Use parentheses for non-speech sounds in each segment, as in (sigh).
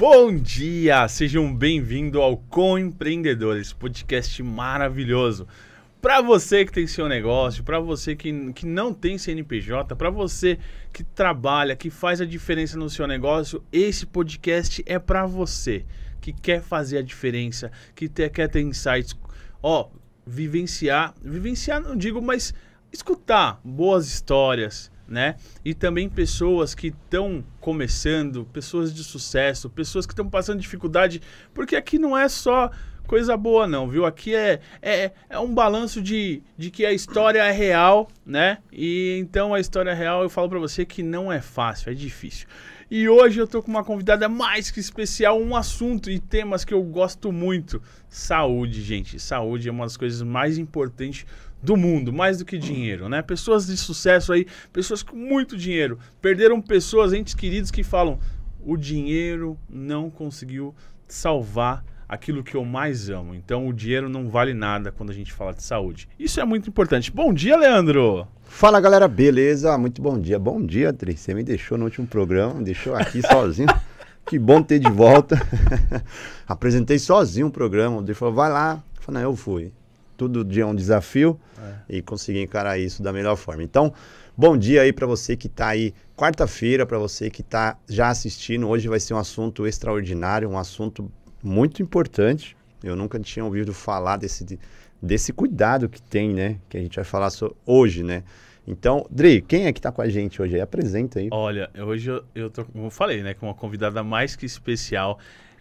Bom dia, sejam bem-vindos ao Com Empreendedores, podcast maravilhoso. Para você que tem seu negócio, para você que, que não tem CNPJ, para você que trabalha, que faz a diferença no seu negócio, esse podcast é para você que quer fazer a diferença, que quer ter insights, ó, vivenciar, vivenciar não digo, mas escutar boas histórias, né? E também pessoas que estão começando, pessoas de sucesso, pessoas que estão passando dificuldade, porque aqui não é só coisa boa não, viu? Aqui é, é, é um balanço de, de que a história é real, né? E então a história é real eu falo para você que não é fácil, é difícil. E hoje eu tô com uma convidada mais que especial, um assunto e temas que eu gosto muito. Saúde, gente. Saúde é uma das coisas mais importantes do mundo, mais do que dinheiro, né? Pessoas de sucesso aí, pessoas com muito dinheiro, perderam pessoas, entes queridos que falam: o dinheiro não conseguiu salvar aquilo que eu mais amo. Então o dinheiro não vale nada quando a gente fala de saúde. Isso é muito importante. Bom dia, Leandro! Fala galera, beleza? Muito bom dia. Bom dia, Tri. Você me deixou no último programa, me deixou aqui sozinho. (laughs) que bom ter de volta. (laughs) Apresentei sozinho o programa. Ele falou, vai lá. Eu falei, não, eu fui todo dia é um desafio é. e conseguir encarar isso da melhor forma. Então, bom dia aí para você que está aí quarta-feira, para você que está já assistindo. Hoje vai ser um assunto extraordinário, um assunto muito importante. Eu nunca tinha ouvido falar desse, desse cuidado que tem, né? Que a gente vai falar hoje, né? Então, Dri, quem é que está com a gente hoje aí? Apresenta aí. Olha, hoje eu, eu tô, como eu falei, né, com uma convidada mais que especial,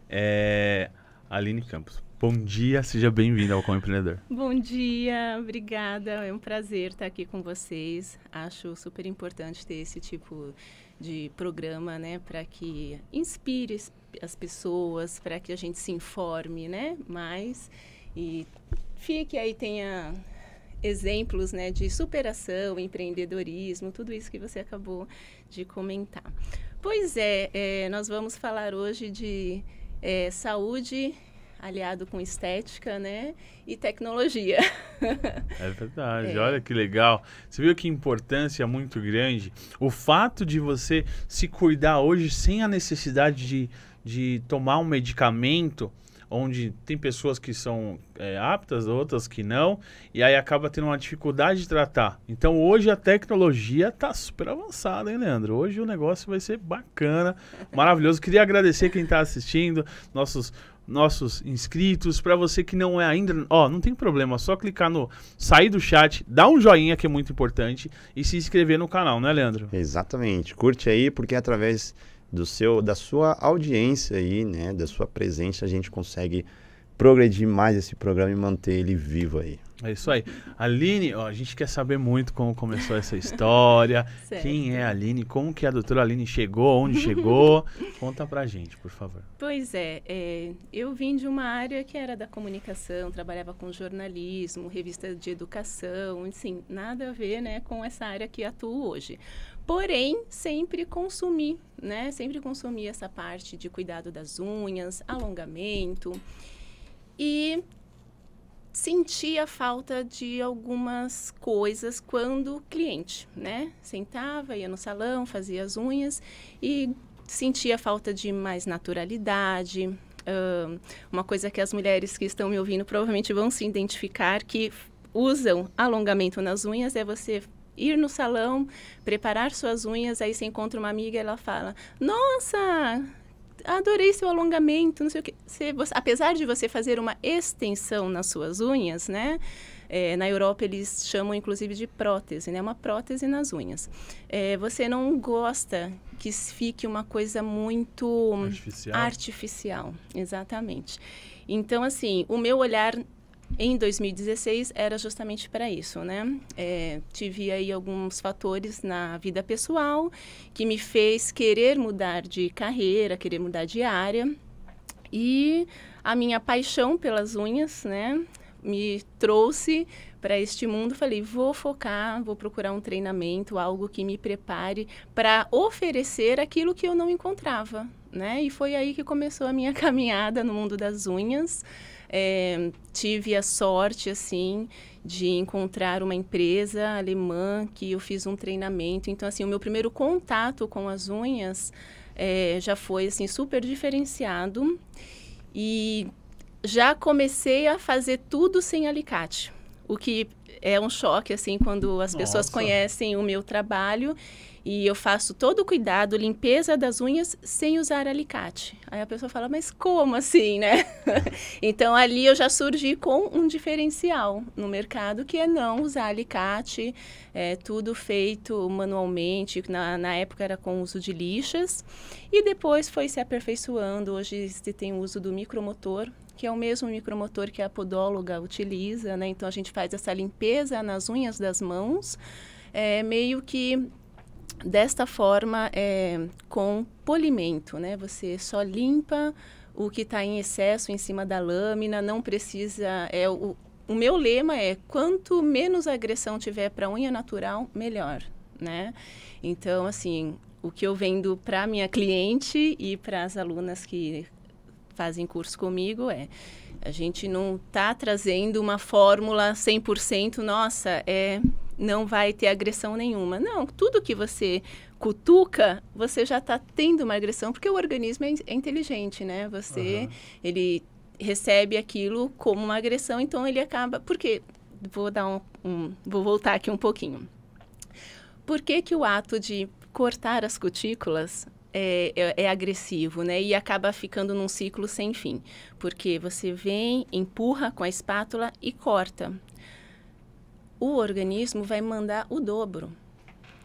é Aline Campos. Bom dia, seja bem-vindo ao Com Empreendedor. Bom dia, obrigada. É um prazer estar aqui com vocês. Acho super importante ter esse tipo de programa, né, para que inspire as pessoas, para que a gente se informe, né, mais e fique aí tenha exemplos, né, de superação, empreendedorismo, tudo isso que você acabou de comentar. Pois é, é nós vamos falar hoje de é, saúde aliado com estética, né? E tecnologia. (laughs) É verdade, é. olha que legal. Você viu que importância muito grande. O fato de você se cuidar hoje sem a necessidade de, de tomar um medicamento, onde tem pessoas que são é, aptas, outras que não, e aí acaba tendo uma dificuldade de tratar. Então hoje a tecnologia está super avançada, hein, Leandro? Hoje o negócio vai ser bacana, maravilhoso. Queria agradecer quem está assistindo, nossos nossos inscritos, para você que não é ainda, ó, não tem problema, é só clicar no sair do chat, dá um joinha que é muito importante e se inscrever no canal, né, Leandro? Exatamente. Curte aí porque através do seu da sua audiência aí, né, da sua presença, a gente consegue progredir mais esse programa e manter ele vivo aí. É isso aí. Aline, ó, a gente quer saber muito como começou essa história. (laughs) quem é a Aline? Como que é a doutora Aline chegou? Onde chegou? (laughs) Conta pra gente, por favor. Pois é, é, eu vim de uma área que era da comunicação, trabalhava com jornalismo, revista de educação, enfim, nada a ver né, com essa área que atuo hoje. Porém, sempre consumi, né? Sempre consumi essa parte de cuidado das unhas, alongamento. E sentia falta de algumas coisas quando cliente, né? Sentava, ia no salão, fazia as unhas e sentia falta de mais naturalidade. Uh, uma coisa que as mulheres que estão me ouvindo provavelmente vão se identificar que usam alongamento nas unhas é você ir no salão, preparar suas unhas, aí você encontra uma amiga e ela fala: Nossa, adorei seu alongamento, não sei o que. você, apesar de você fazer uma extensão nas suas unhas, né? É, na Europa eles chamam inclusive de prótese, né? Uma prótese nas unhas. É, você não gosta que fique uma coisa muito artificial. artificial, exatamente. Então assim, o meu olhar em 2016 era justamente para isso, né? É, tive aí alguns fatores na vida pessoal que me fez querer mudar de carreira, querer mudar de área e a minha paixão pelas unhas, né? Me trouxe para este mundo, falei, vou focar, vou procurar um treinamento, algo que me prepare para oferecer aquilo que eu não encontrava, né? E foi aí que começou a minha (laughs) caminhada no mundo das unhas é, tive a sorte, assim, de encontrar uma empresa alemã que eu fiz um treinamento. Então, assim, o meu primeiro contato com as unhas é, já foi, assim, super diferenciado. E já comecei a fazer tudo sem alicate, o que é um choque, assim, quando as Nossa. pessoas conhecem o meu trabalho e eu faço todo o cuidado, limpeza das unhas sem usar alicate. Aí a pessoa fala, mas como assim, né? (laughs) então ali eu já surgi com um diferencial no mercado que é não usar alicate, é tudo feito manualmente. Na, na época era com uso de lixas e depois foi se aperfeiçoando. Hoje se tem o uso do micromotor, que é o mesmo micromotor que a podóloga utiliza, né? Então a gente faz essa limpeza nas unhas das mãos, é, meio que desta forma é, com polimento, né? Você só limpa o que está em excesso em cima da lâmina, não precisa. É, o, o meu lema é quanto menos agressão tiver para unha natural, melhor, né? Então, assim, o que eu vendo para minha cliente e para as alunas que fazem curso comigo é a gente não está trazendo uma fórmula 100%, nossa, é, não vai ter agressão nenhuma. Não, tudo que você cutuca, você já está tendo uma agressão, porque o organismo é, é inteligente, né? Você, uhum. ele recebe aquilo como uma agressão, então ele acaba... Porque, vou dar um, um... Vou voltar aqui um pouquinho. Por que que o ato de cortar as cutículas é, é, é, agressivo, né? E acaba ficando num ciclo sem fim, porque você vem, empurra com a espátula e corta. O organismo vai mandar o dobro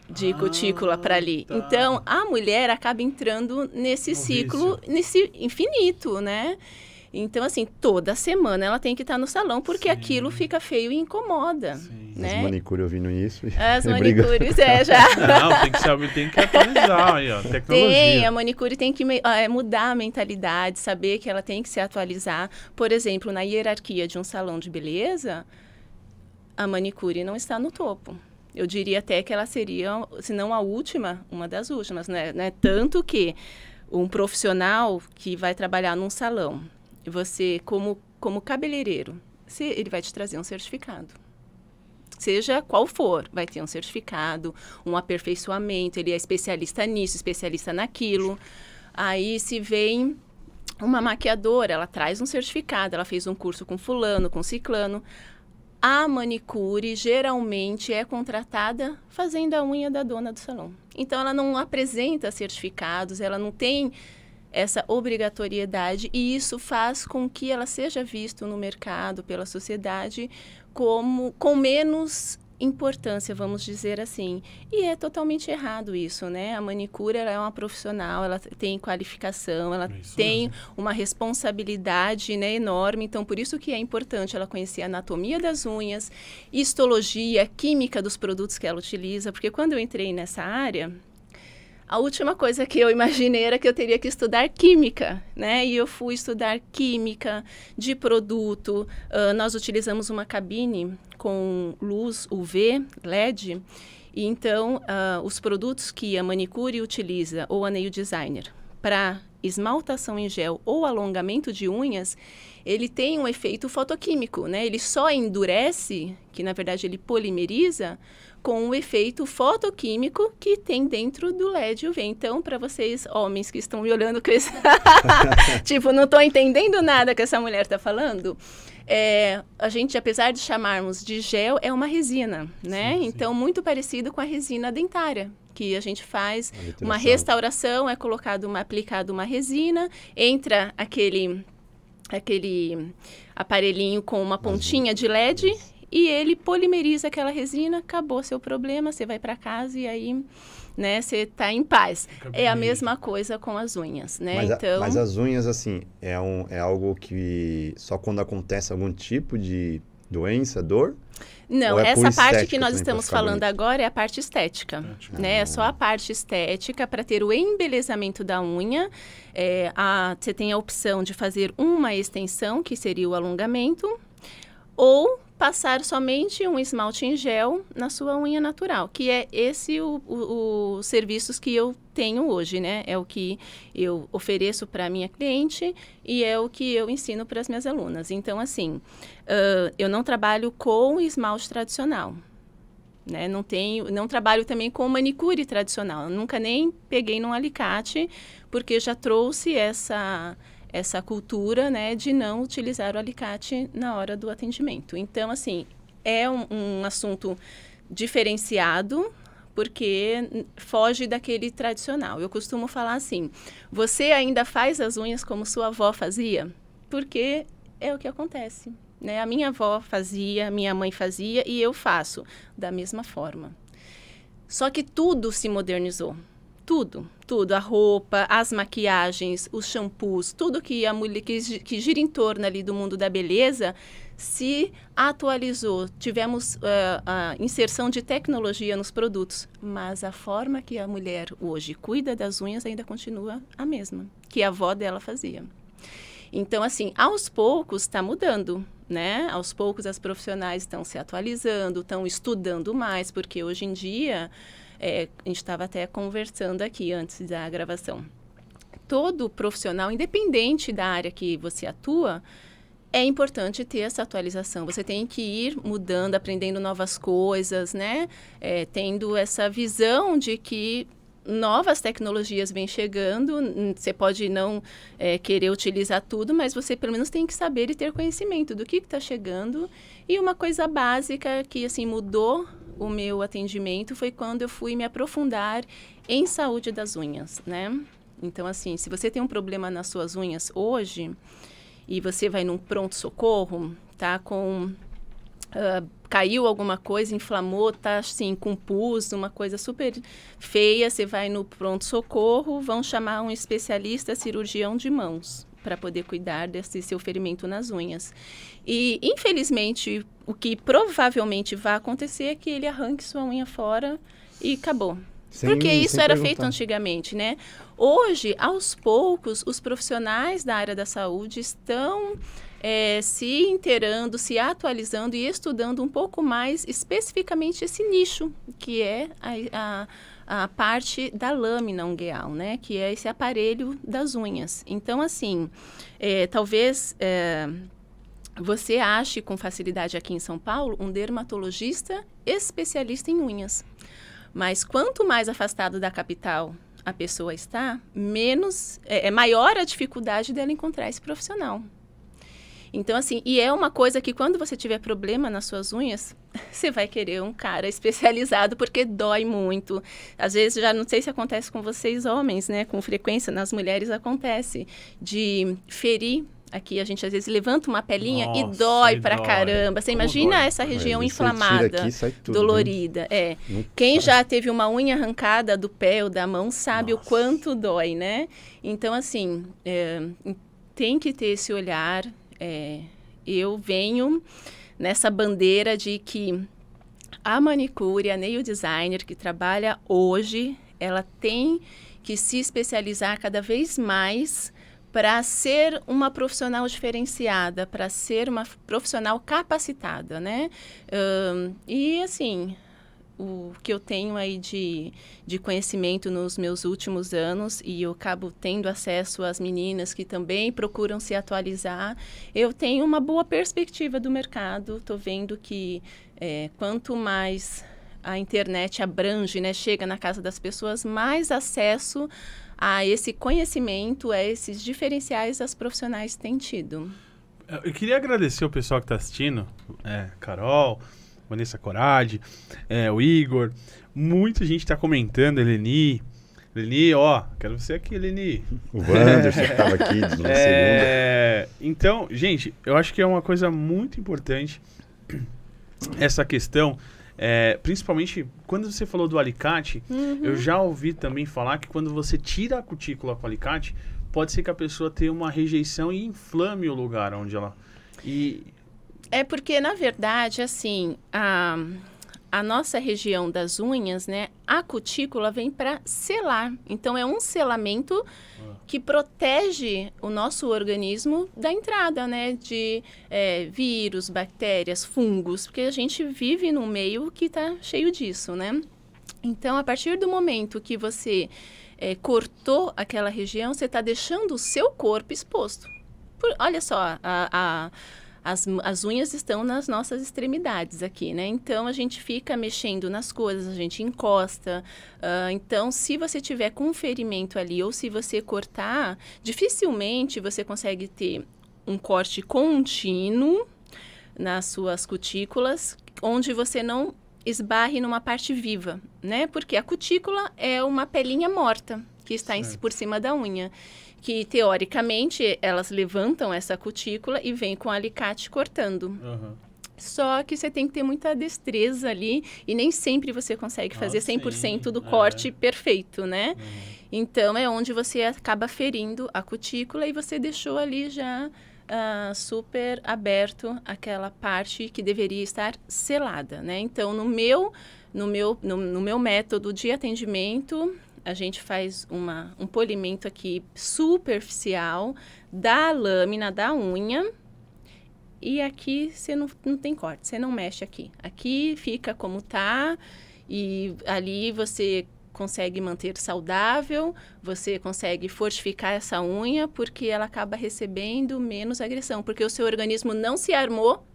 de ah, cutícula para ali. Tá. Então a mulher acaba entrando nesse ciclo, nesse infinito, né? Então, assim, toda semana ela tem que estar no salão, porque Sim. aquilo fica feio e incomoda. Sim. Né? As manicures ouvindo isso. É, as (laughs) manicures, é, já. (laughs) Não, tem que, saber, tem que atualizar aí, ó, tecnologia. Tem, a manicure tem que ah, é, mudar a mentalidade, saber que ela tem que se atualizar. Por exemplo, na hierarquia de um salão de beleza, a manicure não está no topo. Eu diria até que ela seria, se não a última, uma das últimas, né? né? Tanto que um profissional que vai trabalhar num salão você como como cabeleireiro, se ele vai te trazer um certificado. Seja qual for, vai ter um certificado, um aperfeiçoamento, ele é especialista nisso, especialista naquilo. Aí se vem uma maquiadora, ela traz um certificado, ela fez um curso com fulano, com ciclano. A manicure geralmente é contratada fazendo a unha da dona do salão. Então ela não apresenta certificados, ela não tem essa obrigatoriedade e isso faz com que ela seja vista no mercado pela sociedade como com menos importância, vamos dizer assim. E é totalmente errado isso, né? A manicura ela é uma profissional, ela tem qualificação, ela é isso tem mesmo. uma responsabilidade né, enorme. Então, por isso que é importante ela conhecer a anatomia das unhas, histologia, química dos produtos que ela utiliza. Porque quando eu entrei nessa área a última coisa que eu imaginei era que eu teria que estudar química, né? E eu fui estudar química de produto. Uh, nós utilizamos uma cabine com luz UV, LED. E então, uh, os produtos que a manicure utiliza, ou a nail designer, para esmaltação em gel ou alongamento de unhas, ele tem um efeito fotoquímico, né? Ele só endurece, que na verdade ele polimeriza, com o efeito fotoquímico que tem dentro do LED UV. Então, para vocês homens que estão me olhando com esse... (laughs) tipo, não estou entendendo nada que essa mulher está falando. É, a gente, apesar de chamarmos de gel, é uma resina, né? Sim, então, muito parecido com a resina dentária, que a gente faz a uma restauração, é colocado uma, aplicado uma resina, entra aquele aquele aparelhinho com uma pontinha de LED e ele polimeriza aquela resina, acabou seu problema, você vai para casa e aí né, você está em paz. Acabou é a mesma coisa com as unhas, né? Mas, então... a, mas as unhas, assim, é, um, é algo que só quando acontece algum tipo de doença, dor? Não, é essa parte que nós estamos falando bonito. agora é a parte estética, estética. né? É ah. É só a parte estética para ter o embelezamento da unha. É, a, você tem a opção de fazer uma extensão, que seria o alongamento, ou passar somente um esmalte em gel na sua unha natural, que é esse o, o, o serviços que eu tenho hoje, né? É o que eu ofereço para minha cliente e é o que eu ensino para as minhas alunas. Então, assim, uh, eu não trabalho com esmalte tradicional. Né? Não tenho, não trabalho também com manicure tradicional. Eu nunca nem peguei num alicate, porque já trouxe essa essa cultura né, de não utilizar o alicate na hora do atendimento. Então, assim, é um, um assunto diferenciado, porque foge daquele tradicional. Eu costumo falar assim: você ainda faz as unhas como sua avó fazia? Porque é o que acontece. Né? A minha avó fazia, minha mãe fazia e eu faço da mesma forma. Só que tudo se modernizou tudo, tudo, a roupa, as maquiagens, os shampoos, tudo que a mulher que, que gira em torno ali do mundo da beleza se atualizou. Tivemos uh, a inserção de tecnologia nos produtos, mas a forma que a mulher hoje cuida das unhas ainda continua a mesma que a avó dela fazia. Então, assim, aos poucos está mudando, né? Aos poucos as profissionais estão se atualizando, estão estudando mais, porque hoje em dia é, a gente estava até conversando aqui antes da gravação. Todo profissional, independente da área que você atua, é importante ter essa atualização. Você tem que ir mudando, aprendendo novas coisas, né? É, tendo essa visão de que novas tecnologias vêm chegando. Você pode não é, querer utilizar tudo, mas você pelo menos tem que saber e ter conhecimento do que está chegando. E uma coisa básica que assim mudou o meu atendimento foi quando eu fui me aprofundar em saúde das unhas, né? Então, assim, se você tem um problema nas suas unhas hoje e você vai num pronto-socorro, tá com. Uh, caiu alguma coisa, inflamou, tá assim, com pus, uma coisa super feia, você vai no pronto-socorro, vão chamar um especialista cirurgião de mãos para poder cuidar desse seu ferimento nas unhas. E, infelizmente, o que provavelmente vai acontecer é que ele arranque sua unha fora e acabou. Sem, Porque isso era perguntar. feito antigamente, né? Hoje, aos poucos, os profissionais da área da saúde estão é, se inteirando, se atualizando e estudando um pouco mais especificamente esse nicho, que é a, a a parte da lâmina ungueal, né? Que é esse aparelho das unhas. Então, assim, é, talvez é, você ache com facilidade aqui em São Paulo um dermatologista especialista em unhas. Mas quanto mais afastado da capital a pessoa está, menos é, é maior a dificuldade dela encontrar esse profissional. Então, assim, e é uma coisa que quando você tiver problema nas suas unhas, (laughs) você vai querer um cara especializado, porque dói muito. Às vezes, já não sei se acontece com vocês homens, né? Com frequência, nas mulheres acontece, de ferir aqui a gente às vezes levanta uma pelinha Nossa, e dói pra dói. caramba. Você Como imagina dói? essa região Mas inflamada, aqui, tudo, dolorida. É. Não Quem sai. já teve uma unha arrancada do pé ou da mão sabe Nossa. o quanto dói, né? Então, assim, é, tem que ter esse olhar é, eu venho nessa bandeira de que a manicure, a nail designer que trabalha hoje, ela tem que se especializar cada vez mais para ser uma profissional diferenciada, para ser uma profissional capacitada, né? e assim, o que eu tenho aí de, de conhecimento nos meus últimos anos e eu acabo tendo acesso às meninas que também procuram se atualizar, eu tenho uma boa perspectiva do mercado. Estou vendo que é, quanto mais a internet abrange, né, chega na casa das pessoas, mais acesso a esse conhecimento, a esses diferenciais as profissionais têm tido. Eu queria agradecer o pessoal que está assistindo, é, Carol, Vanessa Corade, é, o Igor. Muita gente tá comentando, Eleni. Eleni, ó, quero você aqui, Eleni. O Wanderson que tava aqui (laughs) de é... Então, gente, eu acho que é uma coisa muito importante essa questão. É, principalmente quando você falou do alicate, uhum. eu já ouvi também falar que quando você tira a cutícula com o alicate, pode ser que a pessoa tenha uma rejeição e inflame o lugar onde ela. E é porque, na verdade, assim, a, a nossa região das unhas, né? A cutícula vem para selar. Então, é um selamento que protege o nosso organismo da entrada, né? De é, vírus, bactérias, fungos, porque a gente vive num meio que está cheio disso, né? Então, a partir do momento que você é, cortou aquela região, você está deixando o seu corpo exposto. Por, olha só a, a as, as unhas estão nas nossas extremidades aqui, né? Então a gente fica mexendo nas coisas, a gente encosta. Uh, então, se você tiver com um ferimento ali ou se você cortar, dificilmente você consegue ter um corte contínuo nas suas cutículas, onde você não esbarre numa parte viva, né? Porque a cutícula é uma pelinha morta que está em, por cima da unha que teoricamente elas levantam essa cutícula e vêm com alicate cortando. Uhum. Só que você tem que ter muita destreza ali e nem sempre você consegue fazer ah, 100% sim. do é. corte é. perfeito, né? Uhum. Então é onde você acaba ferindo a cutícula e você deixou ali já uh, super aberto aquela parte que deveria estar selada, né? Então no meu no meu, no, no meu método de atendimento, a gente faz uma, um polimento aqui superficial da lâmina da unha. E aqui você não, não tem corte, você não mexe aqui. Aqui fica como tá e ali você consegue manter saudável, você consegue fortificar essa unha porque ela acaba recebendo menos agressão, porque o seu organismo não se armou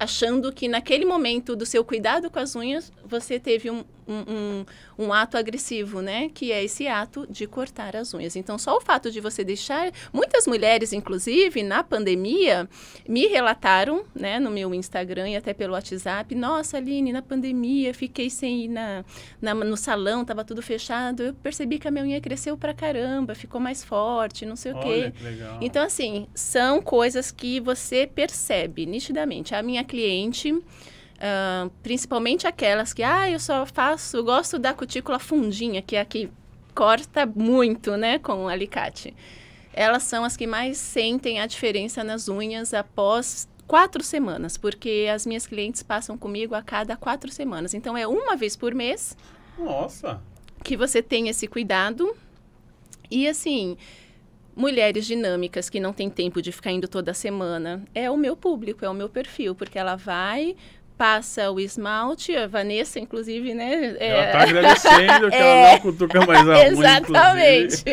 achando que naquele momento do seu cuidado com as unhas você teve um, um, um, ato agressivo, né? Que é esse ato de cortar as unhas. Então, só o fato de você deixar. Muitas mulheres, inclusive, na pandemia, me relataram, né, no meu Instagram e até pelo WhatsApp: Nossa, Aline, na pandemia, fiquei sem ir na, na no salão, tava tudo fechado. Eu percebi que a minha unha cresceu pra caramba, ficou mais forte, não sei Olha, o quê. Que legal. Então, assim, são coisas que você percebe nitidamente. A minha cliente. Uh, principalmente aquelas que, ah, eu só faço, gosto da cutícula fundinha, que é a que corta muito, né, com o alicate. Elas são as que mais sentem a diferença nas unhas após quatro semanas, porque as minhas clientes passam comigo a cada quatro semanas. Então é uma vez por mês. Nossa! Que você tem esse cuidado. E assim, mulheres dinâmicas que não têm tempo de ficar indo toda semana. É o meu público, é o meu perfil, porque ela vai, passa o esmalte, a Vanessa, inclusive, né? É... Ela tá é. agradecendo que (laughs) é... ela não cutuca mais a Exatamente.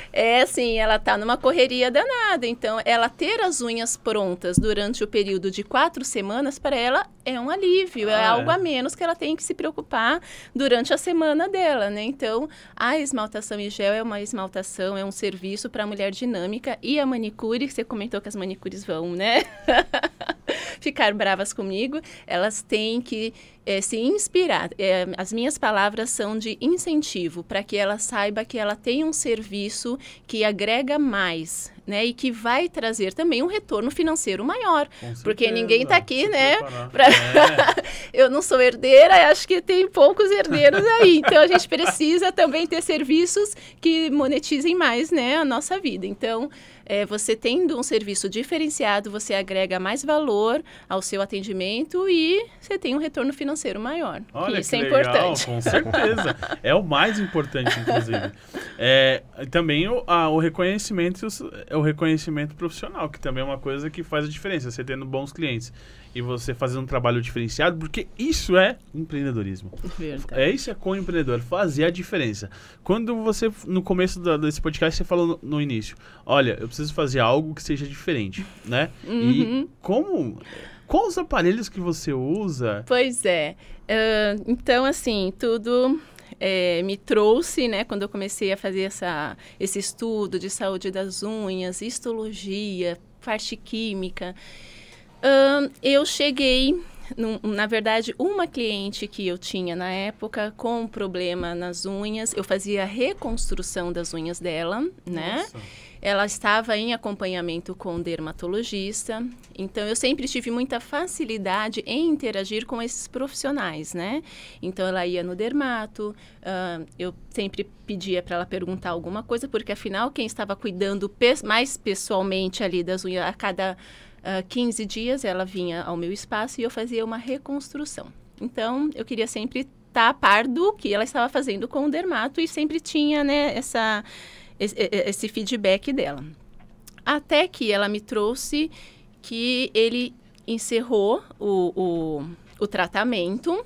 (laughs) É assim, ela tá numa correria danada. Então, ela ter as unhas prontas durante o período de quatro semanas, para ela é um alívio, é ah, é, é algo a menos que ela tem que se preocupar durante a semana dela, né? Então, a esmaltação em gel é uma esmaltação, é um serviço para a mulher dinâmica e a manicure, que você comentou que as manicures vão, né? (laughs) Ficar bravas comigo, elas têm que é, se inspirar. É, as minhas palavras são de incentivo para que ela saiba que ela tem um serviço que agrega mais. Né, e que vai trazer também um retorno financeiro maior. Certeza, porque ninguém está aqui, né? Pra... É. (laughs) eu não sou herdeira, acho que tem poucos herdeiros aí. Então a gente precisa também ter serviços que monetizem mais né, a nossa vida. Então, é, você tendo um serviço diferenciado, você agrega mais valor ao seu atendimento e você tem um retorno financeiro maior. Olha isso que é legal, importante. Com certeza. (laughs) é o mais importante, inclusive. É, também o, a, o reconhecimento, o reconhecimento profissional, que também é uma coisa que faz a diferença, você tendo bons clientes e você fazer um trabalho diferenciado, porque isso é empreendedorismo. Verdade. É isso é com o empreendedor, fazer a diferença. Quando você, no começo da, desse podcast, você falou no, no, início, olha, eu preciso fazer algo que seja diferente, né? Uhum. E como... Quais os aparelhos que você usa? Pois é. Uh, então, assim, tudo é, me trouxe, né, quando eu comecei a fazer essa, esse estudo de saúde das unhas, histologia, parte química, eu cheguei, num, na verdade, uma cliente que eu tinha na época com um problema nas unhas. Eu fazia a reconstrução das unhas dela, né? Nossa. Ela estava em acompanhamento com o dermatologista. Então, eu sempre tive muita facilidade em interagir com esses profissionais, né? Então, ela ia no dermato, uh, eu sempre pedia para ela perguntar alguma coisa, porque afinal, quem estava cuidando pe mais pessoalmente ali das unhas a cada uh, ah, 15 dias ela vinha ao meu espaço e eu fazia uma reconstrução. Então, eu queria sempre estar tá a par do que ela estava fazendo com o dermato e sempre tinha, né, essa, esse, esse feedback dela. Até que ela me trouxe que ele encerrou o, o, o tratamento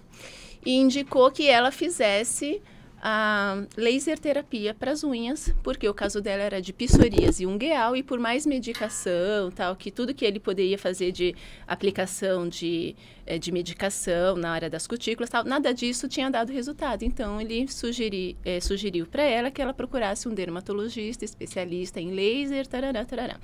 e indicou que ela fizesse a laser terapia para as unhas, porque o caso dela era de psoríase ungueal e por mais medicação, tal, que tudo que ele poderia fazer de aplicação de, é, de medicação na área das cutículas, tal, nada disso tinha dado resultado. Então, ele sugeri, é, sugeriu para ela que ela procurasse um dermatologista especialista em laser, tarará, tarará.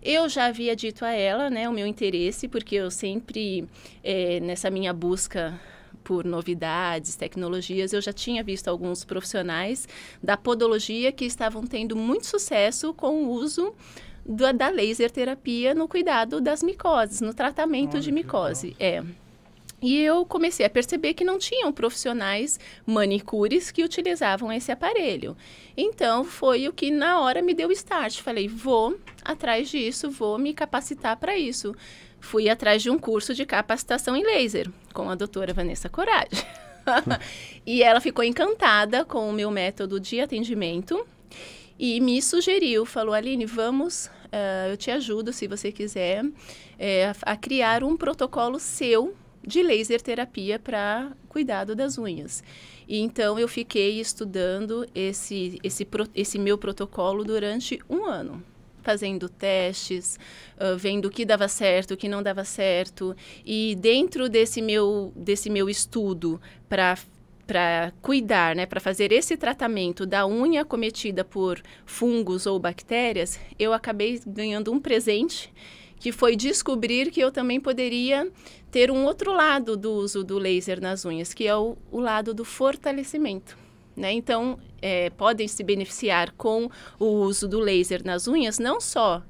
Eu já havia dito a ela, né, o meu interesse, porque eu sempre, é, nessa minha busca por novidades, tecnologias, eu já tinha visto alguns profissionais da podologia que estavam tendo muito sucesso com o uso da, da laser terapia no cuidado das micoses, no tratamento Olha, de micose. É. E eu comecei a perceber que não tinham profissionais manicures que utilizavam esse aparelho. Então foi o que na hora me deu start. Falei, vou atrás disso, vou me capacitar para isso fui atrás de um curso de capacitação em laser com a doutora Vanessa Coragem. (laughs) e ela ficou encantada com o meu método de atendimento e me sugeriu, falou, Aline, vamos, uh, eu te ajudo se você quiser, é, a criar um protocolo seu de laser terapia para cuidado das unhas. E então eu fiquei estudando esse, esse, esse meu protocolo durante um ano fazendo testes, uh, vendo o que dava certo, o que não dava certo. E dentro desse meu, desse meu estudo para para cuidar, né, para fazer esse tratamento da unha cometida por fungos ou bactérias, eu acabei ganhando um presente que foi descobrir que eu também poderia ter um outro lado do uso do laser nas unhas, que é o, o lado do fortalecimento. Né? Então, é, podem se beneficiar com o uso do laser nas unhas, não só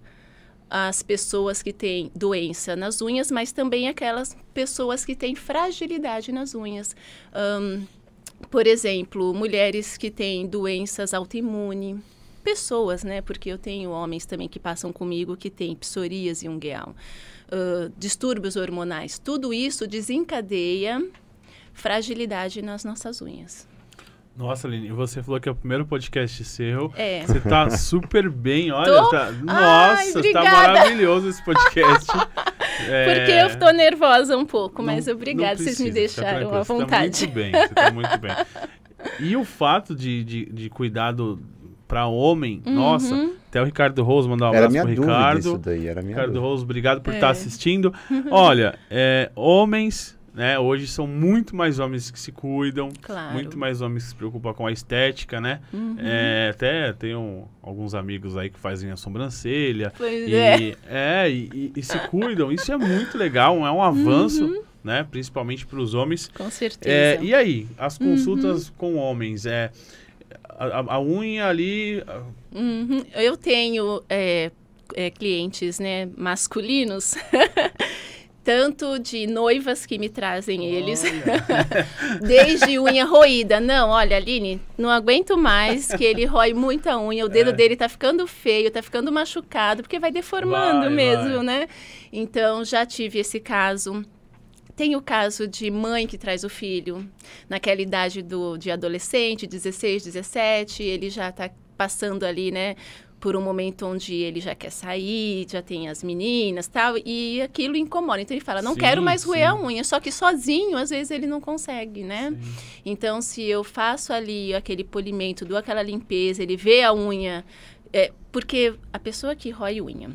as pessoas que têm doença nas unhas, mas também aquelas pessoas que têm fragilidade nas unhas. Um, por exemplo, mulheres que têm doenças autoimunes, pessoas, né? Porque eu tenho homens também que passam comigo que têm psorias e ungueal, uh, distúrbios hormonais. Tudo isso desencadeia fragilidade nas nossas unhas. Nossa, Aline, você falou que é o primeiro podcast seu. É. Você tá (laughs) super bem, olha. Tô... Tá... Nossa, Ai, tá maravilhoso esse podcast. (laughs) é... Porque eu tô nervosa um pouco, mas não, obrigada, não precisa, vocês me deixaram à vontade. Você tá muito bem, você tá muito bem. (laughs) E o fato de, de, de cuidado para homem, uhum. nossa, até o Ricardo Rose mandar um abraço pro Ricardo. Isso daí, era minha Ricardo dúvida. Rose, obrigado por estar tá é. tá assistindo. Olha, é, homens né? Hoje são muito mais homens que se cuidam, claro. muito mais homens que se preocupam com a estética, né? Uhum. É, até tenho alguns amigos aí que fazem a sobrancelha. Pois e, é. é e, e, se cuidam. Isso é muito legal, é um avanço. Uhum. Né? Principalmente para os homens. Com é, certeza. É, e aí, as consultas uhum. com homens, é a, a unha ali. Uhum. Eu tenho é, é, clientes, né, masculinos (laughs) tanto de noivas que me trazem eles. (laughs) Desde unha roída. Não, olha, Aline, não aguento mais que ele rói muita unha. O dedo é. dele tá ficando feio, tá ficando machucado, porque vai deformando vai, mesmo, vai. né? Então, já tive esse caso. Tem o caso de mãe que traz o filho naquela idade do, de adolescente, 16, 17, ele já está passando ali, né? por um momento onde ele já quer sair, já tem as meninas tal, e aquilo incomoda. Então ele fala, não sim, quero mais roer a unha, só que sozinho, às vezes, ele não consegue, né? Sim. Então, se eu faço ali aquele polimento, dou aquela limpeza, ele vê a unha, é, porque a pessoa que rói unha uh,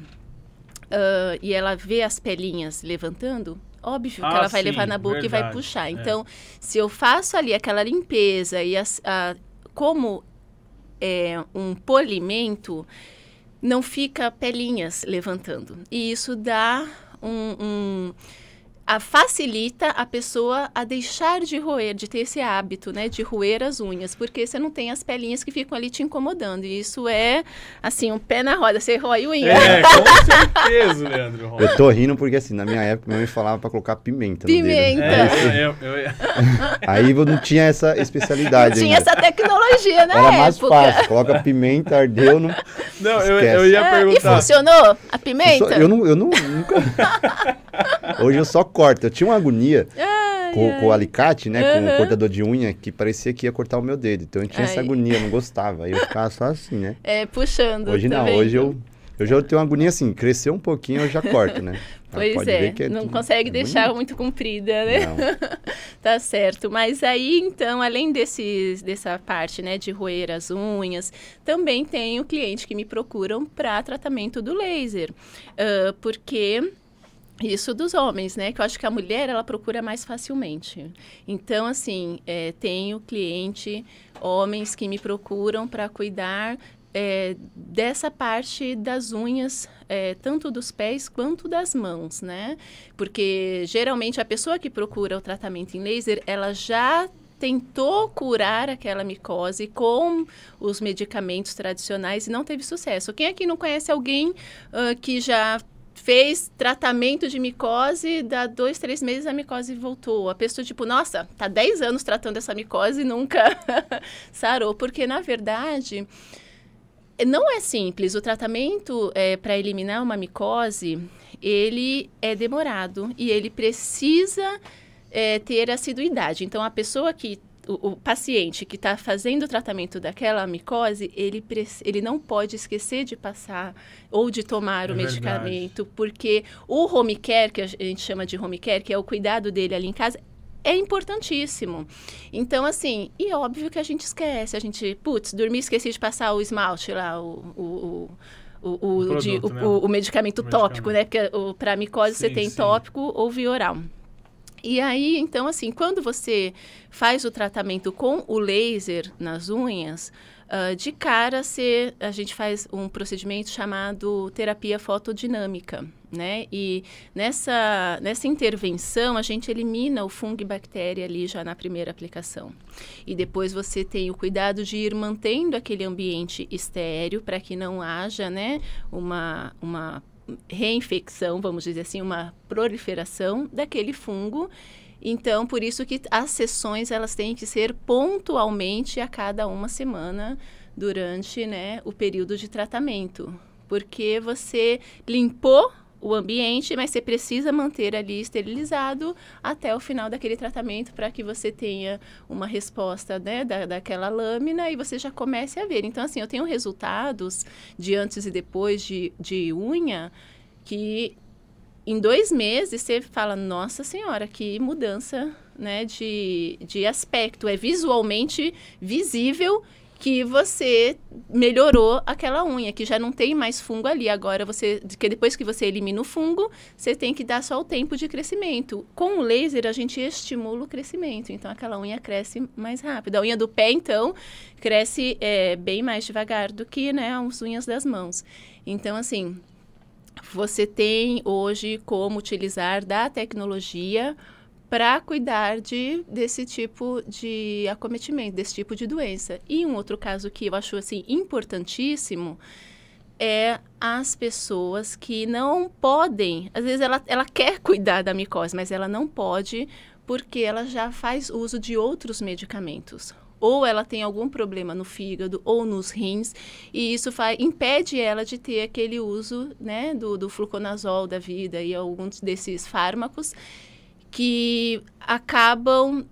e ela vê as pelinhas levantando, óbvio ah, que ela vai sim, levar na boca verdade, e vai puxar. É. Então, é. se eu faço ali aquela limpeza e as, a, como é, um polimento, não fica pelinhas levantando. E isso dá um, um a, facilita a pessoa a deixar de roer, de ter esse hábito, né, de roer as unhas, porque você não tem as pelinhas que ficam ali te incomodando. E isso é, assim, um pé na roda, você rói unha. É, com certeza, Leandro. Eu tô rindo porque, assim, na minha época, minha mãe falava pra colocar pimenta. Pimenta. É, Aí, eu, eu, eu... (laughs) Aí eu não tinha essa especialidade. Não tinha ainda. essa tecnologia, né? Era época. mais fácil, coloca pimenta, ardeu, não. Não, eu, ia ah, perguntar. E funcionou a pimenta? Eu, só, eu, não, eu não, nunca. (laughs) Hoje eu só corta. Eu tinha uma agonia ai, com, ai. com, o alicate, né? Uhum. Com o cortador de unha que parecia que ia cortar o meu dedo. Então eu tinha ai. essa agonia, não gostava. Aí eu ficava só assim, né? É, puxando. Hoje tá não, vendo? hoje eu. Eu já tenho uma agonia assim, crescer um pouquinho eu já corto, né? (laughs) pois é, é, não consegue é deixar bonito. muito comprida, né? (laughs) tá certo. Mas aí, então, além desse, dessa parte, né, de roer as unhas, também tem o cliente que me procuram para tratamento do laser. Uh, porque isso dos homens, né? Que eu acho que a mulher ela procura mais facilmente. Então, assim, é, tenho cliente, homens que me procuram para cuidar é, dessa parte das unhas, é, tanto dos pés quanto das mãos, né? Porque geralmente a pessoa que procura o tratamento em laser, ela já tentou curar aquela micose com os medicamentos tradicionais e não teve sucesso. Quem aqui não conhece alguém uh, que já fez tratamento de micose, dá dois, três meses a micose voltou. A pessoa, tipo, nossa, tá dez anos tratando essa micose e nunca (laughs) sarou. Porque, na verdade, não é simples. O tratamento é, para eliminar uma micose, ele é demorado e ele precisa é, ter assiduidade. Então, a pessoa que o, o paciente que está fazendo o tratamento daquela micose, ele, ele não pode esquecer de passar ou de tomar é o verdade. medicamento, porque o home care, que a gente chama de home care, que é o cuidado dele ali em casa, é importantíssimo. Então, assim, e é óbvio que a gente esquece. A gente, putz, dormi, esqueci de passar o esmalte lá, o. o, o, o, o, de, o né? medicamento tópico, medicamento. né? Porque para micose sim, você tem sim. tópico ou via oral. E aí, então, assim, quando você faz o tratamento com o laser nas unhas, uh, de cara a gente faz um procedimento chamado terapia fotodinâmica, né? E nessa, nessa intervenção, a gente elimina o fungo e bactéria ali já na primeira aplicação. E depois você tem o cuidado de ir mantendo aquele ambiente estéreo para que não haja, né, uma, uma reinfecção, vamos dizer assim, uma proliferação daquele fungo. Então, por isso que as sessões elas têm que ser pontualmente a cada uma semana durante né, o período de tratamento. Porque você limpou o ambiente, mas você precisa manter ali esterilizado até o final daquele tratamento para que você tenha uma resposta né, da, daquela lâmina e você já comece a ver. Então, assim, eu tenho resultados de antes e depois de, de unha que em dois meses você fala, nossa senhora, que mudança né, de, de aspecto. É visualmente visível que você melhorou aquela unha, que já não tem mais fungo ali. Agora você, que depois que você elimina o fungo, você tem que dar só o tempo de crescimento. Com o laser a gente estimula o crescimento, então aquela unha cresce mais rápido. A unha do pé então cresce é, bem mais devagar do que né, as unhas das mãos. Então assim, você tem hoje como utilizar da tecnologia para cuidar de, desse tipo de acometimento, desse tipo de doença. E um outro caso que eu acho assim importantíssimo é as pessoas que não podem, às vezes ela, ela quer cuidar da micose, mas ela não pode porque ela já faz uso de outros medicamentos. Ou ela tem algum problema no fígado ou nos rins, e isso faz, impede ela de ter aquele uso né, do, do fluconazol da vida e alguns desses fármacos que acabam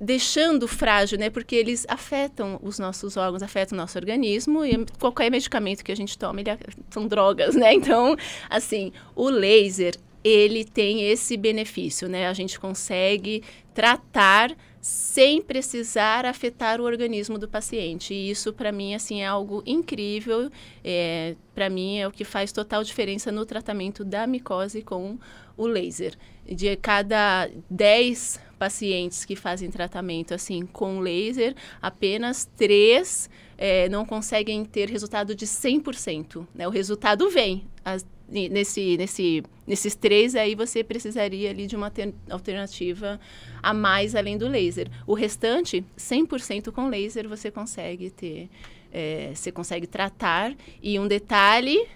deixando frágil, né? Porque eles afetam os nossos órgãos, afetam o nosso organismo e qualquer medicamento que a gente toma, ele, são drogas, né? (laughs) Então, assim, o laser, ele tem esse benefício, né? A gente consegue tratar sem precisar afetar o organismo do paciente. E isso, para mim, assim, é algo incrível. É, para mim, é o que faz total diferença no tratamento da micose com o laser. De cada 10 pacientes que fazem tratamento assim com laser, apenas 3 é, não conseguem ter resultado de 100%. Né? O resultado vem, as nesse, nesse, nesses três, aí você precisaria ali de uma alternativa a mais além do laser. O restante, 100% com laser, você consegue ter, é, você consegue tratar. E um detalhe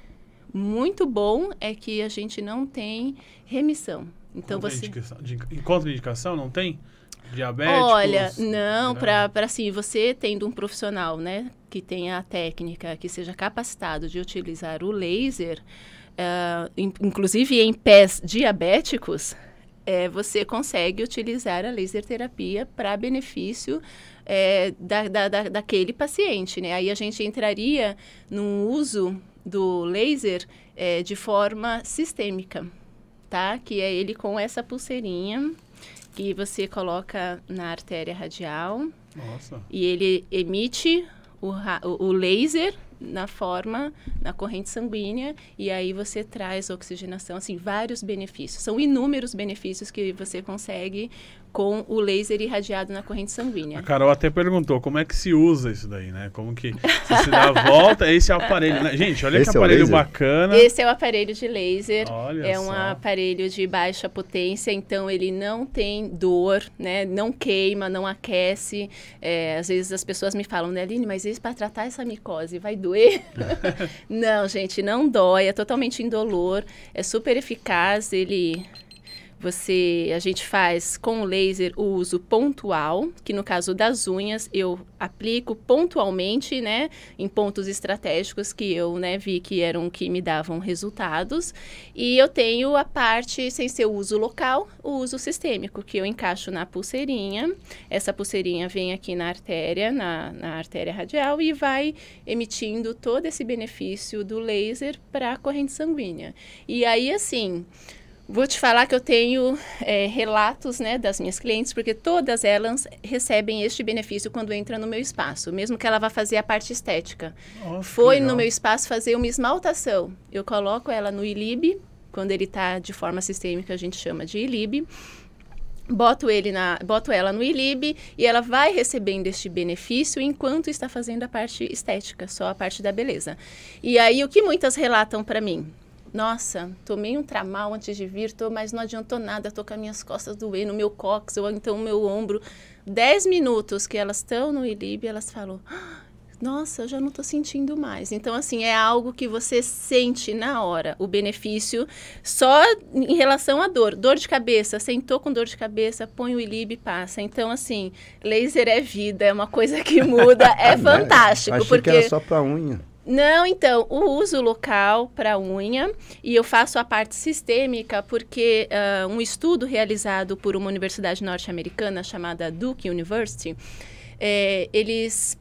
muito bom é que a gente não tem remissão. Então não você. De, indicação não tem? Diabéticos? Olha, não, né? para assim, você tendo um profissional, né, que tenha a técnica, que seja capacitado de utilizar o laser, uh, inclusive em pés diabéticos, é, você consegue utilizar a laser terapia para benefício é, da, da, da, daquele paciente. Né? Aí a gente entraria no uso do laser é, de forma sistêmica, tá? Que é ele com essa pulseirinha que você coloca na artéria radial. Nossa. E ele emite o, o laser na forma, na corrente sanguínea, e aí você traz oxigenação, assim, vários benefícios. São inúmeros benefícios que você consegue com o laser irradiado na corrente sanguínea. A Carol até perguntou como é que se usa isso daí, né? Como que se, dá a volta, esse é o aparelho, né? Gente, olha esse que é aparelho é bacana. Esse é o aparelho de laser. Olha é só. um aparelho de baixa potência, então ele não tem dor, né? Não queima, não aquece. É, às vezes as pessoas me falam, né, Aline, mas isso para tratar essa micose vai doer? (laughs) não, gente, não dói, é totalmente indolor, é super eficaz, ele você, a gente faz com o laser o uso pontual, que no caso das unhas eu aplico pontualmente, né, em pontos estratégicos que eu, né, vi que eram que me davam resultados. E eu tenho a parte sem ser o uso local, o uso sistêmico, que eu encaixo na pulseirinha. Essa pulseirinha vem aqui na artéria, na, na artéria radial e vai emitindo todo esse benefício do laser para a corrente sanguínea. E aí assim, Vou te falar que eu tenho é, relatos né, das minhas clientes, porque todas elas recebem este benefício quando entram no meu espaço, mesmo que ela vá fazer a parte estética. Nossa, Foi no meu espaço fazer uma esmaltação. Eu coloco ela no ILIB, quando ele está de forma sistêmica, a gente chama de ILIB. Boto, ele na, boto ela no ILIB e ela vai recebendo este benefício enquanto está fazendo a parte estética, só a parte da beleza. E aí, o que muitas relatam para mim? Nossa, tomei um tramal antes de vir, tô, mas não adiantou nada, tô com as minhas costas doendo, meu cóccix, ou então o meu ombro. Dez minutos que elas estão no ILIB, elas falam, ah, nossa, eu já não tô sentindo mais. Então, assim, é algo que você sente na hora, o benefício, só em relação à dor. Dor de cabeça, sentou com dor de cabeça, põe o ILIB e passa. Então, assim, laser é vida, é uma coisa que muda, é (laughs) né? fantástico. Achei porque... que era só para unha. Não, então, o uso local para unha e eu faço a parte sistêmica porque uh, um estudo realizado por uma universidade norte-americana chamada Duke University, é, eles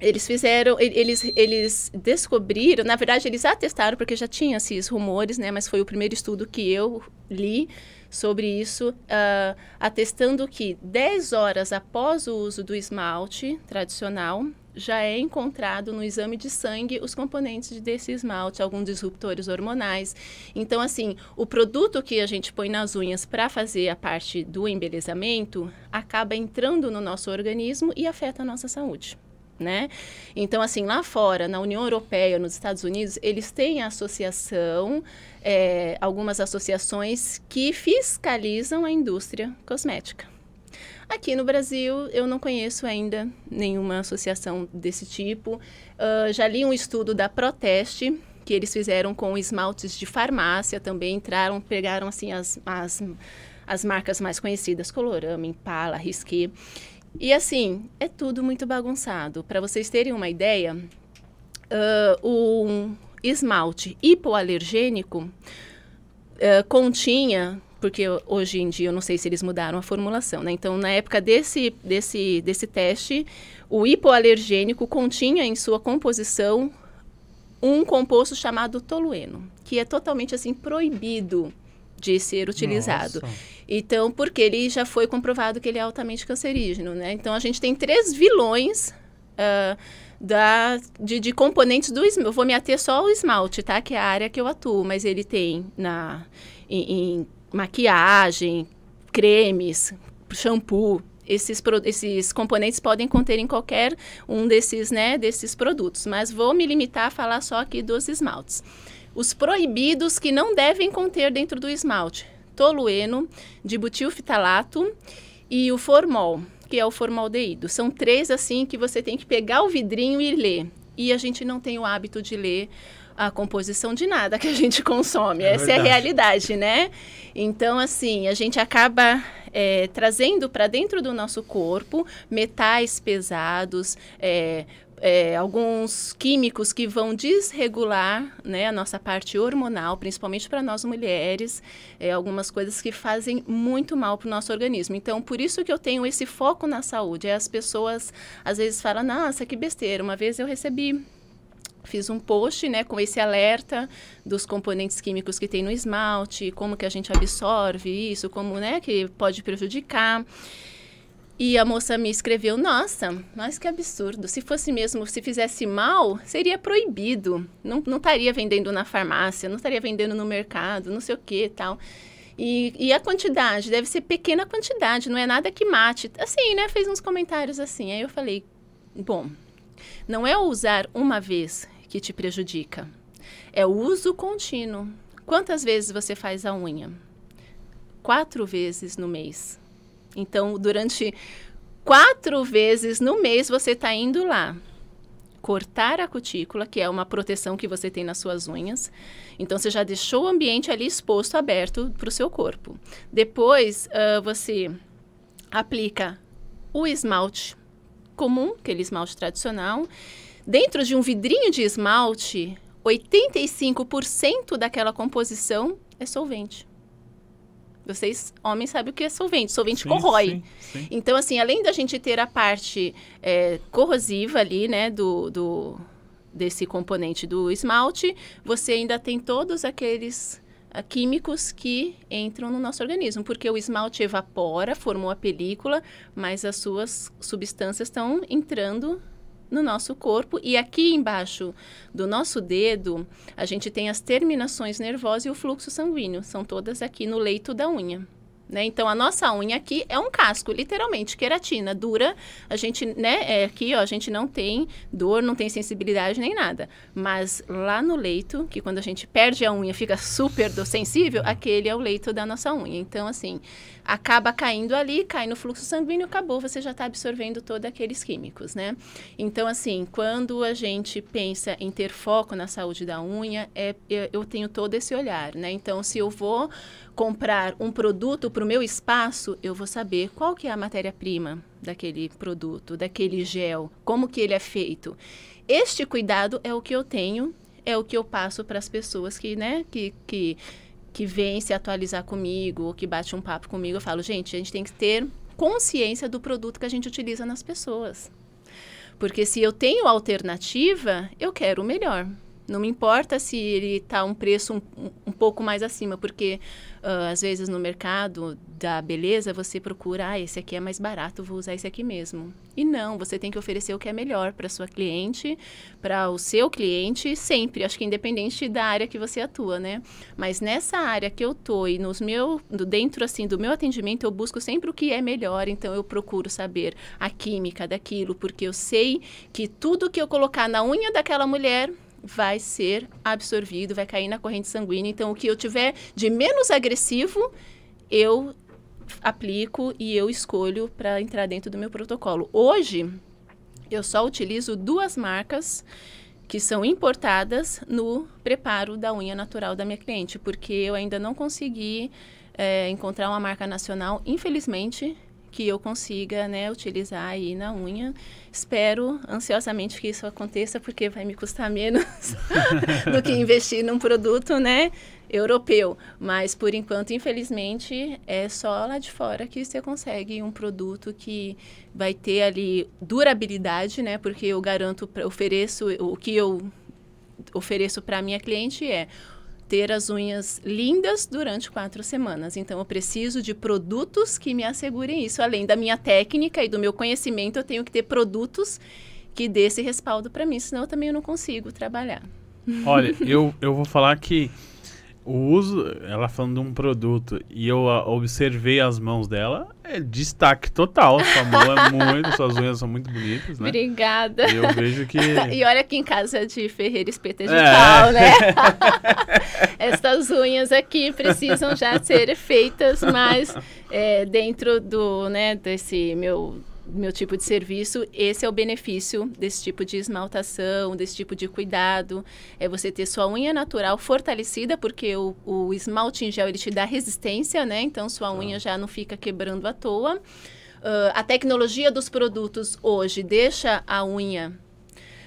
eles fizeram, eles, eles descobriram, na verdade eles atestaram, porque já tinha esses rumores, né? Mas foi o primeiro estudo que eu li sobre isso, uh, atestando que 10 horas após o uso do esmalte tradicional, já é encontrado no exame de sangue os componentes desse esmalte, alguns disruptores hormonais. Então, assim, o produto que a gente põe nas unhas para fazer a parte do embelezamento acaba entrando no nosso organismo e afeta a nossa saúde. Né? Então, assim, lá fora, na União Europeia, nos Estados Unidos, eles têm associação, é, algumas associações que fiscalizam a indústria cosmética. Aqui no Brasil, eu não conheço ainda nenhuma associação desse tipo. Uh, já li um estudo da Proteste, que eles fizeram com esmaltes de farmácia também. Entraram, pegaram assim as, as, as marcas mais conhecidas, Colorama, Impala, Risqué. E assim, é tudo muito bagunçado. Para vocês terem uma ideia, uh, ah, um esmalte hipoalergênico uh, continha porque hoje em dia eu não sei se eles mudaram a formulação, né? Então, na época desse, desse, desse teste, o hipoalergênico continha em sua composição um composto chamado tolueno, que é totalmente assim proibido de ser utilizado. Nossa. Então, porque ele já foi comprovado que ele é altamente cancerígeno, né? Então, a gente tem três vilões uh, da, de, de, componentes do esmalte. Eu vou me ater só ao esmalte, tá? Que é a área que eu atuo, mas ele tem na, em, em maquiagem, cremes, shampoo, esses, esses componentes podem conter em qualquer um desses, né, desses produtos, mas vou me limitar a falar só aqui dos esmaltes. Os proibidos que não devem conter dentro do esmalte: tolueno, dibutilfitalato e o formol, que é o formaldeído. São três assim que você tem que pegar o vidrinho e ler. E a gente não tem o hábito de ler a composição de nada que a gente consome. É Essa verdade. é a realidade, né? Então, assim, a gente acaba é, trazendo para dentro do nosso corpo metais pesados, é, é, alguns químicos que vão desregular né, a nossa parte hormonal, principalmente para nós mulheres, é, algumas coisas que fazem muito mal para o nosso organismo. Então, por isso que eu tenho esse foco na saúde. É, as pessoas às vezes falam, nossa, que besteira, uma vez eu recebi fiz um post, né, com esse alerta dos componentes químicos que tem no esmalte, como que a gente absorve isso, como, né, que pode prejudicar. E a moça me escreveu: Nossa, mas que absurdo! Se fosse mesmo, se fizesse mal, seria proibido. Não, não estaria vendendo na farmácia, não estaria vendendo no mercado, não sei o que tal. E, e a quantidade deve ser pequena quantidade, não é nada que mate. Assim, né? Fez uns comentários assim. Aí eu falei: Bom, não é usar uma vez, que te prejudica. É o uso contínuo. Quantas vezes você faz a unha? Quatro vezes no mês. Então, durante quatro vezes no mês você está indo lá cortar a cutícula, que é uma proteção que você tem nas suas unhas. Então, você já deixou o ambiente ali exposto, aberto para o seu corpo. Depois, uh, você aplica o esmalte comum, aquele esmalte tradicional, Dentro de um vidrinho de esmalte, 85% daquela composição é solvente. Vocês, homens, sabem o que é solvente. Solvente sim, corrói. Sim, sim. Então, assim, além da gente ter a parte é, corrosiva ali, né, do, do, desse componente do esmalte, você ainda tem todos aqueles a, ah, químicos que entram no nosso organismo, porque o esmalte evapora, formou a película, mas as suas substâncias estão entrando no nosso corpo e aqui embaixo do nosso dedo a gente tem as terminações nervosas e o fluxo sanguíneo, são todas aqui no leito da unha. Né? Então, a nossa unha aqui é um casco, literalmente, queratina, dura. A gente, né, é, aqui, ó, a gente não tem dor, não tem sensibilidade nem nada. Mas lá no leito, que quando a gente perde a unha fica super sensível, aquele é o leito da nossa unha. Então, assim, acaba caindo ali, cai no fluxo sanguíneo, acabou, você já está absorvendo todos aqueles químicos, né? Então, assim, quando a gente pensa em ter foco na saúde da unha, é, eu, eu tenho todo esse olhar, né? Então, se eu vou comprar um produto para o meu espaço, eu vou saber qual que é a matéria-prima daquele produto, daquele gel, como que ele é feito. Este cuidado é o que eu tenho, é o que eu passo para as pessoas que, né, que, que, que vêm se atualizar comigo ou que bate um papo comigo. Eu falo, gente, a gente tem que ter consciência do produto que a gente utiliza nas pessoas. Porque se eu tenho alternativa, eu quero o melhor. Não me importa se ele está um preço um, um, pouco mais acima, porque uh, às vezes no mercado da beleza você procura, ah, esse aqui é mais barato, vou usar esse aqui mesmo. E não, você tem que oferecer o que é melhor para sua cliente, para o seu cliente, sempre. Acho que independente da área que você atua, né? Mas nessa área que eu tô e nos meu, dentro assim do meu atendimento, eu busco sempre o que é melhor. Então eu procuro saber a química daquilo, porque eu sei que tudo que eu colocar na unha daquela mulher vai ser absorvido, vai cair na corrente sanguínea. Então, o que eu tiver de menos agressivo, eu aplico e eu escolho para entrar dentro do meu protocolo. Hoje, eu só utilizo duas marcas que são importadas no preparo da unha natural da minha cliente, porque eu ainda não consegui é, encontrar uma marca nacional, infelizmente, que eu consiga né, utilizar aí na unha. Espero ansiosamente que isso aconteça, porque vai me custar menos (laughs) do que investir num produto né, europeu. Mas, por enquanto, infelizmente, é só lá de fora que você consegue um produto que vai ter ali durabilidade, né? Porque eu garanto, ofereço, o que eu ofereço para minha cliente é ter as unhas lindas durante quatro semanas. Então, eu preciso de produtos que me assegurem isso. Além da minha técnica e do meu conhecimento, eu tenho que ter produtos que dê esse respaldo para mim, senão eu também não consigo trabalhar. Olha, eu, eu vou falar que o uso, ela falando de um produto, e eu ah, observei as mãos dela, é destaque total. Sua mão é muito, suas unhas são muito bonitas, né? Obrigada. E eu vejo que. (laughs) e olha aqui em casa de Ferreira Espeta é de é. né? (laughs) Estas unhas aqui precisam já ser feitas mais é, dentro do, né, desse meu meu tipo de serviço, esse é o benefício desse tipo de esmaltação, desse tipo de cuidado. É você ter sua unha natural fortalecida, porque o, o esmalte em gel ele te dá resistência, né? Então sua unha já não fica quebrando à toa. Uh, a tecnologia dos produtos hoje deixa a unha.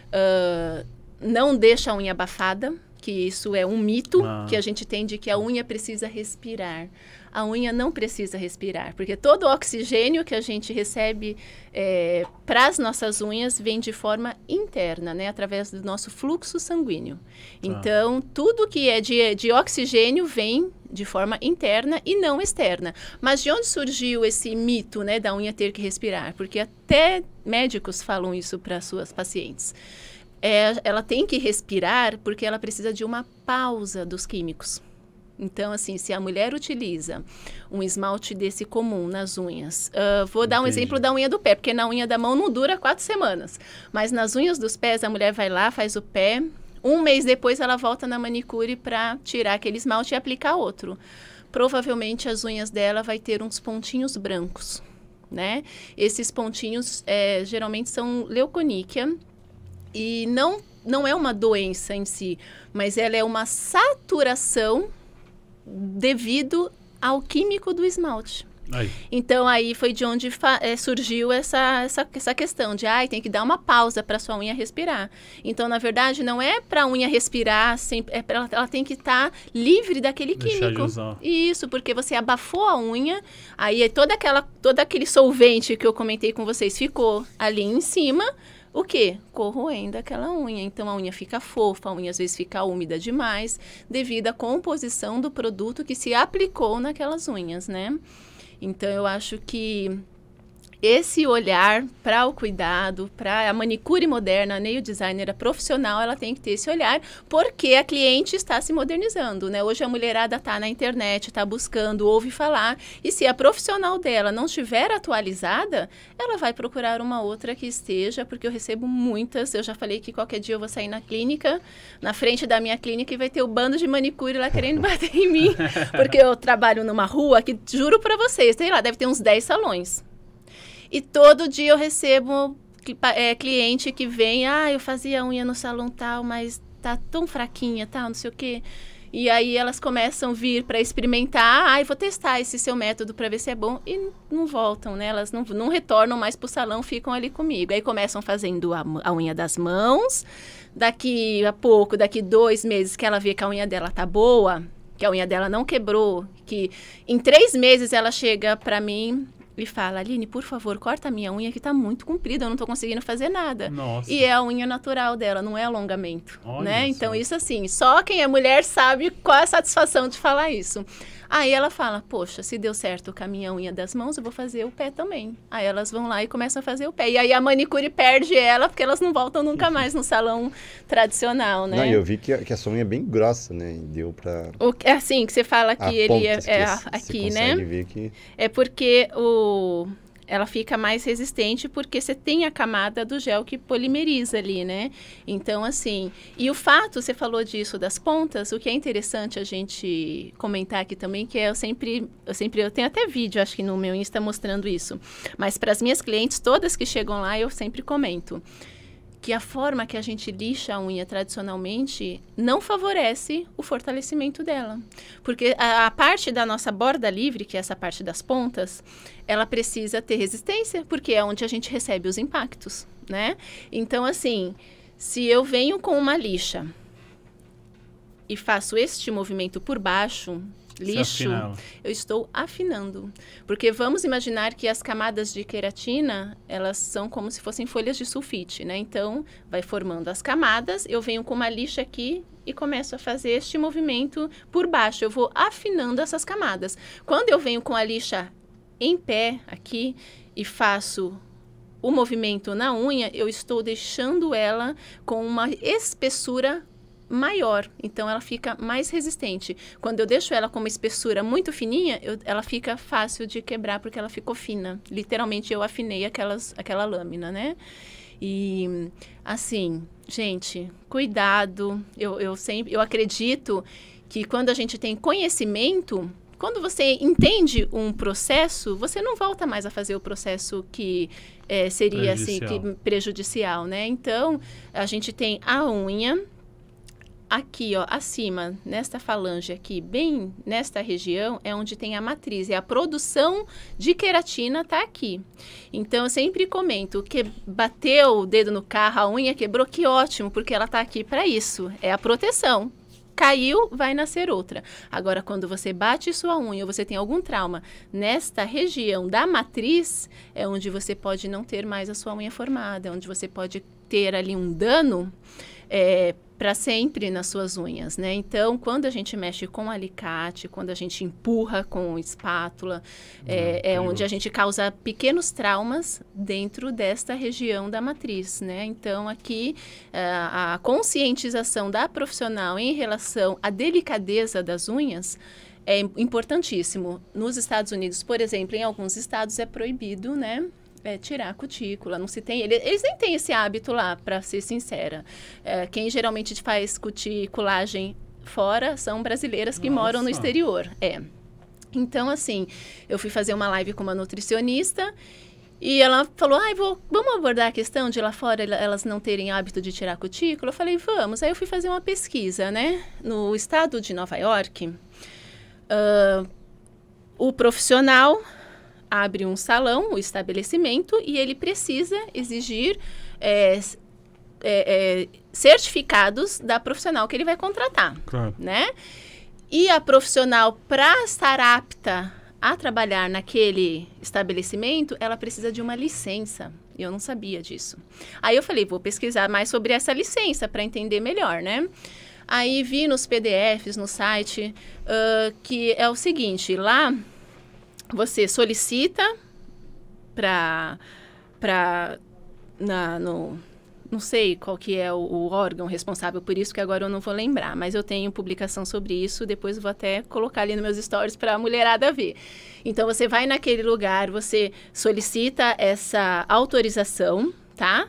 Uh, não deixa a unha abafada, que isso é um mito ah. que a gente tem de que a unha precisa respirar a unha não precisa respirar, porque todo o oxigênio que a gente recebe é, para as nossas unhas vem de forma interna, né, através do nosso fluxo sanguíneo. Ah. Então, tudo que é de, de oxigênio vem de forma interna e não externa. Mas de onde surgiu esse mito, né, da unha ter que respirar? Porque até médicos falam isso para suas pacientes. É, ela tem que respirar porque ela precisa de uma pausa dos químicos. Então, assim, se a mulher utiliza um esmalte desse comum nas unhas, uh, vou Entendi. dar um exemplo da unha do pé, porque na unha da mão não dura quatro semanas. Mas nas unhas dos pés, a mulher vai lá, faz o pé, um mês depois ela volta na manicure para tirar aquele esmalte e aplicar outro. Provavelmente as unhas dela vai ter uns pontinhos brancos, né? Esses pontinhos é, geralmente são leuconíquia e não não é uma doença em si, mas ela é uma saturação devido ao químico do esmalte. Aí. Então aí foi de onde é, surgiu essa, essa, essa questão de ai, ah, tem que dar uma pausa para sua unha respirar. Então, na verdade, não é para a unha respirar, sem, é pra, ela, ela tem que estar tá livre daquele Deixar químico. De Isso, porque você abafou a unha, aí é toda aquela, todo aquele solvente que eu comentei com vocês ficou ali em cima o que? Corroendo aquela unha. Então a unha fica fofa, a unha às vezes fica úmida demais, devido à composição do produto que se aplicou naquelas unhas, né? Então eu acho que esse olhar para o cuidado, para a manicure moderna, a nail designer, a profissional, ela tem que ter esse olhar, porque a cliente está se modernizando, né? Hoje a mulherada está na internet, está buscando, ouve falar, e se a profissional dela não estiver atualizada, ela vai procurar uma outra que esteja, porque eu recebo muitas, eu já falei que qualquer dia eu vou sair na clínica, na frente da minha clínica, e vai ter o um bando de manicure lá querendo (laughs) bater em mim, porque eu trabalho numa rua que, juro para vocês, tem lá, deve ter uns 10 salões. E todo dia eu recebo é, cliente que vem, ah, eu fazia unha no salão tal, mas tá tão fraquinha, tal, não sei o quê. E aí elas começam a vir para experimentar, ah, eu vou testar esse seu método para ver se é bom e não voltam, né? Elas não, não retornam mais pro salão, ficam ali comigo. Aí começam fazendo a, a unha das mãos. Daqui a pouco, daqui dois meses que ela vê que a unha dela tá boa, que a unha dela não quebrou, que em três meses ela chega para mim e fala: Aline, por favor, corta a minha unha que está muito comprida, eu não estou conseguindo fazer nada. Nossa. E é a unha natural dela, não é alongamento. Olha né? Isso. Então, isso assim, só quem é mulher sabe qual é a satisfação de falar isso. Aí ela fala: Poxa, se deu certo com a minha unha das mãos, eu vou fazer o pé também. Aí elas vão lá e começam a fazer o pé. E aí a manicure perde ela, porque elas não voltam nunca uhum. mais no salão tradicional, né? Não, eu vi que, que a sua unha é bem grossa, né? E deu pra. O, é assim, que você fala que ele é, é aqui, né? Que... É porque o ela fica mais resistente porque você tem a camada do gel que polimeriza ali, né? Então, assim, e o fato, você falou disso das pontas, o que é interessante a gente comentar aqui também, que é eu sempre, eu sempre, eu tenho até vídeo, acho que no meu Insta mostrando isso, mas para as minhas clientes, todas que chegam lá, eu sempre comento que a forma que a gente lixa a unha tradicionalmente não favorece o fortalecimento dela. Porque a, a, parte da nossa borda livre, que é essa parte das pontas, ela precisa ter resistência, porque é onde a gente recebe os impactos, né? Então, assim, se eu venho com uma lixa e faço este movimento por baixo, lixo, eu estou afinando. Porque vamos imaginar que as camadas de queratina, elas são como se fossem folhas de sulfite, né? Então, vai formando as camadas, eu venho com uma lixa aqui e começo a fazer este movimento por baixo. Eu vou afinando essas camadas. Quando eu venho com a lixa em pé aqui e faço o movimento na unha, eu estou deixando ela com uma espessura maior, então ela fica mais resistente. Quando eu deixo ela com uma espessura muito fininha, eu, ela fica fácil de quebrar porque ela ficou fina. Literalmente eu afinei aquelas, aquela lâmina, né? E assim, gente, cuidado. Eu, eu sempre eu acredito que quando a gente tem conhecimento, quando você entende um processo, você não volta mais a fazer o processo que é, seria prejudicial. assim que prejudicial, né? Então a gente tem a unha aqui, ó, acima, nesta falange aqui, bem nesta região, é onde tem a matriz, e é a produção de queratina tá aqui. Então, eu sempre comento que bateu o dedo no carro, a unha quebrou, que ótimo, porque ela tá aqui para isso, é a proteção. Caiu, vai nascer outra. Agora, quando você bate sua unha ou você tem algum trauma nesta região da matriz, é onde você pode não ter mais a sua unha formada, é onde você pode ter ali um dano é, para sempre nas suas unhas, né? Então, quando a gente mexe com alicate, quando a gente empurra com espátula, é, é onde a gente causa pequenos traumas dentro desta região da matriz, né? Então, aqui a, é, a conscientização da profissional em relação à delicadeza das unhas é importantíssimo. Nos Estados Unidos, por exemplo, em alguns estados é proibido, né? é tirar a cutícula, não se tem. Eles nem têm esse hábito lá, para ser sincera. É, quem geralmente faz cuticulagem fora são brasileiras que Nossa. moram no exterior. É. Então, assim, eu fui fazer uma live com uma nutricionista e ela falou, ah, vou, vamos abordar a questão de lá fora elas não terem hábito de tirar cutícula. Eu falei, vamos. Aí eu fui fazer uma pesquisa, né? No estado de Nova York, uh, o profissional abre um salão, o um estabelecimento, e ele precisa exigir é, é, é, certificados da profissional que ele vai contratar. Claro. Né? E a profissional, para estar apta a trabalhar naquele estabelecimento, ela precisa de uma licença. E eu não sabia disso. Aí eu falei, vou pesquisar mais sobre essa licença para entender melhor, né? Aí vi nos PDFs, no site, uh, que é o seguinte: lá você solicita para para no não sei qual que é o, o, órgão responsável por isso, que agora eu não vou lembrar, mas eu tenho publicação sobre isso, depois vou até colocar ali nos meus stories para a mulherada ver. Então você vai naquele lugar, você solicita essa autorização, tá?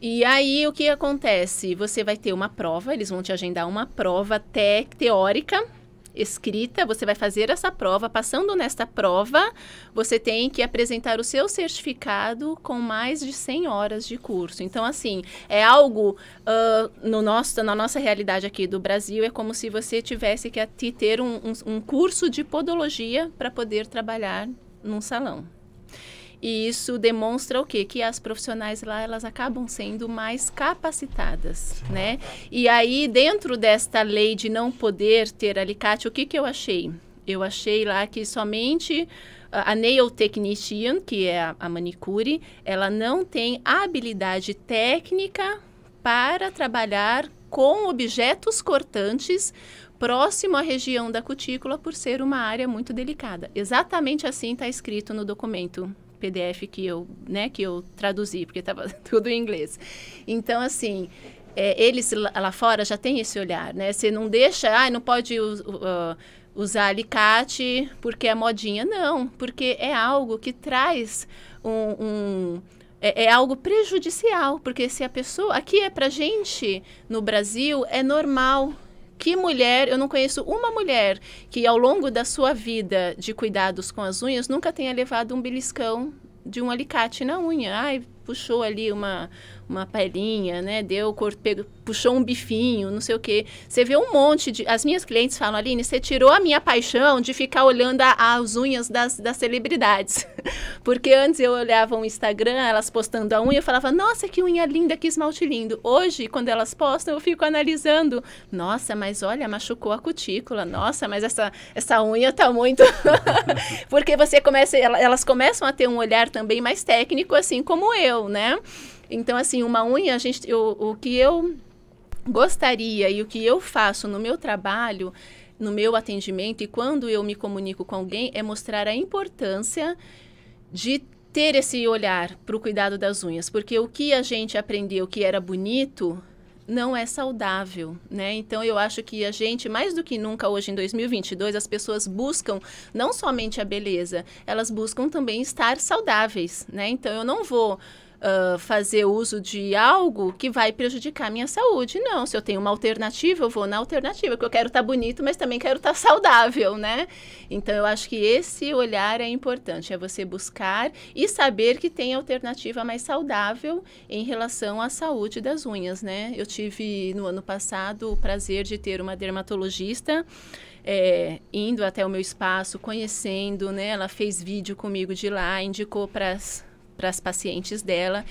E aí o que acontece? Você vai ter uma prova, eles vão te agendar uma prova te teórica escrita, você vai fazer essa prova. Passando nesta prova, você tem que apresentar o seu certificado com mais de 100 horas de curso. Então, assim, é algo uh, no nosso, na nossa realidade aqui do Brasil, é como se você tivesse que ter um, um, um curso de podologia para poder trabalhar num salão. E isso demonstra o quê? Que as profissionais lá, elas acabam sendo mais capacitadas, Sim. né? E aí, dentro desta lei de não poder ter alicate, o que, que eu achei? Eu achei lá que somente a nail technician, que é a, a manicure, ela não tem habilidade técnica para trabalhar com objetos cortantes próximo à região da cutícula por ser uma área muito delicada. Exatamente assim está escrito no documento PDF que eu, né, que eu traduzi, porque estava (laughs) tudo em inglês. Então, assim, é, eles lá fora já têm esse olhar, né? Você não deixa, ah, não pode uh, usar alicate porque é modinha. Não, porque é algo que traz um, um é, é, algo prejudicial, porque se a pessoa. Aqui é pra gente, no Brasil, é normal que mulher, eu não conheço uma mulher que ao longo da sua vida de cuidados com as unhas nunca tenha levado um beliscão de um alicate na unha. Ai, puxou ali uma uma palhinha, né? Deu, o pegou, puxou um bifinho, não sei o quê. Você vê um monte de. As minhas clientes falam, Aline, você tirou a minha paixão de ficar olhando a, as unhas das, das celebridades. (laughs) Porque antes eu olhava o um Instagram, elas postando a unha, eu falava, nossa, que unha linda, que esmalte lindo. Hoje, quando elas postam, eu fico analisando. Nossa, mas olha, machucou a cutícula. Nossa, mas essa, essa unha tá muito. (laughs) Porque você começa, elas começam a ter um olhar também mais técnico, assim como eu, né? Então, assim, uma unha, a gente, eu, o que eu gostaria e o que eu faço no meu trabalho no meu atendimento e quando eu me comunico com alguém é mostrar a importância de ter esse olhar para o cuidado das unhas, porque o que a gente aprendeu que era bonito não é saudável, né? Então eu acho que a gente mais do que nunca hoje em 2022 as pessoas buscam não somente a beleza, elas buscam também estar saudáveis, né? Então eu não vou uh, fazer uso de algo que vai prejudicar a minha saúde. Não, se eu tenho uma alternativa, eu vou na alternativa, porque eu quero estar tá bonito, mas também quero estar tá (laughs) saudável, né? Então, eu acho que esse olhar é importante, é você buscar e saber que tem alternativa mais saudável em relação à saúde das unhas, né? Eu tive, no ano passado, o prazer de ter uma dermatologista é, indo até o meu espaço, conhecendo, né? Ela fez vídeo comigo de lá, indicou para as para as pacientes dela.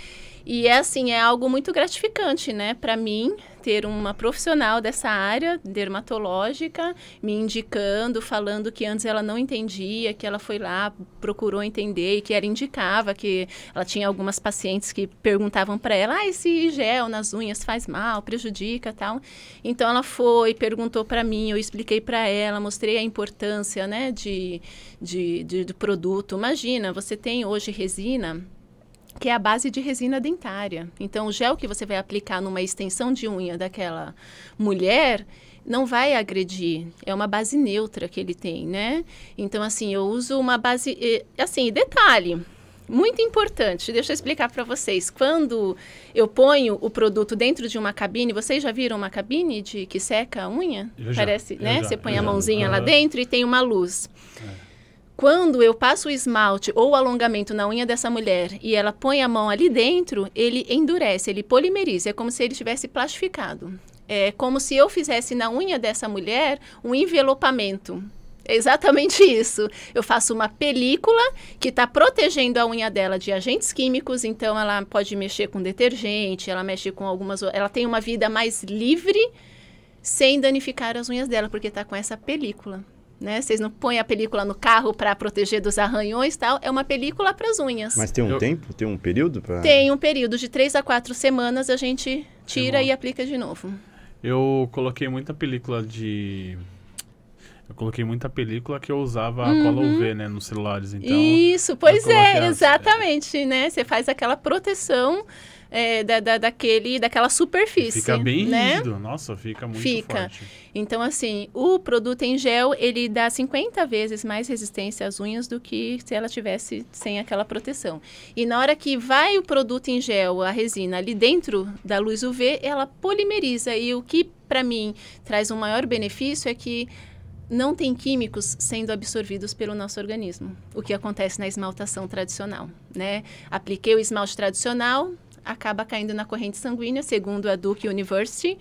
E é assim, é algo muito gratificante, né, para mim ter uma profissional dessa área dermatológica me indicando, falando que antes ela não entendia, que ela foi lá, procurou entender e que ela indicava que ela tinha algumas pacientes que perguntavam para ela: "Ah, esse gel nas unhas faz mal, prejudica, tal". Então ela foi, perguntou para mim, eu expliquei para ela, mostrei a importância, né, de, de, de do produto. Imagina, você tem hoje resina que é a base de resina dentária. Então, o gel que você vai aplicar numa extensão de unha daquela mulher não vai agredir. É uma base neutra que ele tem, né? Então, assim, eu uso uma base. Assim, detalhe. Muito importante, deixa eu explicar para vocês. Quando eu ponho o produto dentro de uma cabine, vocês já viram uma cabine de que seca a unha? Eu Parece, já, né? Já, você põe a mãozinha lá dentro e tem uma luz. É. Quando eu passo o esmalte ou o alongamento na unha dessa mulher e ela põe a mão ali dentro, ele endurece, ele polimeriza, é como se ele tivesse plastificado. É como se eu fizesse na unha dessa mulher um envelopamento. É exatamente (laughs) isso. Eu faço uma película que está protegendo a unha dela de agentes químicos, então ela pode mexer com detergente, ela mexe com algumas. Ela tem uma vida mais livre sem danificar as unhas dela, porque está com essa película né? Vocês não põem a película no carro para proteger dos arranhões tal. É uma película para as unhas. Mas tem um Eu... tempo? Tem um período? Pra... Tem um período. De três a quatro semanas a gente tira e aplica de novo. Eu coloquei muita película de eu coloquei muita película que eu usava uhum. a cola UV, né, nos celulares, então. Isso, pois é, as... exatamente, né? Você faz aquela proteção é, da, da, daquele, daquela superfície. Fica bem né? rígido, nossa, fica muito fica. forte. Então, assim, o produto em gel, ele dá 50 vezes mais resistência às unhas do que se ela tivesse sem aquela proteção. E na hora que vai o produto em gel, a resina, ali dentro da luz UV, ela polimeriza. E o que, para mim, traz um maior benefício é que não tem químicos sendo absorvidos pelo nosso organismo, o que acontece na esmaltação tradicional, né? Apliquei o esmalte tradicional, acaba caindo na corrente sanguínea, segundo a Duke University,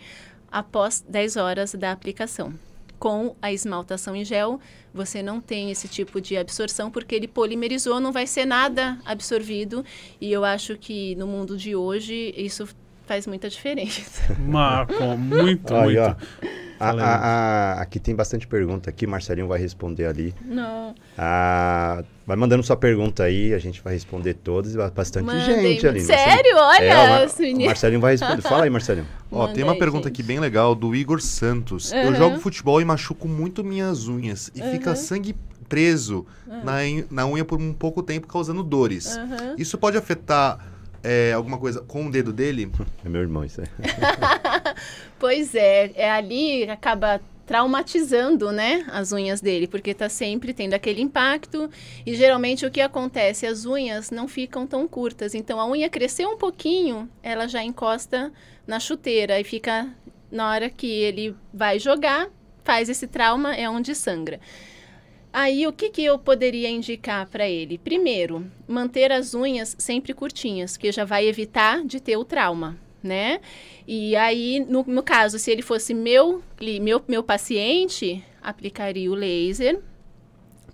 após 10 horas da aplicação. Com a esmaltação em gel, você não tem esse tipo de absorção, porque ele polimerizou, não vai ser nada absorvido. E eu acho que no mundo de hoje, isso faz muita diferença. Marco, muito, muito. A, a, a, aqui tem bastante pergunta aqui, Marcelinho vai responder ali. Não. A, vai mandando sua pergunta aí, a gente vai responder todas. Bastante Mandei. gente ali. Né? Sério? É, Olha, é, o, o Marcelinho vai responder. Fala aí, Marcelinho. (laughs) Ó, tem uma pergunta gente. aqui bem legal do Igor Santos. Uhum. Eu jogo futebol e machuco muito minhas unhas e uhum. fica sangue preso uhum. na, na unha por um pouco tempo, causando dores. Uhum. Isso pode afetar é, alguma coisa com o dedo dele? (laughs) É meu irmão, isso aí. (laughs) (laughs) pois é, é ali acaba traumatizando, né, as unhas dele, porque tá sempre tendo aquele impacto. E geralmente o que acontece, as unhas não ficam tão curtas. Então a unha cresceu um pouquinho, ela já encosta na chuteira e fica na hora que ele vai jogar, faz esse trauma, é onde sangra. Aí o que, que eu poderia indicar para ele? Primeiro, manter as unhas sempre curtinhas, que já vai evitar de ter o trauma né? E aí, no, no caso, se ele fosse meu, meu, meu paciente, aplicaria o laser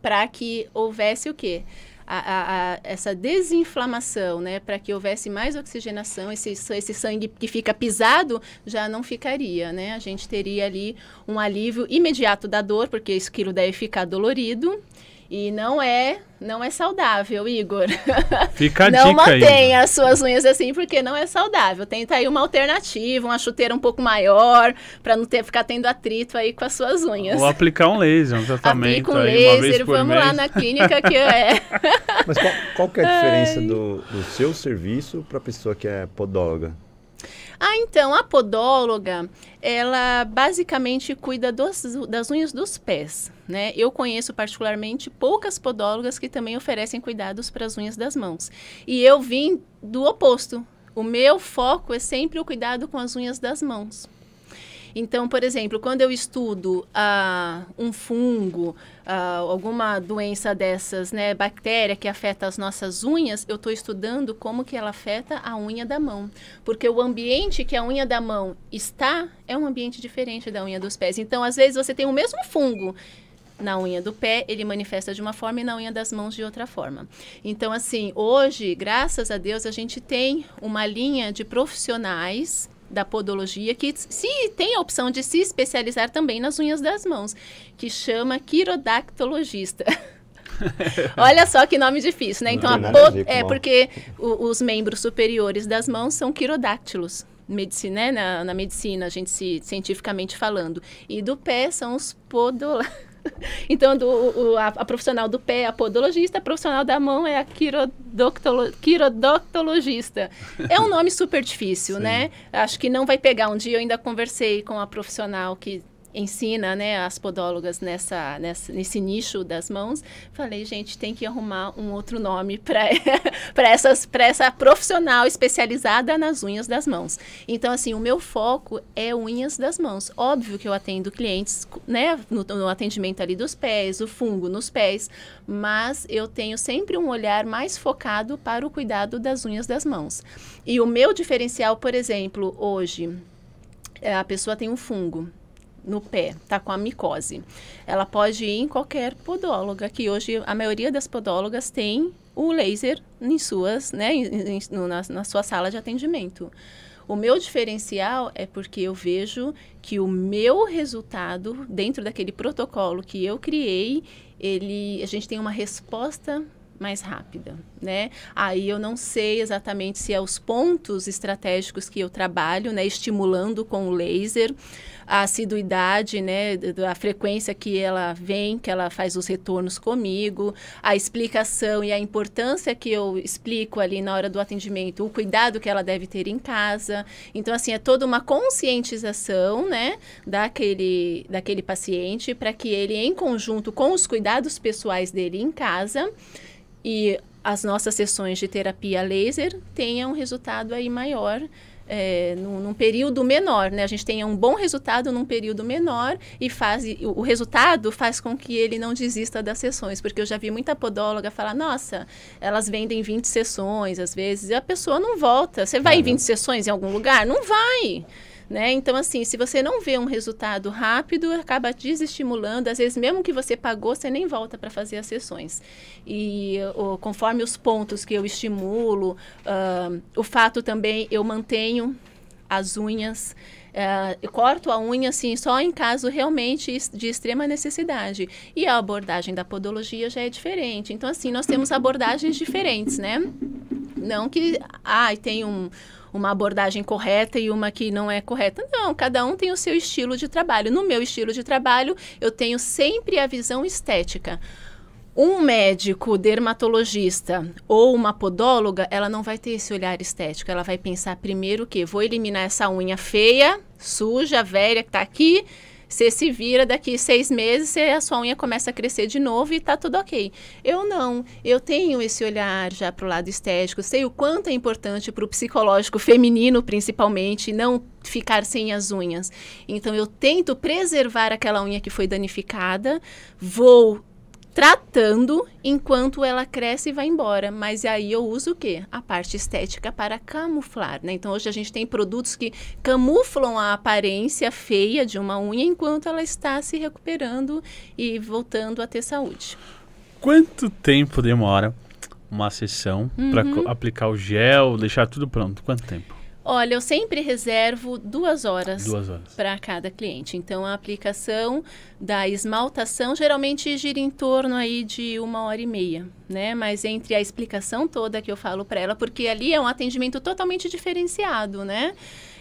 para que houvesse o quê? A, a, a, essa desinflamação, né, para que houvesse mais oxigenação, esse, esse sangue que fica pisado já não ficaria, né? A gente teria ali um alívio imediato da dor, porque isso quilo deve ficar dolorido e não é não é saudável, Igor. (laughs) Fica a Não dica mantenha aí. as suas unhas assim, porque não é saudável. Tenta aí uma alternativa, uma chuteira um pouco maior, para não ter, ficar tendo atrito aí com as suas unhas. Ou aplicar um laser, um tratamento Aplica um aí, laser, vamos mês. lá na clínica que é. (laughs) Mas qual, qual que é a diferença do, do seu serviço para a pessoa que é podóloga? Ah, então, a podóloga, ela basicamente cuida dos, das unhas dos pés né? Eu conheço particularmente poucas podólogas que também oferecem cuidados para as unhas das mãos. E eu vim do oposto. O meu foco é sempre o cuidado com as unhas das mãos. Então, por exemplo, quando eu estudo ah, um fungo, ah, alguma doença dessas, né, bactéria que afeta as nossas unhas, eu estou estudando como que ela afeta a unha da mão. Porque o ambiente que a unha da mão está é um ambiente diferente da unha dos pés. Então, às vezes, você tem o mesmo fungo na unha do pé ele manifesta de uma forma e na unha das mãos de outra forma. Então, assim, hoje, graças a Deus, a gente tem uma linha de profissionais da podologia que se tem a opção de se especializar também nas unhas das mãos, que chama quirodactologista. (laughs) Olha só que nome difícil, né? Então, a pod... é porque o, os membros superiores das mãos são quirodáctilos medicina, né? na, na medicina, a gente se, cientificamente falando. E do pé são os podolactos. (laughs) (laughs) Então, do, o, a, a, profissional do pé é a podologista, a profissional da mão é a quirodoctolo, quirodoctologista. É um nome super difícil, né? Acho que não vai pegar. Um dia eu ainda conversei com a profissional que ensina né, as podólogas nessa, nessa, nesse nicho das mãos. Falei, gente, tem que arrumar um outro nome para (laughs) essa profissional especializada nas unhas das mãos. Então, assim, o meu foco é unhas das mãos. Óbvio que eu atendo clientes né, no, no atendimento ali dos pés, o fungo nos pés, mas eu tenho sempre um olhar mais focado para o cuidado das unhas das mãos. E o meu diferencial, por exemplo, hoje, é, a pessoa tem um fungo no pé, tá com a micose. Ela pode ir em qualquer podóloga, que hoje a maioria das podólogas tem o laser em suas, né, em, em, na, na sua sala de atendimento. O meu diferencial é porque eu vejo que o meu resultado dentro daquele protocolo que eu criei, ele a gente tem uma resposta mais rápida, né? Aí eu não sei exatamente se é os pontos estratégicos que eu trabalho, né, estimulando com o laser, a assiduidade, né, da frequência que ela vem, que ela faz os retornos comigo, a explicação e a importância que eu explico ali na hora do atendimento, o cuidado que ela deve ter em casa. Então, assim, é toda uma conscientização, né, daquele, daquele paciente para que ele, em conjunto com os cuidados pessoais dele em casa e as nossas sessões de terapia laser tenha um resultado aí maior é, num, num, período menor, né? A gente tenha um bom resultado num período menor e faz, o, o, resultado faz com que ele não desista das sessões, porque eu já vi muita podóloga falar, nossa, elas vendem 20 sessões às vezes, e a pessoa não volta. Você vai é, em 20 uhum. né? sessões em algum lugar? Não vai. Né? Então, assim, se você não vê um resultado rápido, acaba desestimulando. Às vezes, mesmo que você pagou, você nem volta para fazer as sessões. E ou, conforme os pontos que eu estimulo, uh, o fato também, eu mantenho as unhas. Uh, eu corto a unha assim só em caso realmente de extrema necessidade e a abordagem da podologia já é diferente então assim nós temos abordagens diferentes né não que ai ah, tem um uma abordagem correta e uma que não é correta. Não, cada um tem o seu estilo de trabalho. No meu estilo de trabalho, eu tenho sempre a visão estética. Um médico dermatologista ou uma podóloga, ela não vai ter esse olhar estético. Ela vai pensar primeiro que vou eliminar essa unha feia, suja, velha que está aqui você se vira daqui seis meses, você, a sua unha começa a crescer de novo e está tudo ok. Eu não. Eu tenho esse olhar já para o lado estético, sei o quanto é importante para o psicológico feminino, principalmente, não ficar sem as unhas. Então eu tento preservar aquela unha que foi danificada, vou tratando enquanto ela cresce e vai embora. Mas aí eu uso o quê? A parte estética para camuflar, né? Então hoje a gente tem produtos que camuflam a aparência feia de uma unha enquanto ela está se recuperando e voltando a ter saúde. Quanto tempo demora uma sessão uhum. para aplicar o gel, deixar tudo pronto? Quanto tempo? Olha, eu sempre reservo duas horas, duas horas. para cada cliente. Então, a aplicação da esmaltação geralmente gira em torno aí de uma hora e meia, né? Mas entre a explicação toda que eu falo para ela, porque ali é um atendimento totalmente diferenciado, né?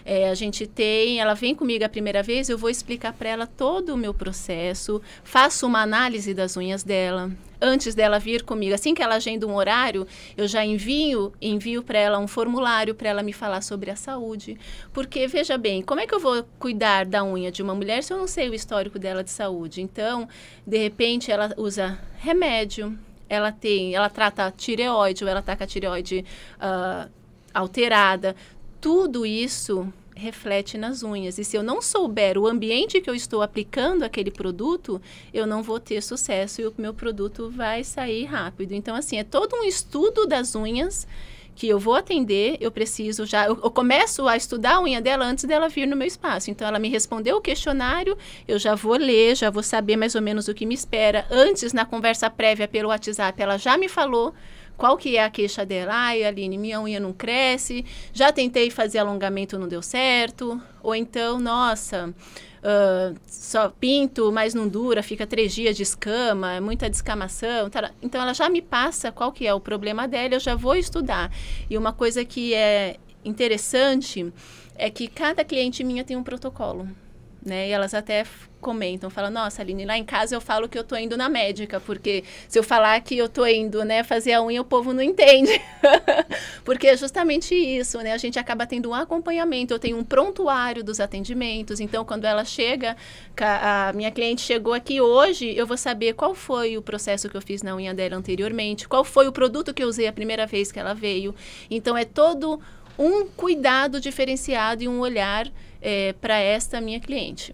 É, a gente tem, ela vem comigo a primeira vez, eu vou explicar para ela todo o meu processo, faço uma análise das unhas dela, antes dela vir comigo. Assim que ela agenda um horário, eu já envio, envio para ela um formulário para ela me falar sobre a saúde. Porque veja bem, como é que eu vou cuidar da unha de uma mulher se eu não sei o histórico dela de saúde? Então, de repente ela usa remédio, ela tem, ela trata tireoide, ou ela tá com a tireoide uh, alterada. Tudo isso reflete nas unhas. E se eu não souber o ambiente que eu estou aplicando aquele produto, eu não vou ter sucesso e o meu produto vai sair rápido. Então, assim, é todo um estudo das unhas que eu vou atender, eu preciso já. Eu, eu, começo a estudar a unha dela antes dela vir no meu espaço. Então, ela me respondeu o questionário, eu já vou ler, já vou saber mais ou menos o que me espera. Antes, na conversa prévia pelo WhatsApp, ela já me falou qual que é a queixa dela? Ai, Aline, minha unha não cresce, já tentei fazer alongamento, não deu certo. Ou então, nossa, uh, só pinto, mas não dura, fica três dias de escama, é muita descamação. Então, ela já me passa qual que é o problema dela, eu já vou estudar. E uma coisa que é interessante é que cada cliente minha tem um protocolo né? E elas até comentam, falam, nossa, Aline, lá em casa eu falo que eu tô indo na médica, porque se eu falar que eu tô indo, né, fazer a unha, o povo não entende. (laughs) porque é justamente isso, né? A gente acaba tendo um acompanhamento, eu tenho um prontuário dos atendimentos, então quando ela chega, a minha cliente chegou aqui hoje, eu vou saber qual foi o processo que eu fiz na unha dela anteriormente, qual foi o produto que eu usei a primeira vez que ela veio. Então é todo um cuidado diferenciado e um olhar é, para esta minha cliente.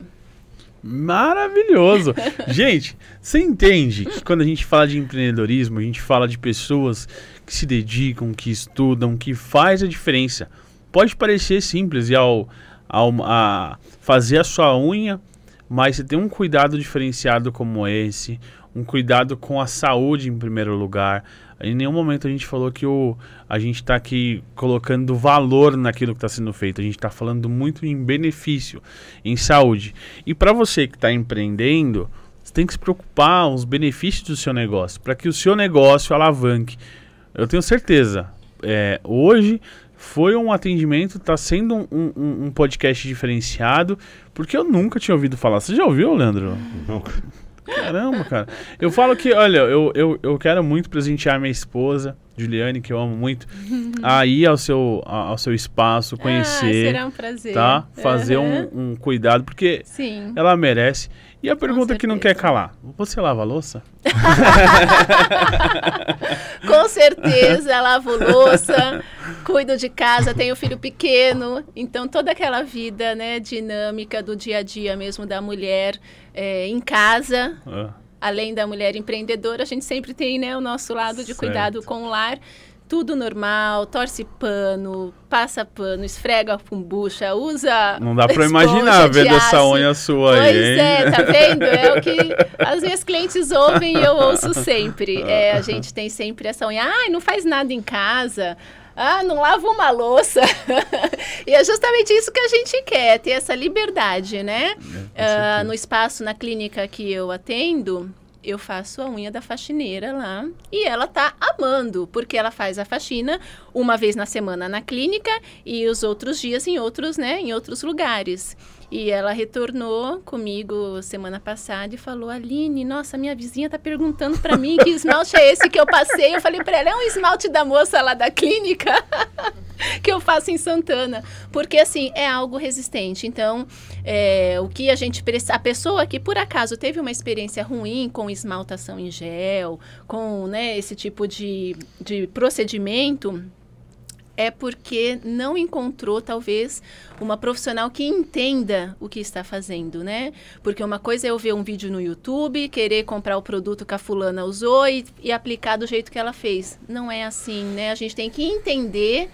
Maravilhoso! (laughs) gente, você entende que quando a gente fala de empreendedorismo, a gente fala de pessoas que se dedicam, que estudam, que faz a diferença. Pode parecer simples e ao, ao a fazer a sua unha, mas você tem um cuidado diferenciado como esse, um cuidado com a saúde em primeiro lugar, em nenhum momento a gente falou que o, a gente está aqui colocando valor naquilo que está sendo feito. A gente está falando muito em benefício, em saúde. E para você que está empreendendo, você tem que se preocupar com os benefícios do seu negócio, para que o seu negócio alavanque. Eu tenho certeza. É, hoje foi um atendimento, está sendo um, um, um podcast diferenciado, porque eu nunca tinha ouvido falar. Você já ouviu, Leandro? Nunca. Caramba, cara. Eu falo que, olha, eu, eu, eu quero muito presentear minha esposa, Juliane, que eu amo muito, a ir ao seu, ao seu espaço, ah, conhecer. Ah, será um prazer. Tá? Fazer uhum. um, um, cuidado, porque Sim. ela merece. E a pergunta que não quer calar: você lava louça? (laughs) Com certeza, lavo louça, cuido de casa, tenho filho pequeno, então toda aquela vida, né, dinâmica do dia a dia mesmo da mulher é, em casa. Ah. Além da mulher empreendedora, a gente sempre tem né, o nosso lado de certo. cuidado com o lar tudo normal, torce pano, passa pano, esfrega a kombucha, usa. Não dá para imaginar vendo essa unha sua pois aí. Pois é, tá vendo? É o que (laughs) as minhas clientes ouvem e eu ouço sempre. Ah. É, a gente tem sempre essa unha. Ai, não faz nada em casa. Ah, não lava uma louça. (laughs) e é justamente isso que a gente quer, ter essa liberdade, né? É, ah, no espaço, na clínica que eu atendo, eu faço a unha da faxineira lá e ela tá amando, porque ela faz a faxina uma vez na semana na clínica e os outros dias em outros, né, em outros lugares. E ela retornou comigo semana passada e falou: Aline, nossa, minha vizinha tá perguntando para mim que esmalte é esse que eu passei. Eu falei para ela: é um esmalte da moça lá da clínica (laughs) que eu faço em Santana. Porque, assim, é algo resistente. Então, é, o que a gente precisa. A pessoa que por acaso teve uma experiência ruim com esmaltação em gel, com né, esse tipo de, de procedimento é porque não encontrou talvez uma profissional que entenda o que está fazendo, né? Porque uma coisa é eu ver um vídeo no YouTube, querer comprar o produto que a fulana usou e, e aplicar do jeito que ela fez. Não é assim, né? A gente tem que entender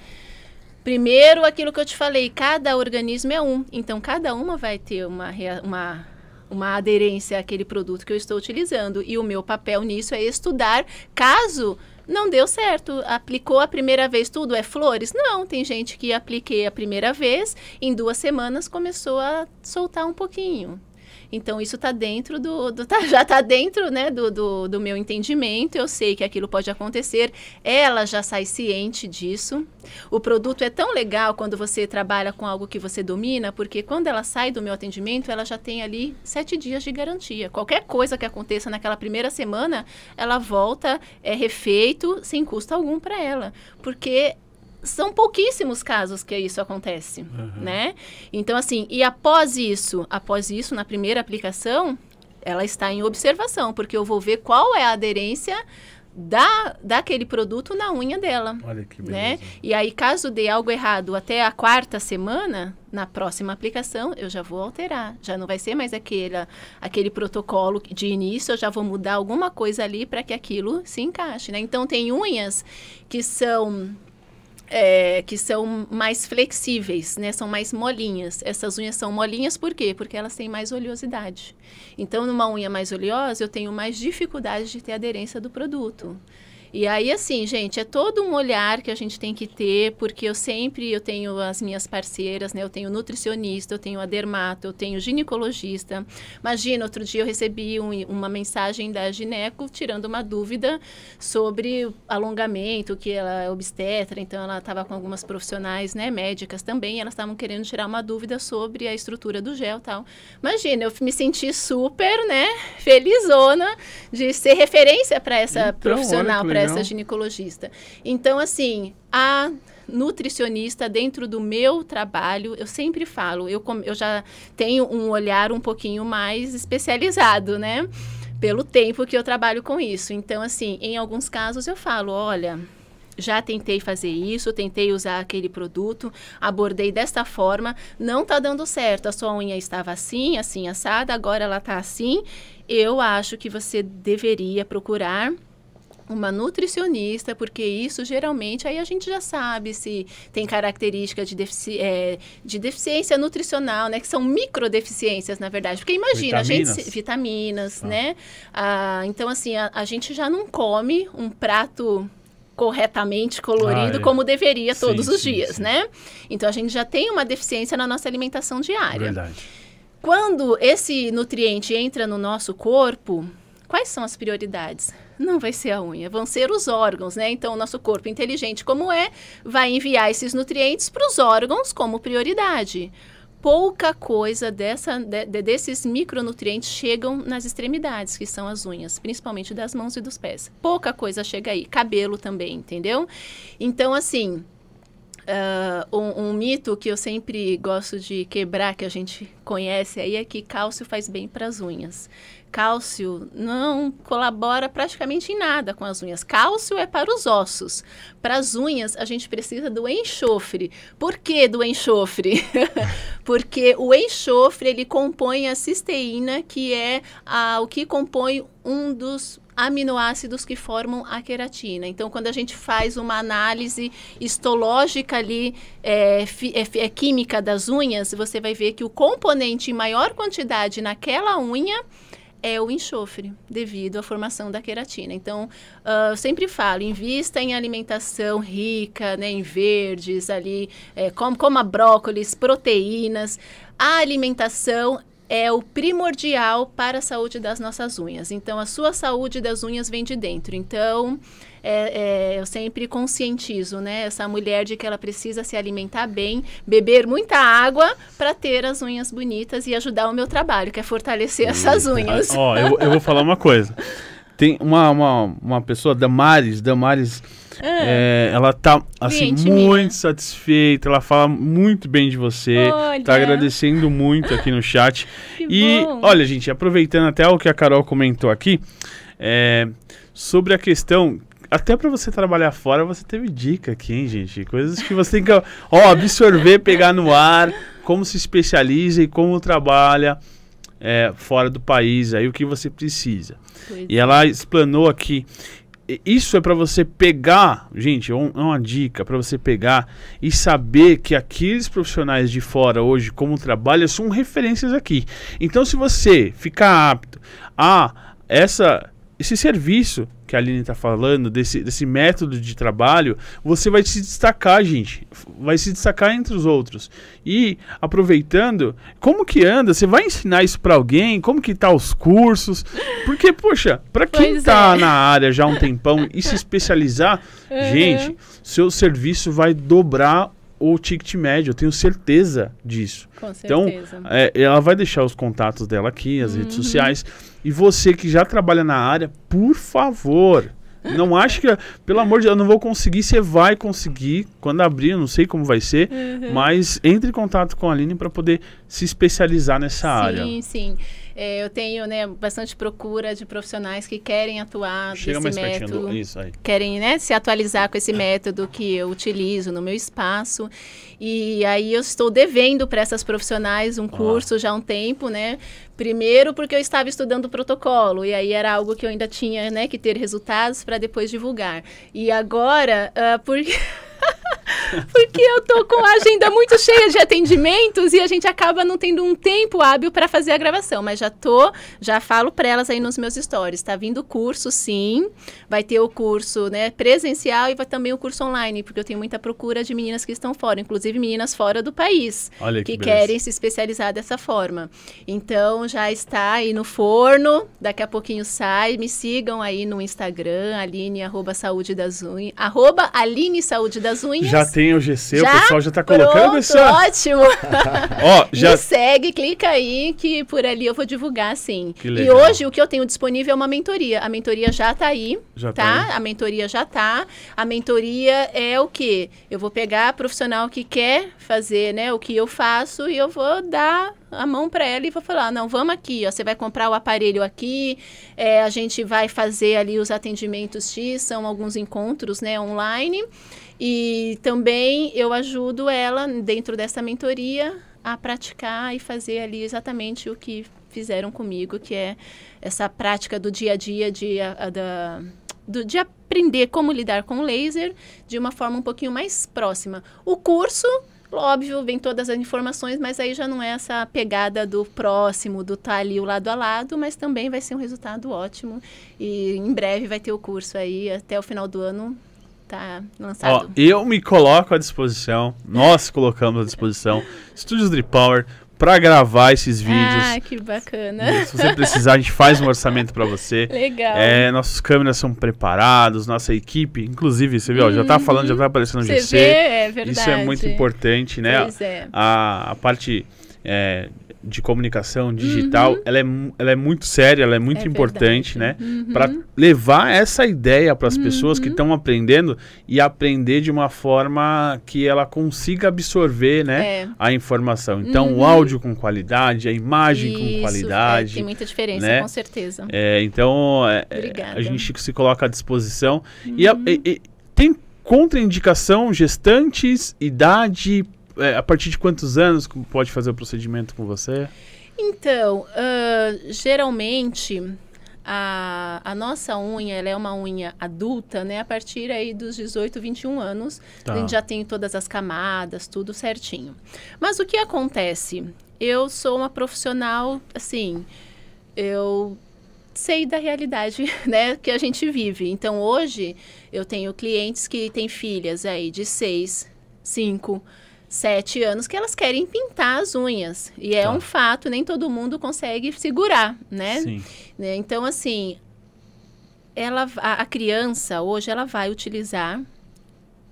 primeiro aquilo que eu te falei, cada organismo é um, então cada uma vai ter uma uma uma aderência àquele produto que eu estou utilizando e o meu papel nisso é estudar caso não deu certo. Aplicou a primeira vez tudo é flores? Não, tem gente que apliquei a primeira vez, em duas semanas começou a soltar um pouquinho. Então, isso está dentro do. do tá, (laughs) já está dentro né, do, do, do, meu entendimento. Eu sei que aquilo pode acontecer. Ela já sai ciente disso. O produto é tão legal quando você trabalha com algo que você domina, porque quando ela sai do meu atendimento, ela já tem ali sete dias de garantia. Qualquer coisa que aconteça naquela primeira semana, ela volta, é refeito, sem custo algum para ela. Porque são pouquíssimos casos que isso acontece, uhum. né? Então, assim, e após isso, após isso, na primeira aplicação, ela está em observação, porque eu vou ver qual é a aderência da, daquele produto na unha dela. Olha que né? beleza. Né? E aí, caso dê algo errado até a quarta semana, na próxima aplicação eu já vou alterar. Já não vai ser mais aquele aquele protocolo de início, eu já vou mudar alguma coisa ali para que aquilo se encaixe. Né? Então, tem unhas que são é, que são mais flexíveis, né? São mais molinhas. Essas unhas são molinhas por quê? Porque elas têm mais oleosidade. Então, numa unha mais oleosa, eu tenho mais dificuldade de ter aderência do produto. E aí, assim, gente, é todo um olhar que a gente tem que ter, porque eu sempre eu tenho as minhas parceiras, né? Eu tenho nutricionista, eu tenho a dermato, eu tenho ginecologista. Imagina, outro dia eu recebi um, uma mensagem da gineco tirando uma dúvida sobre alongamento, que ela é obstetra, então ela estava com algumas profissionais, né, médicas também, elas estavam querendo tirar uma dúvida sobre a estrutura do gel tal. Imagina, eu me senti super, né, felizona de ser referência para essa então, profissional, para essa ginecologista. Então, assim, a nutricionista dentro do meu trabalho, eu sempre falo, eu, eu já tenho um olhar um pouquinho mais especializado, né? Pelo tempo que eu trabalho com isso. Então, assim, em alguns casos eu falo, olha, já tentei fazer isso, tentei usar aquele produto, abordei desta forma, não tá dando certo. A sua unha estava assim, assim assada, agora ela tá assim. Eu acho que você deveria procurar uma nutricionista, porque isso geralmente aí a gente já sabe se tem característica de, defici é, de deficiência nutricional, né? Que são microdeficiências, na verdade. Porque imagina, vitaminas. a gente. Vitaminas, ah. né? Ah, então, assim, a, a gente já não come um prato corretamente colorido ah, é. como deveria sim, todos os sim, dias, sim. né? Então a gente já tem uma deficiência na nossa alimentação diária. Verdade. Quando esse nutriente entra no nosso corpo, quais são as prioridades? Não vai ser a unha, vão ser os órgãos, né? Então, o nosso corpo inteligente, como é, vai enviar esses nutrientes para os órgãos como prioridade. Pouca coisa dessa, de, desses micronutrientes chegam nas extremidades, que são as unhas, principalmente das mãos e dos pés. Pouca coisa chega aí. Cabelo também, entendeu? Então, assim, Uh, um, um, mito que eu sempre gosto de quebrar, que a gente conhece aí, é que cálcio faz bem para as unhas cálcio não colabora praticamente em nada com as unhas. Cálcio é para os ossos. Para as unhas, a gente precisa do enxofre. Por que do enxofre? (laughs) Porque o enxofre ele compõe a cisteína, que é a, o que compõe um dos aminoácidos que formam a queratina. Então, quando a gente faz uma análise histológica ali, é, é, é, química das unhas, você vai ver que o componente em maior quantidade naquela unha é o enxofre, devido à formação da queratina. Então, uh, eu sempre falo, invista em alimentação rica, né, em verdes ali, é, coma brócolis, proteínas. A alimentação é o primordial para a saúde das nossas unhas. Então, a sua saúde das unhas vem de dentro. Então, é, é, eu sempre conscientizo, né? Essa mulher de que ela precisa se alimentar bem, beber muita água para ter as unhas bonitas e ajudar o meu trabalho, que é fortalecer essas unhas. ó, eu, eu vou falar uma coisa. Tem uma, uma, uma pessoa, Damares, Damares, é. É, ela tá assim, muito minha. satisfeita, ela fala muito bem de você, tá olha. tá agradecendo muito aqui no chat. (laughs) e bom. olha, gente, aproveitando até o que a Carol comentou aqui, é, sobre a questão até para você trabalhar fora, você teve dica aqui, hein, gente? Coisas que você tem que ó, absorver, pegar no ar, como se especializa e como trabalha é, fora do país, aí o que você precisa. Pois e ela explanou aqui. Isso é para você pegar, gente, é um, é uma dica para você pegar e saber que aqueles profissionais de fora hoje, como trabalham, são referências aqui. Então, se você ficar apto a essa, esse serviço, que a Aline está falando, desse, desse método de trabalho, você vai se destacar, gente. Vai se destacar entre os outros. E, aproveitando, como que anda? Você vai ensinar isso para alguém? Como que tá os cursos? Porque, poxa, para quem está é. na área já há um tempão e se especializar, uhum. gente, seu serviço vai dobrar o ticket médio, eu tenho certeza disso. Com então, certeza. Então, é, ela vai deixar os contatos dela aqui, as uhum. redes sociais e você que já trabalha na área, por favor, não acho que, pelo amor de Deus, eu não vou conseguir. Você vai conseguir quando abrir, eu não sei como vai ser, uhum. mas entre em contato com a Aline para poder se especializar nessa sim, área. Sim, sim. É, eu tenho né, bastante procura de profissionais que querem atuar Chega nesse método, querem né, se atualizar com esse é. método que eu utilizo no meu espaço. E aí eu estou devendo para essas profissionais um ah. curso ah. já há um tempo, né? Primeiro porque eu estava estudando protocolo e aí era algo que eu ainda tinha né, que ter resultados para depois divulgar. E agora, uh, ah, porque porque eu tô com a agenda muito cheia de atendimentos e a gente acaba não tendo um tempo hábil para fazer a gravação. Mas já tô, já falo para elas aí nos meus stories. Tá vindo curso, sim. Vai ter o curso né, presencial e vai também o curso online, porque eu tenho muita procura de meninas que estão fora, inclusive meninas fora do país, Olha que, que querem se especializar dessa forma. Então já está aí no forno, daqui a pouquinho sai. Me sigam aí no Instagram, Aline, arroba saúde das unhas, arroba Aline Saúde das Unhas. Já já tem o GC, já? o pessoal já tá colocando isso. essa. Ótimo! (laughs) Ó, já... Me segue, clica aí que por ali eu vou divulgar, sim. E hoje o que eu tenho disponível é uma mentoria. A mentoria já tá aí. Já tá? tá a mentoria já tá. A mentoria é o quê? Eu vou pegar a profissional que quer fazer, né? O que eu faço e eu vou dar a mão para ela e vou falar: não, vamos aqui, ó, você vai comprar o aparelho aqui, é, a gente vai fazer ali os atendimentos X, são alguns encontros né, online. E também eu ajudo ela, dentro dessa mentoria, a praticar e fazer ali exatamente o que fizeram comigo, que é essa prática do dia a dia, de, a, da, do, de aprender como lidar com o laser de uma forma um pouquinho mais próxima. O curso óbvio, vem todas as informações, mas aí já não é essa pegada do próximo, do estar tá ali o lado a lado, mas também vai ser um resultado ótimo. E em breve vai ter o curso aí, até o final do ano tá lançado. Ó, eu me coloco à disposição, nós colocamos à disposição, (laughs) Estúdios Drip Power, para gravar esses vídeos. Ah, que bacana. E se você precisar, a gente faz um orçamento para você. (laughs) Legal. É, nossas câmeras são preparados, nossa equipe, inclusive, você viu, uhum. já tá uhum. falando, já tá aparecendo o GC. Vê? É verdade. Isso é muito importante, né? Pois é. A, a parte é, de comunicação digital, uhum. ela, é, ela é muito séria, ela é muito é importante, verdade. né? Uhum. Para levar essa ideia para as uhum. pessoas que estão aprendendo e aprender de uma forma que ela consiga absorver, né, é. a informação. Então, o uhum. áudio com qualidade, a imagem Isso, com é, qualidade. É, tem muita diferença, né? com certeza. É, então, é, é, a gente se coloca à disposição. E, uhum. e, e tem contraindicação gestantes, idade, é, a partir de quantos anos pode fazer o procedimento com você? Então, uh, geralmente a, a, nossa unha ela é uma unha adulta, né? A partir aí dos 18, 21 anos, tá. a gente já tem todas as camadas, tudo certinho. Mas o que acontece? Eu sou uma profissional, assim, eu sei da realidade, (laughs) né, que a gente vive. Então hoje eu tenho clientes que têm filhas aí de 6, 5, sete anos que elas querem pintar as unhas. E é tá. é um fato, nem todo mundo consegue segurar, né? Sim. Né? Então, assim, ela, a, a, criança hoje ela vai utilizar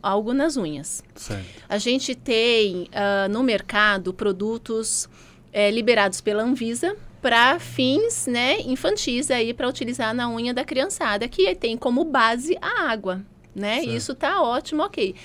algo nas unhas. Certo. A gente tem uh, no mercado produtos é, liberados pela Anvisa para fins né, infantis aí para utilizar na unha da criançada, que tem como base a água. Né? Certo. Isso tá ótimo, ok.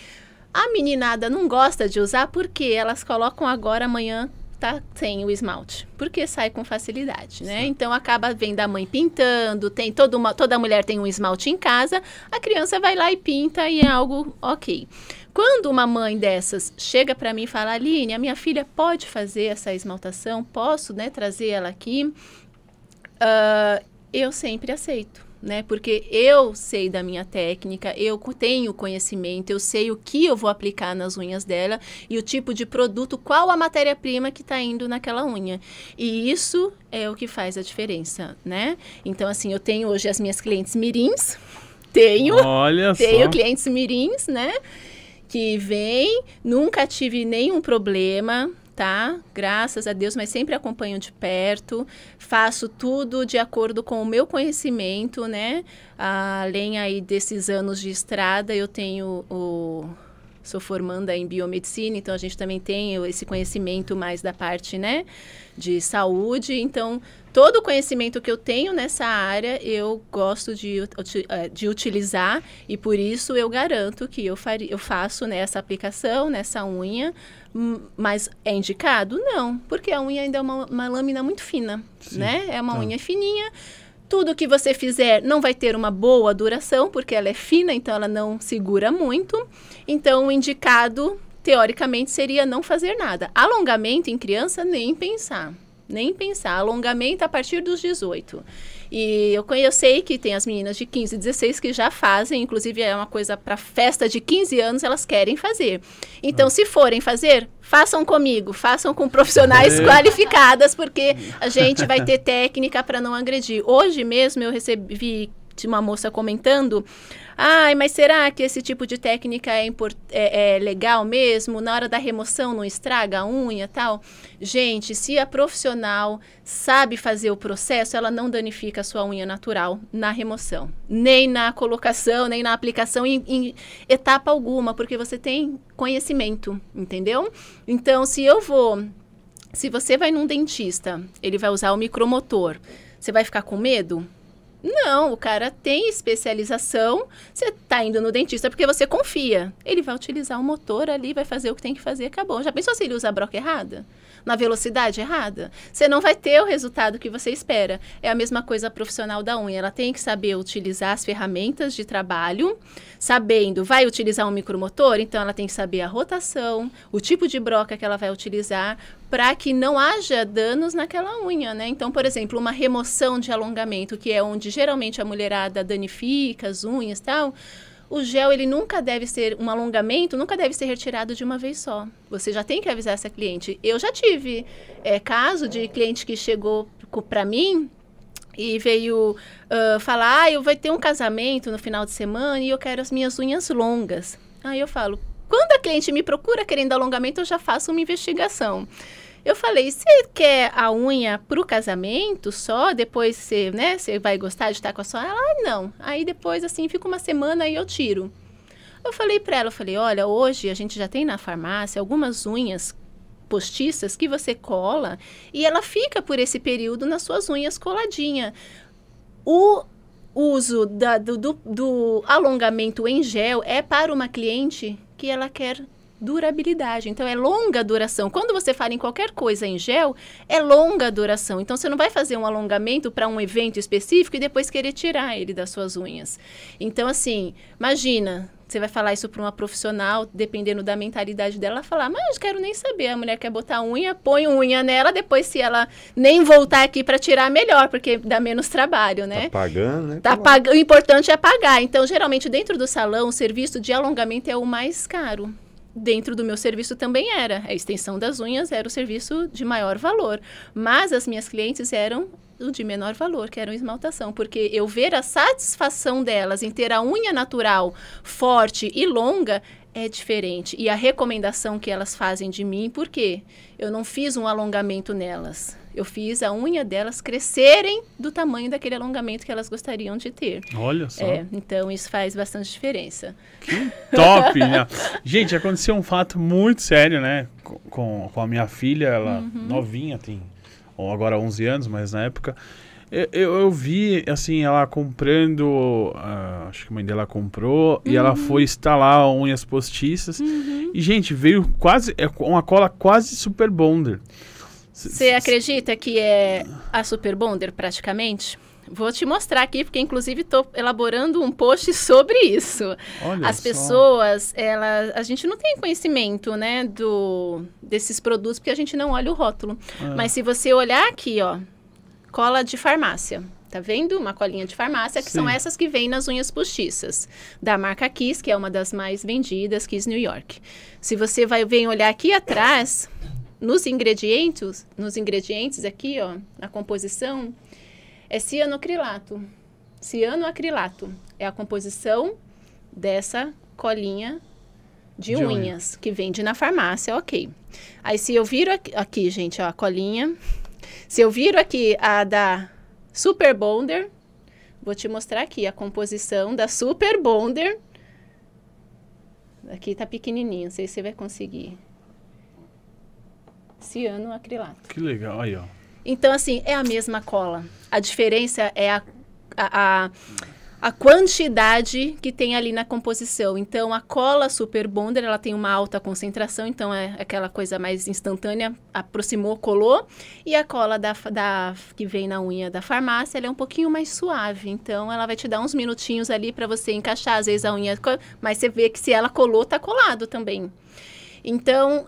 A meninada não gosta de usar porque elas colocam agora, amanhã tá sem o esmalte, porque sai com facilidade, né? Sim. Então acaba vendo a mãe pintando, tem toda uma, toda mulher tem um esmalte em casa, a criança vai lá e pinta e é algo OK. Quando uma mãe dessas chega para mim e fala: "Aline, a minha filha pode fazer essa esmaltação? Posso, né, trazer ela aqui?" Uh, eu sempre aceito né? Porque eu sei da minha técnica, eu tenho conhecimento, eu sei o que eu vou aplicar nas unhas dela e o tipo de produto, qual a matéria-prima que está indo naquela unha. E isso é o que faz a diferença, né? Então, assim, eu tenho hoje as minhas clientes mirins, (laughs) tenho, Olha tenho só. clientes mirins, né? Que vem, nunca tive nenhum problema, tá? Graças a Deus, mas sempre acompanho de perto, faço tudo de acordo com o meu conhecimento, né? Além aí desses anos de estrada, eu tenho o sou formanda em biomedicina, então a gente também tem esse conhecimento mais da parte, né? de saúde. Então, todo o conhecimento que eu tenho nessa área eu gosto de, eh, eh, de utilizar e por isso eu garanto que eu, far, eu faço nessa né, aplicação, nessa unha. Hum, mas é indicado? Não, porque a unha ainda é uma, uma lâmina muito fina, Sim. né? É uma ah. unha fininha tudo que você fizer não vai ter uma boa duração, porque ela é fina, então ela não segura muito. Então, o indicado teoricamente seria não fazer nada. Alongamento em criança, nem pensar. Nem pensar. Alongamento a partir dos 18. E eu, eu sei que tem as meninas de 15, e 16 que já fazem, inclusive é uma coisa para festa de 15 anos, elas querem fazer. Então, ah. se forem fazer, façam comigo, façam com profissionais (laughs) qualificadas, porque a gente vai ter técnica para não agredir. Hoje mesmo eu recebi de uma moça comentando Ai, mas será que esse tipo de técnica é, é, é legal mesmo? Na hora da remoção não estraga a unha tal? Gente, se a profissional sabe fazer o processo, ela não danifica a sua unha natural na remoção, nem na colocação, nem na aplicação em, em etapa alguma, porque você tem conhecimento, entendeu? Então, se eu vou se você vai num dentista, ele vai usar o micromotor. Você vai ficar com medo? Não, o cara tem especialização. Você está indo no dentista porque você confia. Ele vai utilizar o motor ali, vai fazer o que tem que fazer, acabou. Já pensou se ele usa a broca errada? Na velocidade errada? Você não vai ter o resultado que você espera. É a mesma coisa a profissional da unha. Ela tem que saber utilizar as ferramentas de trabalho, sabendo, vai utilizar um micromotor, então ela tem que saber a rotação, o tipo de broca que ela vai utilizar, para que não haja danos naquela unha, né? Então, por exemplo, uma remoção de alongamento, que é onde geralmente a mulherada danifica as unhas, tal, o gel ele nunca deve ser um alongamento, nunca deve ser retirado de uma vez só. Você já tem que avisar essa cliente. Eu já tive é, caso de cliente que chegou para mim e veio uh, falar, ah, eu vou ter um casamento no final de semana e eu quero as minhas unhas longas. Aí eu falo, quando a cliente me procura querendo alongamento, eu já faço uma investigação. Eu falei, você quer a unha pro casamento só? Depois você, né, você vai gostar de estar tá com a sua? Ela, ah, não. Aí depois, assim, fica uma semana e eu tiro. Eu falei para ela, eu falei, olha, hoje a gente já tem na farmácia algumas unhas postiças que você cola e ela fica por esse período nas suas unhas coladinha. O uso da, do, do, do alongamento em gel é para uma cliente que ela quer durabilidade. Então, é longa duração. Quando você fala em qualquer coisa em gel, é longa duração. Então, você não vai fazer um alongamento para um evento específico e depois querer tirar ele das suas unhas. Então, assim, imagina. Você vai falar isso para uma profissional, dependendo da mentalidade dela, ela falar, mas quero nem saber. A mulher quer botar unha, põe unha nela, depois se ela nem voltar aqui para tirar, melhor, porque dá menos trabalho, né? Tá pagando, né? Tá pag... O importante é pagar. Então, geralmente, dentro do salão, o serviço de alongamento é o mais caro dentro do meu serviço também era. A extensão das unhas era o serviço de maior valor, mas as minhas clientes eram o de menor valor, que era esmaltação, porque eu ver a satisfação delas em ter a unha natural forte e longa é diferente. E a recomendação que elas fazem de mim, porque eu não fiz um alongamento nelas eu fiz a unha delas crescerem do tamanho daquele alongamento que elas gostariam de ter. Olha é, só. É, então isso faz bastante diferença. Que top, né? Gente, aconteceu um fato muito sério, né? Com, com a minha filha, ela uhum. novinha, tem ou agora 11 anos, mas na época. Eu, eu, eu vi, assim, ela comprando. Uh, acho que a mãe dela comprou. Uhum. E ela uhum. foi instalar unhas postiças. Uhum. E, gente, veio quase. É uma cola quase super bonder. Você acredita que é a Super Bonder praticamente? Vou te mostrar aqui, porque inclusive estou elaborando um post (laughs) sobre isso. Olha As só. pessoas, elas, a gente não tem conhecimento, né, do desses produtos, porque a gente não olha o rótulo. É. Mas se você olhar aqui, ó, cola de farmácia. Tá vendo? Uma colinha de farmácia, que Sim. são essas que vêm nas unhas postiças, da marca Kiss, que é uma das mais vendidas, Kiss New York. Se você vai vem olhar aqui atrás, nos ingredientes, nos ingredientes aqui, ó, na composição, é cianoacrilato. Cianoacrilato é a composição dessa colinha de, de unhas que vende na farmácia, ok. Aí se eu viro aqui, aqui, gente, ó, a colinha. Se eu viro aqui a da Super Bonder, vou te mostrar aqui a composição da Super Bonder. Aqui tá pequenininho, não sei se você vai conseguir cianoacrilato. Que legal, aí ó. Então, assim, é a mesma cola. A diferença é a, a, a, quantidade que tem ali na composição. Então, a cola super bonder, ela tem uma alta concentração, então é aquela coisa mais instantânea, aproximou, colou. E a cola da, da que vem na unha da farmácia, ela é um pouquinho mais suave. Então, ela vai te dar uns minutinhos ali para você encaixar, às vezes a unha... Mas você vê que se ela colou, tá colado também. Então,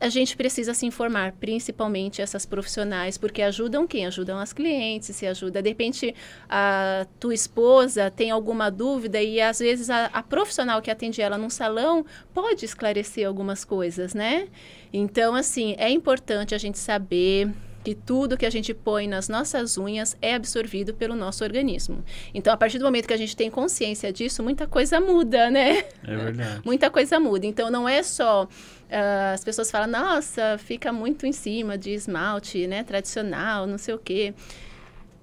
a gente precisa se informar, principalmente essas profissionais, porque ajudam quem? Ajudam as clientes, se ajuda. De repente, a tua esposa tem alguma dúvida e às vezes a, a profissional que atende ela num salão pode esclarecer algumas coisas, né? Então, assim, é importante a gente saber que tudo que a gente põe nas nossas unhas é absorvido pelo nosso organismo. Então, a partir do momento que a gente tem consciência disso, muita coisa muda, né? É verdade. (laughs) muita coisa muda. Então, não é só Uh, as pessoas falam, nossa, fica muito em cima de esmalte, né, tradicional, não sei o quê.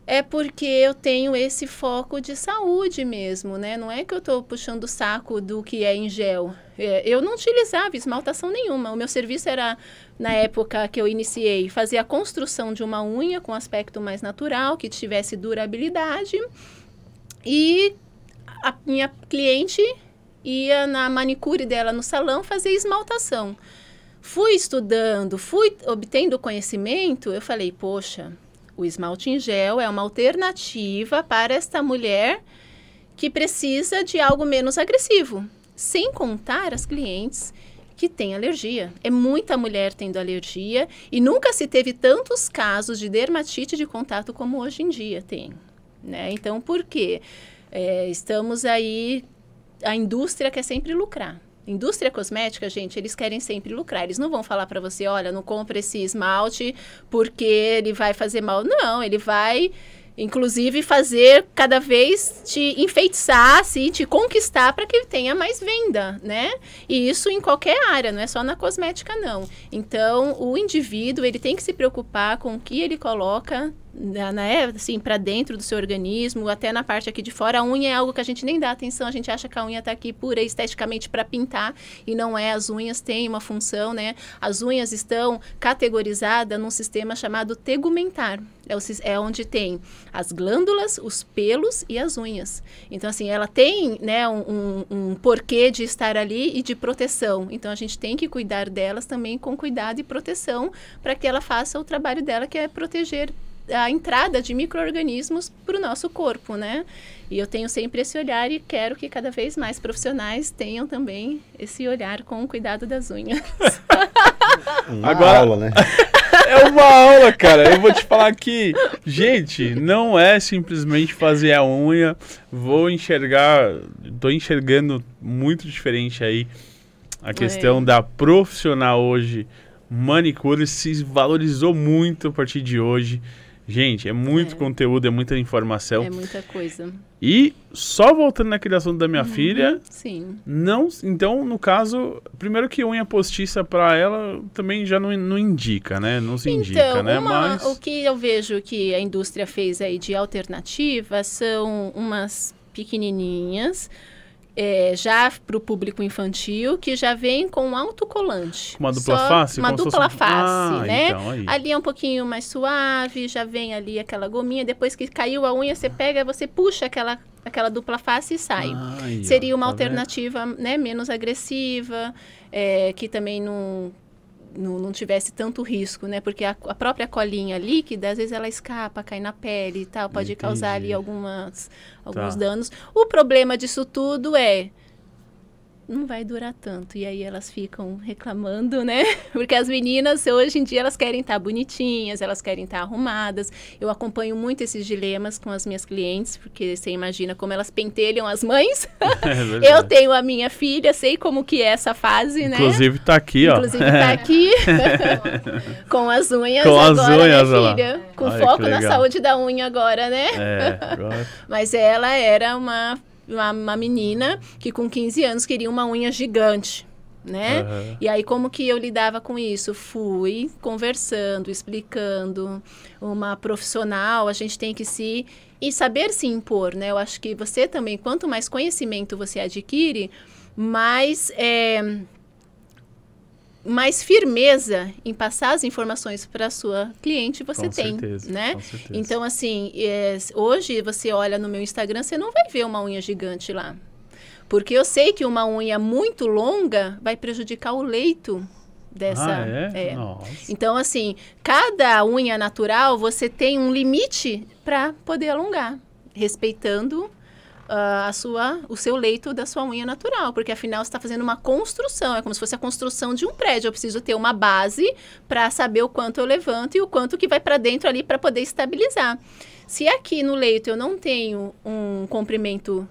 É porque eu tenho esse foco de saúde mesmo, né? Não é que eu estou puxando o saco do que é em gel. É, eu não utilizava esmaltação nenhuma. O meu serviço era, na época que eu iniciei, fazer a construção de uma unha com aspecto mais natural, que tivesse durabilidade. E a minha cliente ia na manicure dela no salão fazer esmaltação. Fui estudando, fui obtendo conhecimento, eu falei, poxa, o esmalte em gel é uma alternativa para esta mulher que precisa de algo menos agressivo. Sem contar as clientes que têm alergia. É muita mulher tendo alergia e nunca se teve tantos casos de dermatite de contato como hoje em dia tem. Né? Então, por quê? É, estamos aí a indústria quer sempre lucrar. Indústria cosmética, gente, eles querem sempre lucrar. Eles não vão falar para você, olha, não compra esse esmalte porque ele vai fazer mal. Não, ele vai inclusive fazer cada vez te enfeitiçar, assim, te conquistar para que tenha mais venda, né? E isso em qualquer área, não é só na cosmética não. Então, o indivíduo, ele tem que se preocupar com o que ele coloca né, né, assim, para dentro do seu organismo, até na parte aqui de fora. A unha é algo que a gente nem dá atenção, a gente acha que a unha está aqui pura esteticamente para pintar e não é. As unhas têm uma função, né? As unhas estão categorizadas num sistema chamado tegumentar. É, o, é onde tem as glândulas, os pelos e as unhas. Então, assim, ela tem né, um, um, um porquê de estar ali e de proteção. Então, a gente tem que cuidar delas também com cuidado e proteção para que ela faça o trabalho dela, que é proteger a entrada de micro-organismos para o nosso corpo, né? E eu tenho sempre esse olhar e quero que cada vez mais profissionais tenham também esse olhar com o cuidado das unhas. (laughs) uma Agora, aula, né? (laughs) É uma aula, cara. Eu vou te falar que, gente, não é simplesmente fazer a unha. Vou enxergar, tô enxergando muito diferente aí a questão é. da profissional hoje manicure se valorizou muito a partir de hoje. Gente, é muito é. conteúdo, é muita informação. É muita coisa. E só voltando naquele assunto da minha uhum. filha. Sim. Não, então, no caso, primeiro que unha postiça para ela também já não, não indica, né? Não se então, indica, né? Uma, Mas o que eu vejo que a indústria fez aí de alternativa são umas pequenininhas é, já para o público infantil, que já vem com autocolante. Uma dupla Só, face? Uma dupla fosse... face, ah, né? Então, ali é um pouquinho mais suave, já vem ali aquela gominha. Depois que caiu a unha, você pega, você puxa aquela aquela dupla face e sai. Ai, Seria uma tá alternativa né, menos agressiva, é, que também não não, não, tivesse tanto risco, né? Porque a, a, própria colinha líquida, às vezes ela escapa, cai na pele e tal, pode Entendi. causar ali algumas, alguns tá. danos. O problema disso tudo é não vai durar tanto. E aí elas ficam reclamando, né? (laughs) Porque as meninas, hoje em dia, elas querem estar tá bonitinhas, elas querem estar tá arrumadas. Eu acompanho muito esses dilemas com as minhas clientes, porque você imagina como elas pentelham as mães. (laughs) É (laughs) eu tenho a minha filha, sei como que é essa fase, né? Inclusive tá aqui, ó. Inclusive tá aqui. com as unhas com agora, as né, unhas, né, filha? Com foco na saúde da unha agora, né? É, agora... Mas ela era uma uma, uma menina que com 15 anos queria uma unha gigante né? Uhum. E aí como que eu lidava com isso? Fui conversando, explicando. Uma profissional, a gente tem que se e saber se impor, né? Eu acho que você também, quanto mais conhecimento você adquire, mais é, mais firmeza em passar as informações para a sua cliente você com tem, certeza, né? Com certeza. Então assim, é, hoje você olha no meu Instagram, você não vai ver uma unha gigante lá. Porque eu sei que uma unha muito longa vai prejudicar o leito dessa. Ah, é? É. Então, assim, cada unha natural você tem um limite para poder alongar, respeitando uh, a sua, o seu leito da sua unha natural, porque afinal você está fazendo uma construção, é como se fosse a construção de um prédio. Eu preciso ter uma base para saber o quanto eu levanto e o quanto que vai para dentro ali para poder estabilizar. Se aqui no leito eu não tenho um comprimento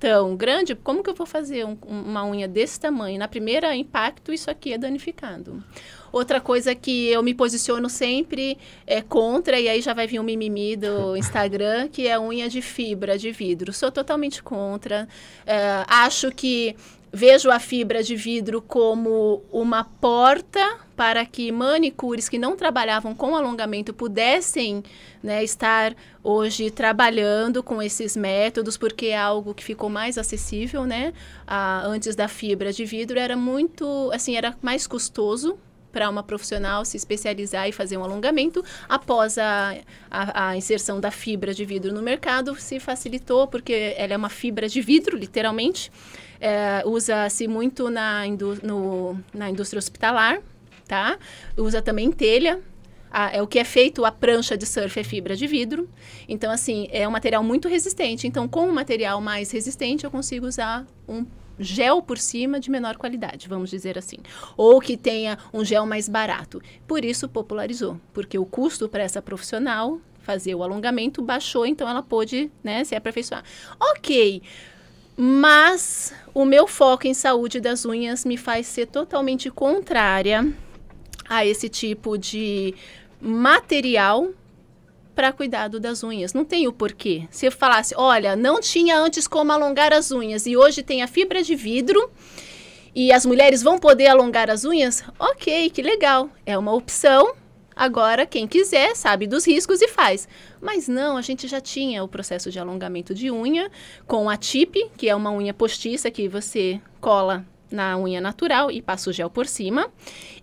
tão grande, como que eu vou fazer um, uma unha desse tamanho? Na primeira impacto, isso aqui é danificado. Outra coisa que eu me posiciono sempre é contra, e aí já vai vir um mimimi do (laughs) Instagram, que é unha de fibra de vidro. Sou totalmente contra. É, acho que Vejo a fibra de vidro como uma porta para que manicures que não trabalhavam com alongamento pudessem né, estar hoje trabalhando com esses métodos, porque é algo que ficou mais acessível, né? Ah, antes da fibra de vidro era muito, assim, era mais custoso para uma profissional se especializar e fazer um alongamento. Após a, a, a, inserção da fibra de vidro no mercado, se facilitou, porque ela é uma fibra de vidro, literalmente, é, Usa-se muito na, no, na indústria hospitalar, tá? Usa também telha, a, é o que é feito a prancha de surf é fibra de vidro. Então, assim, é um material muito resistente. Então, com um material mais resistente, eu consigo usar um gel por cima de menor qualidade, vamos dizer assim. Ou que tenha um gel mais barato. Por isso, popularizou. Porque o custo para essa profissional fazer o alongamento baixou, então ela pôde né, se aperfeiçoar. Ok, mas o meu foco em saúde das unhas me faz ser totalmente contrária a esse tipo de material para cuidado das unhas. Não tem o porquê. Se eu falasse, olha, não tinha antes como alongar as unhas e hoje tem a fibra de vidro e as mulheres vão poder alongar as unhas, ok, que legal. É uma opção Agora, quem quiser sabe dos riscos e faz. Mas não, a gente já tinha o processo de alongamento de unha com a tip, que é uma unha postiça que você cola na unha natural e passa o gel por cima.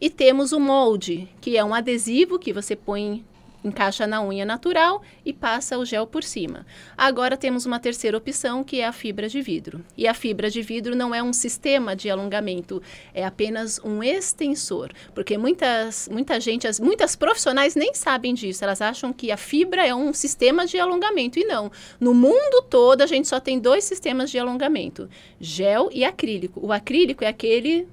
E temos o molde, que é um adesivo que você põe encaixa na unha natural e passa o gel por cima. Agora temos uma terceira opção, que é a fibra de vidro. E a fibra de vidro não é um sistema de alongamento, é apenas um extensor, porque muitas muita gente, as, muitas profissionais nem sabem disso. Elas acham que a fibra é um sistema de alongamento e não. No mundo todo a gente só tem dois sistemas de alongamento: gel e acrílico. O acrílico é aquele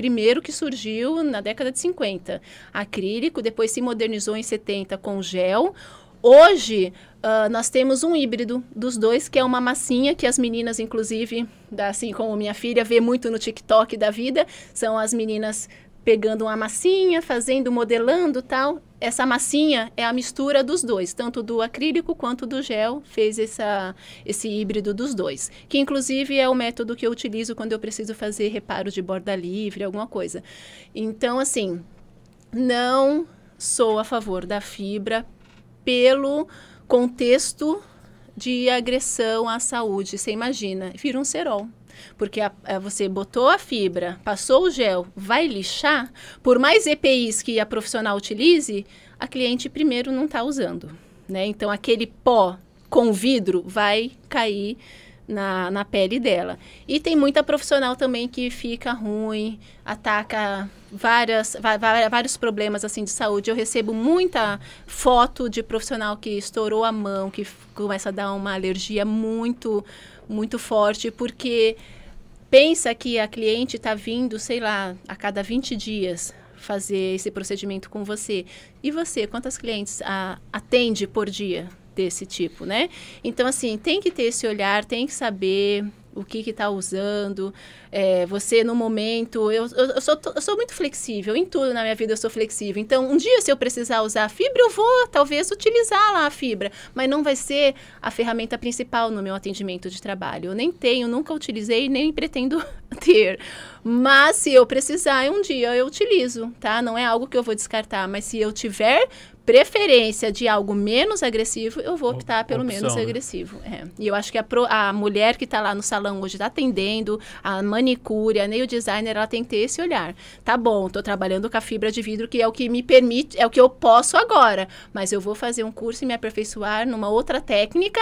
primeiro que surgiu na década de 50. Acrílico, depois se modernizou em 70 com gel. Hoje, uh, nós temos um híbrido dos dois, que é uma massinha que as meninas, inclusive, assim como minha filha, vê muito no TikTok da vida. São as meninas pegando uma massinha, fazendo, modelando tal. Essa massinha é a mistura dos dois, tanto do acrílico quanto do gel, fez essa, esse híbrido dos dois, que inclusive é o método que eu utilizo quando eu preciso fazer reparo de borda livre, alguma coisa. Então, assim, não sou a favor da fibra pelo contexto de agressão à saúde. Você imagina, vira um cerol. Porque a, a, você botou a fibra, passou o gel, vai lixar, por mais EPIs que a profissional utilize, a cliente primeiro não está usando. Né? Então, aquele pó com vidro vai cair na, na pele dela. E tem muita profissional também que fica ruim, ataca várias, vários problemas assim de saúde. Eu recebo muita foto de profissional que estourou a mão, que começa a dar uma alergia muito, muito forte, porque pensa que a cliente está vindo, sei lá, a cada 20 dias fazer esse procedimento com você. E você, quantas clientes a, atende por dia? desse tipo, né? Então, assim, tem que ter esse olhar, tem que saber o que está usando, é, você no momento, eu, eu, eu, sou, eu sou muito flexível, em tudo na minha vida eu sou flexível, então um dia se eu precisar usar a fibra, eu vou talvez utilizar lá a fibra, mas não vai ser a ferramenta principal no meu atendimento de trabalho, eu nem tenho, nunca utilizei, nem pretendo (laughs) ter, mas se eu precisar, um dia eu utilizo, tá? Não é algo que eu vou descartar, mas se eu tiver preferência de algo menos agressivo, eu vou optar pelo opção, menos né? agressivo. É. E eu acho que a, pro, a mulher que está lá no salão hoje está atendendo, a manicure, a nail designer, ela tem que ter esse olhar. Tá bom, estou trabalhando com a fibra de vidro, que é o que me permite, é o que eu posso agora, mas eu vou fazer um curso e me aperfeiçoar numa outra técnica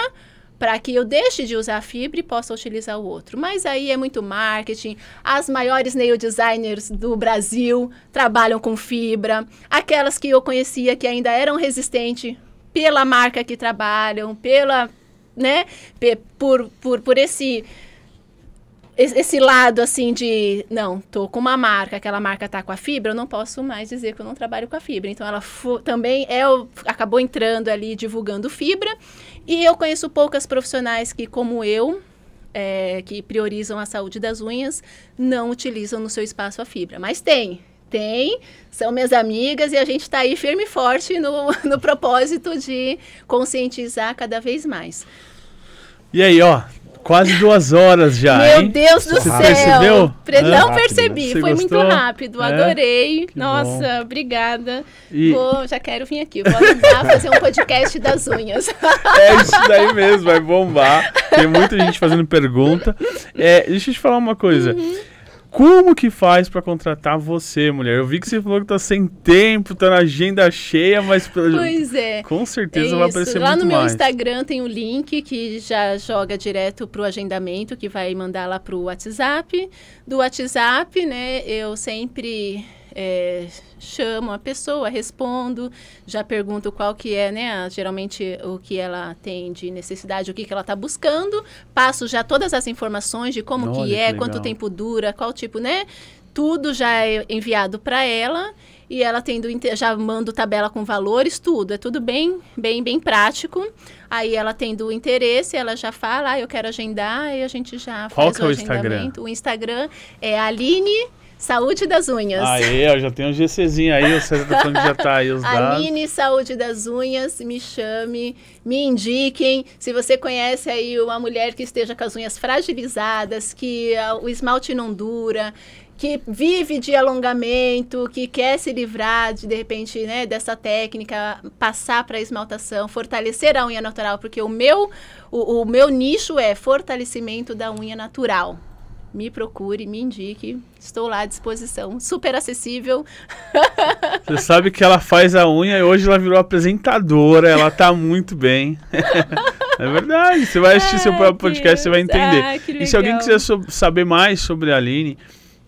para que eu deixe de usar a fibra e possa utilizar o outro. Mas aí é muito marketing. As maiores nail designers do Brasil trabalham com fibra. Aquelas que eu conhecia que ainda eram resistentes pela marca que trabalham, pela, né, por, por, por esse esse lado assim de não, tô com uma marca, aquela marca tá com a fibra, eu não posso mais dizer que eu não trabalho com a fibra. Então ela também é acabou entrando ali divulgando fibra. E eu conheço poucas profissionais que, como eu, é, que priorizam a saúde das unhas, não utilizam no seu espaço a fibra. Mas tem, tem, são minhas amigas e a gente está aí firme e forte no, (laughs) no propósito de conscientizar cada vez mais. E aí, ó, quase duas horas já. Meu hein? Deus do Você céu! Percebeu? Pre não, não rápido, percebi, foi gostou? muito rápido, é? adorei. É? Nossa, bom. obrigada. E... já quero vir aqui, vou ajudar a fazer um podcast das unhas. É isso daí mesmo, vai bombar. Tem muita gente fazendo pergunta. É, deixa eu te falar uma coisa. Uhum. Como que faz para contratar você, mulher? Eu vi que você falou que tá sem tempo, tá na agenda cheia, mas (laughs) Pois é. Com certeza é vai aparecer lá muito mais. Lá no meu Instagram tem o um link que já joga direto pro agendamento, que vai mandar lá pro WhatsApp. Do WhatsApp, né, eu sempre é, chamo a pessoa, respondo, já pergunto qual que é, né, geralmente o que ela tem de necessidade, o que, que ela está buscando, passo já todas as informações de como Olha, que é, que quanto tempo dura, qual tipo, né, tudo já é enviado para ela e ela tendo já mando tabela com valores, tudo, é tudo bem, bem, bem prático. Aí ela tendo interesse, ela já fala, ah, eu quero agendar, e a gente já Qual faz que o, é o Instagram? O Instagram é Aline Saúde das Unhas. Ah eu já tenho um GCzinho aí, você já tá aí os (laughs) dados. mini Saúde das Unhas, me chame, me indiquem. Se você conhece aí uma mulher que esteja com as unhas fragilizadas, que o esmalte não dura, que vive de alongamento, que quer se livrar de, de repente, né, dessa técnica, passar para a esmaltação, fortalecer a unha natural, porque o meu, o, o meu nicho é fortalecimento da unha natural me procure, me indique. Estou lá à disposição. Super acessível. (laughs) Você sabe que ela faz a unha e hoje ela virou apresentadora. Ela tá muito bem. (laughs) é verdade. Você vai assistir seu próprio podcast, você vai entender. Ah, e se alguém quiser so saber mais sobre a Aline,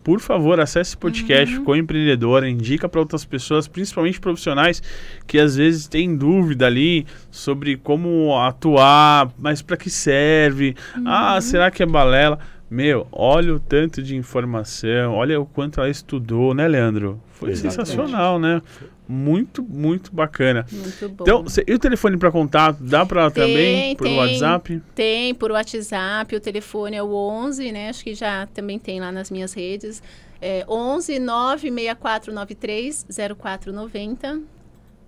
por favor, acesse o podcast, uhum. ficou empreendedora, indica para outras pessoas, principalmente profissionais que às vezes têm dúvida ali sobre como atuar, mas para que serve, ah, uhum. ah, será que é balela? Meu, olha o tanto de informação, olha o quanto ela estudou, né, Leandro? Foi Exatamente. sensacional, né? Muito, muito bacana. Muito bom. Então, e o telefone para contato? Dá para também por tem, WhatsApp? Tem, por WhatsApp. O telefone é o 11, né? Acho que já também tem lá nas minhas redes. É 11 96493 0490.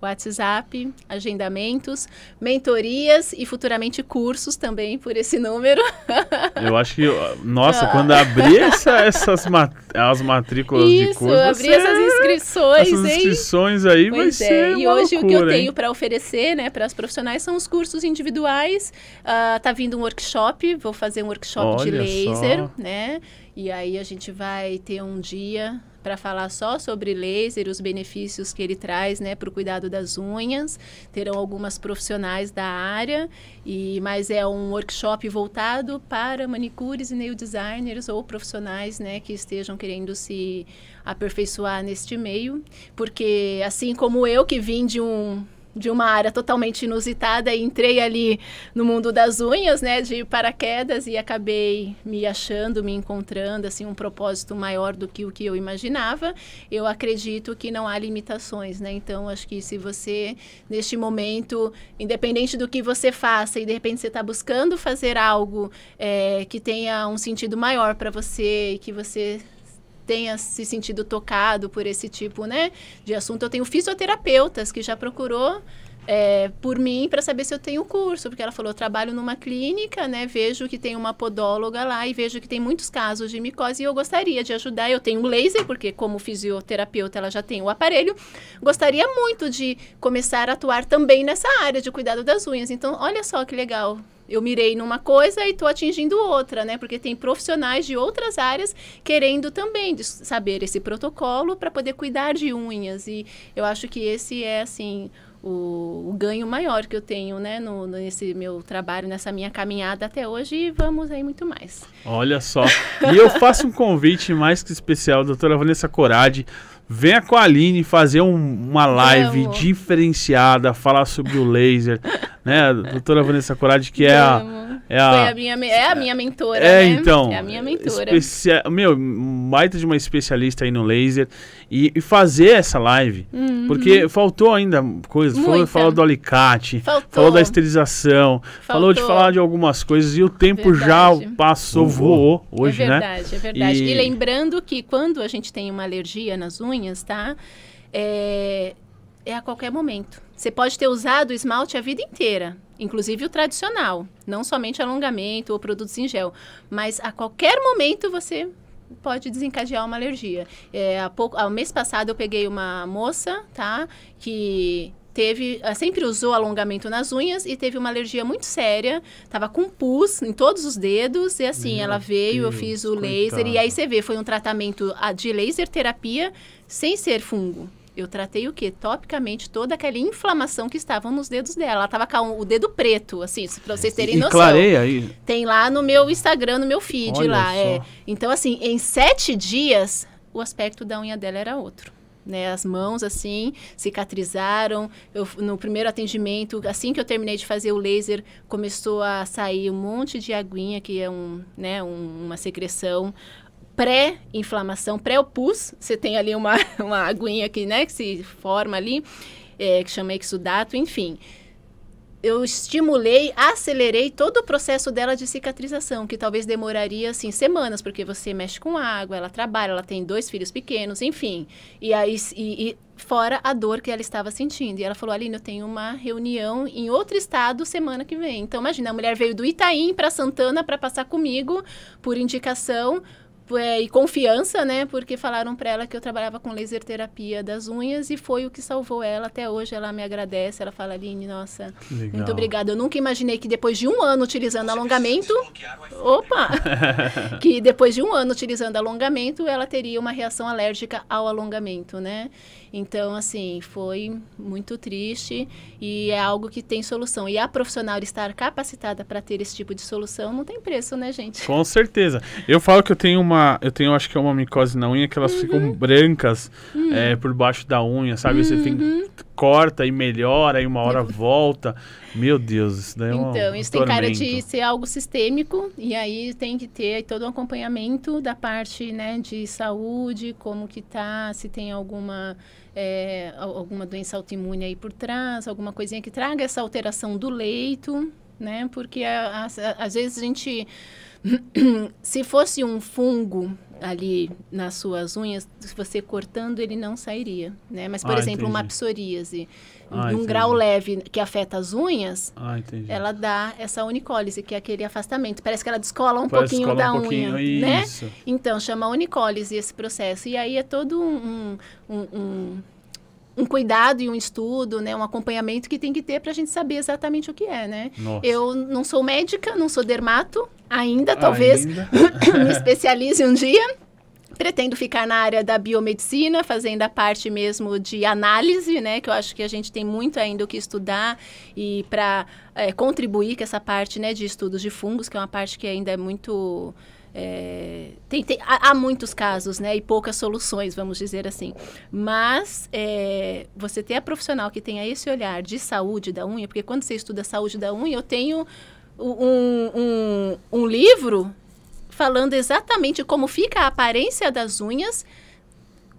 WhatsApp, agendamentos, mentorias e futuramente cursos também por esse número. (laughs) Eu acho que, nossa, ah. quando abrir essa, essas mat as matrículas Isso, de curso. abrir essas inscrições, essas inscrições hein? aí pois vai é. ser. E hoje loucura, o que eu tenho para oferecer né, para os profissionais são os cursos individuais. Uh, tá vindo um workshop, vou fazer um workshop Olha de laser, só. né? E aí a gente vai ter um dia para falar só sobre laser, os benefícios que ele traz né, para o cuidado das unhas. Terão algumas profissionais da área, e mas é um workshop voltado para manicures e nail designers ou profissionais né, que estejam querendo se aperfeiçoar neste meio, porque assim como eu que vim de um de uma área totalmente inusitada e entrei ali no mundo das unhas, né, de paraquedas e acabei me achando, me encontrando assim um propósito maior do que o que eu imaginava. Eu acredito que não há limitações, né? Então acho que se você neste momento, independente do que você faça e de repente você está buscando fazer algo é, que tenha um sentido maior para você e que você tenha se sentido tocado por esse tipo né, de assunto. Eu tenho fisioterapeutas que já procurou é, por mim para saber se eu tenho curso, porque ela falou, eu trabalho numa clínica, né, vejo que tem uma podóloga lá e vejo que tem muitos casos de micose e eu gostaria de ajudar. Eu tenho um laser, porque como fisioterapeuta ela já tem o aparelho, gostaria muito de começar a atuar também nessa área de cuidado das unhas. Então, olha só que legal, eu mirei numa coisa e estou atingindo outra, né? Porque tem profissionais de outras áreas querendo também saber esse protocolo para poder cuidar de unhas. E eu acho que esse é, assim, o, o ganho maior que eu tenho, né? No, nesse meu trabalho, nessa minha caminhada até hoje. E vamos aí muito mais. Olha só. e eu faço um convite mais que especial, doutora Vanessa Coradi. Venha com a Aline fazer um, uma live Vamos. diferenciada, falar sobre o laser, (laughs) né? A doutora Vanessa Corade, que é a, é a, a. minha, é a minha mentora. É, né? então. É a minha mentora. Especia, meu, baita de uma especialista aí no laser. E, e fazer essa live. Uhum. Porque faltou ainda coisas. Falou, falou, do alicate, faltou. falou da esterilização, faltou. falou de falar de algumas coisas. E o tempo já passou, voou hoje, é verdade, né? É verdade, é verdade. E... e lembrando que quando a gente tem uma alergia nas unhas, tá? É, é a qualquer momento. Você pode ter usado o esmalte a vida inteira, inclusive o tradicional, não somente alongamento ou produtos em gel, mas a qualquer momento você pode desencadear uma alergia. É, há pouco, ao mês passado eu peguei uma moça, tá, que teve, sempre usou alongamento nas unhas e teve uma alergia muito séria, tava com pus em todos os dedos e assim, Meu ela veio, Deus, eu fiz o coitado. laser e aí você vê, foi um tratamento ah, de laser terapia sem ser fungo. Eu tratei o quê? Topicamente toda aquela inflamação que estava nos dedos dela. Ela estava com o dedo preto, assim, para vocês terem e, noção. Clareia aí. Tem lá no meu Instagram, no meu feed Olha lá. É. Então, assim, em sete dias, o aspecto da unha dela era outro. Né, as mãos assim cicatrizaram. Eu, no primeiro atendimento, assim que eu terminei de fazer o laser, começou a sair um monte de aguinha que é um, né, um, uma secreção pré-inflamação, pré-opus. Você tem ali uma, (laughs) uma aguinha que, né, que se forma ali, é, que chama exudato, enfim. Eu estimulei, acelerei todo o processo dela de cicatrização, que talvez demoraria, assim, semanas, porque você mexe com água, ela trabalha, ela tem dois filhos pequenos, enfim. E aí, e, e fora a dor que ela estava sentindo. E ela falou, Aline, eu tenho uma reunião em outro estado semana que vem. Então, imagina, a mulher veio do Itaim para Santana para passar comigo, por indicação, Tipo, é, e confiança, né? Porque falaram para ela que eu trabalhava com laser terapia das unhas e foi o que salvou ela. Até hoje ela me agradece, ela fala, Aline, nossa, Legal. muito obrigada. Eu nunca imaginei que depois de um ano utilizando Você alongamento. Opa! (laughs) (laughs) que depois de um ano utilizando alongamento, ela teria uma reação alérgica ao alongamento, né? Então, assim, foi muito triste e é algo que tem solução. E a profissional estar capacitada para ter esse tipo de solução não tem preço, né, gente? Com certeza. Eu falo que eu tenho uma, eu tenho acho que é uma micose na unha que elas uhum. ficam brancas uhum. é, por baixo da unha, sabe? Uhum. Você tem uhum. corta e melhora e uma hora volta. Meu Deus, isso daí é uma, Então, isso tem cara de ser algo sistêmico e aí tem que ter todo um acompanhamento da parte, né, de saúde, como que tá, se tem alguma é, alguma doença autoimune aí por trás, alguma coisinha que traga essa alteração do leito, né? Porque às vezes a gente, (clears throat) se fosse um fungo ali nas suas unhas, você cortando ele não sairia, né? Mas por ah, exemplo, entendi. uma psoríase, ah, num grau leve que afeta as unhas, ah, ela dá essa unicólise, que é aquele afastamento. Parece que ela descola um Parece pouquinho da um pouquinho, unha, né? isso. né? Então chama unicólise esse processo. E aí é todo um, um, um um cuidado e um estudo, né, um acompanhamento que tem que ter para a gente saber exatamente o que é, né? Nossa. Eu não sou médica, não sou dermato ainda, talvez ainda? (coughs) me especialize um dia, Pretendo ficar na área da biomedicina, fazendo a parte mesmo de análise, né? Que eu acho que a gente tem muito ainda o que estudar e para é, contribuir com essa parte né, de estudos de fungos, que é uma parte que ainda é muito. É, tem, tem, há, há, muitos casos, né? E poucas soluções, vamos dizer assim. Mas é, você ter a profissional que tenha esse olhar de saúde da unha, porque quando você estuda saúde da unha, eu tenho um, um, um livro falando exatamente como fica a aparência das unhas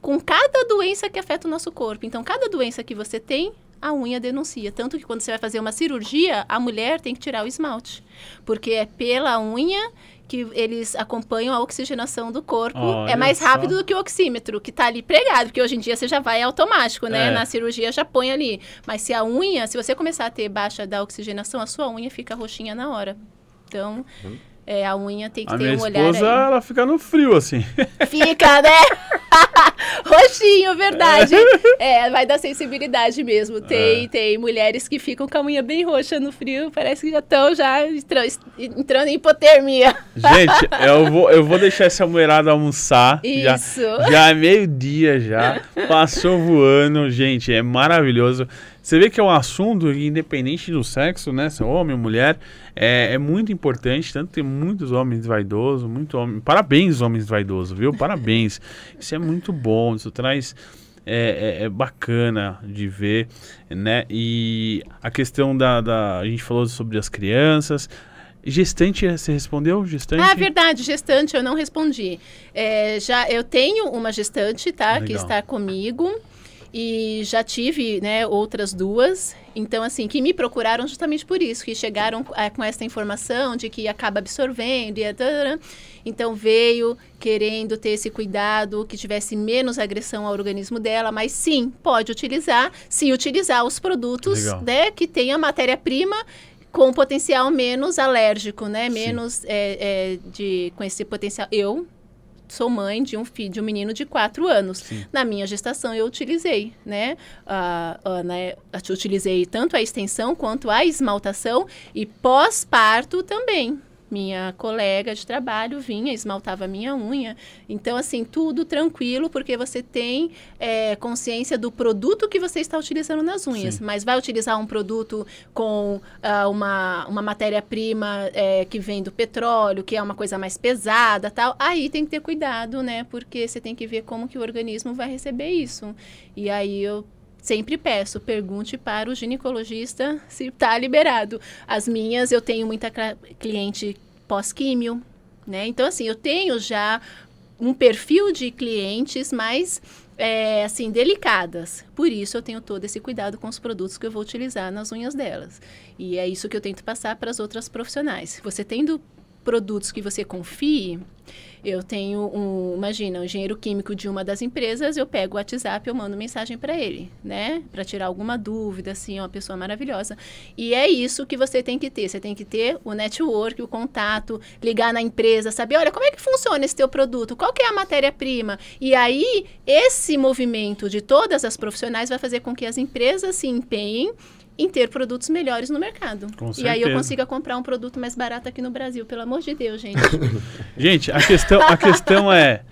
com cada doença que afeta o nosso corpo. Então, cada doença que você tem, a unha denuncia. Tanto que quando você vai fazer uma cirurgia, a mulher tem que tirar o esmalte. Porque é pela unha que eles acompanham a oxigenação do corpo. Olha é mais rápido do que o oxímetro, que está ali pregado, porque hoje em dia você já vai automático, né? É. Na cirurgia já põe ali. Mas se a unha, se você começar a ter baixa da oxigenação, a sua unha fica roxinha na hora. Então. Hum. É, a unha tem que a ter minha um olhar. Esposa, aí. ela fica no frio, assim. (laughs) Fica, né? (laughs) Roxinho, verdade. É. é, vai dar sensibilidade mesmo. Tem, é. tem mulheres que ficam com a unha bem roxa no frio, parece que já estão já entrando em hipotermia. Gente, (laughs) eu vou, eu vou deixar essa mulherada almoçar. Isso. Já, já é meio-dia já. Passou voando, gente. É maravilhoso. Você vê que é um assunto, independente do sexo, né? Se é homem ou mulher, é, é, muito importante. Tanto tem muitos homens vaidosos, muito homem. Parabéns, homens vaidosos, viu? Parabéns. (laughs) isso é muito bom, isso traz. É, é, é, bacana de ver, né? E a questão da, da, A gente falou sobre as crianças. Gestante, você respondeu? Gestante? Ah, verdade, gestante, eu não respondi. É, já Eu tenho uma gestante, tá? Legal. Que está comigo e já tive né, outras duas. Então, assim, que me procuraram justamente por isso, que chegaram é, com essa informação de que acaba absorvendo e é, tá, tá, tá, Então, veio querendo ter esse cuidado, que tivesse menos agressão ao organismo dela, mas sim, pode utilizar, se utilizar os produtos né, que tem a matéria-prima com potencial menos alérgico, né? Menos é, é, de, com esse potencial. Eu sou mãe de um filho, de um menino de 4 anos. Sim. Na minha gestação eu utilizei, né? né? Utilizei tanto a extensão quanto a esmaltação e pós-parto também minha colega de trabalho vinha, esmaltava minha unha. Então, assim, tudo tranquilo, porque você tem é, consciência do produto que você está utilizando nas unhas. Sim. Mas vai utilizar um produto com uh, uma, uma matéria-prima é, que vem do petróleo, que é uma coisa mais pesada tal. Aí tem que ter cuidado, né? Porque você tem que ver como que o organismo vai receber isso. E aí eu Sempre peço, pergunte para o ginecologista se está liberado. As minhas, eu tenho muita cliente pós-químio, né? Então, assim, eu tenho já um perfil de clientes mais, é, assim, delicadas. Por isso, eu tenho todo esse cuidado com os produtos que eu vou utilizar nas unhas delas. E é isso que eu tento passar para as outras profissionais. Você tendo produtos que você confie, eu tenho um, imagina, um engenheiro químico de uma das empresas, eu pego o WhatsApp, eu mando mensagem para ele, né? Para tirar alguma dúvida, assim, é uma pessoa maravilhosa. E é isso que você tem que ter, você tem que ter o network, o contato, ligar na empresa, saber, olha, como é que funciona esse teu produto? Qual que é a matéria-prima? E aí, esse movimento de todas as profissionais vai fazer com que as empresas se empenhem em ter produtos melhores no mercado. Com e aí eu consiga comprar um produto mais barato aqui no Brasil, pelo amor de Deus, gente. (laughs) gente, a questão, a questão é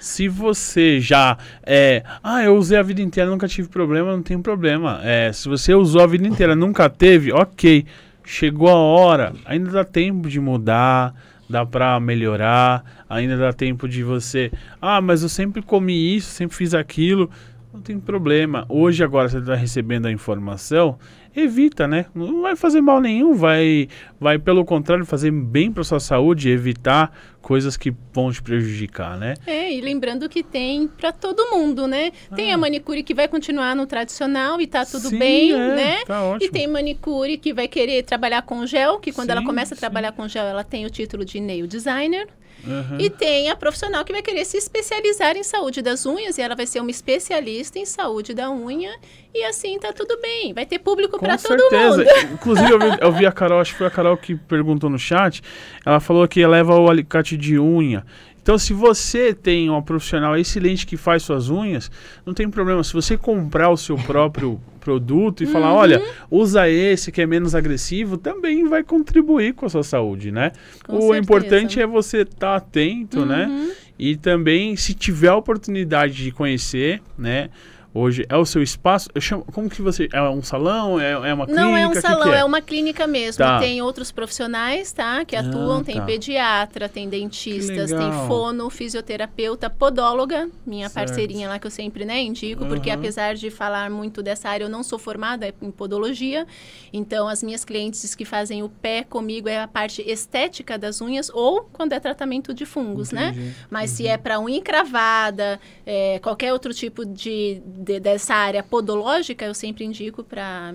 se você já é, ah, eu usei a vida inteira, nunca tive problema, não tem problema. É, se você usou a vida inteira, nunca teve, OK. Chegou a hora, ainda dá tempo de mudar, dá para melhorar, ainda dá tempo de você, ah, mas eu sempre comi isso, sempre fiz aquilo. Não tem problema. Hoje agora você está recebendo a informação evita, né? Não vai fazer mal nenhum, vai, vai pelo contrário fazer bem para sua saúde, evitar coisas que vão te prejudicar, né? É, e lembrando que tem para todo mundo, né? Tem a ah. manicure que vai continuar no tradicional e tá tudo sim, bem, é, né? Tá ótimo. E tem manicure que vai querer trabalhar com gel, que quando sim, ela começa a trabalhar com gel, ela tem o título de nail designer. Uhum. E tem a profissional que vai querer se especializar em saúde das unhas e ela vai ser uma especialista em saúde da unha. E assim tá tudo bem. Vai ter público para todo mundo. (laughs) Inclusive, eu vi, eu vi, a Carol, acho que foi a Carol que perguntou no chat. Ela falou que leva o alicate de unha. Então, se você tem uma profissional excelente que faz suas unhas, não tem problema. Se você comprar o seu próprio produto e uhum. falar, olha, uhum. usa esse que é menos agressivo, também vai contribuir com a sua saúde, né? Com o certeza. importante é você estar tá atento, né? uhum. né? E também, se tiver a oportunidade de conhecer, né? Hoje é o seu espaço? Eu chamo, como que você. É um salão? É, é uma clínica? Não é um salão, que é? é? uma clínica mesmo. Tá. Tem outros profissionais, tá? Que ah, atuam, ah, tá. tem pediatra, tem dentistas, tem fono, fisioterapeuta, podóloga, minha certo. parceirinha lá que eu sempre né, indico, uhum. porque apesar de falar muito dessa área, eu não sou formada em podologia. Então, as minhas clientes que fazem o pé comigo é a parte estética das unhas ou quando é tratamento de fungos, né? Entendi. né? Mas uhum. se é para unha encravada, é, qualquer outro tipo de de, dessa área podológica, eu sempre indico para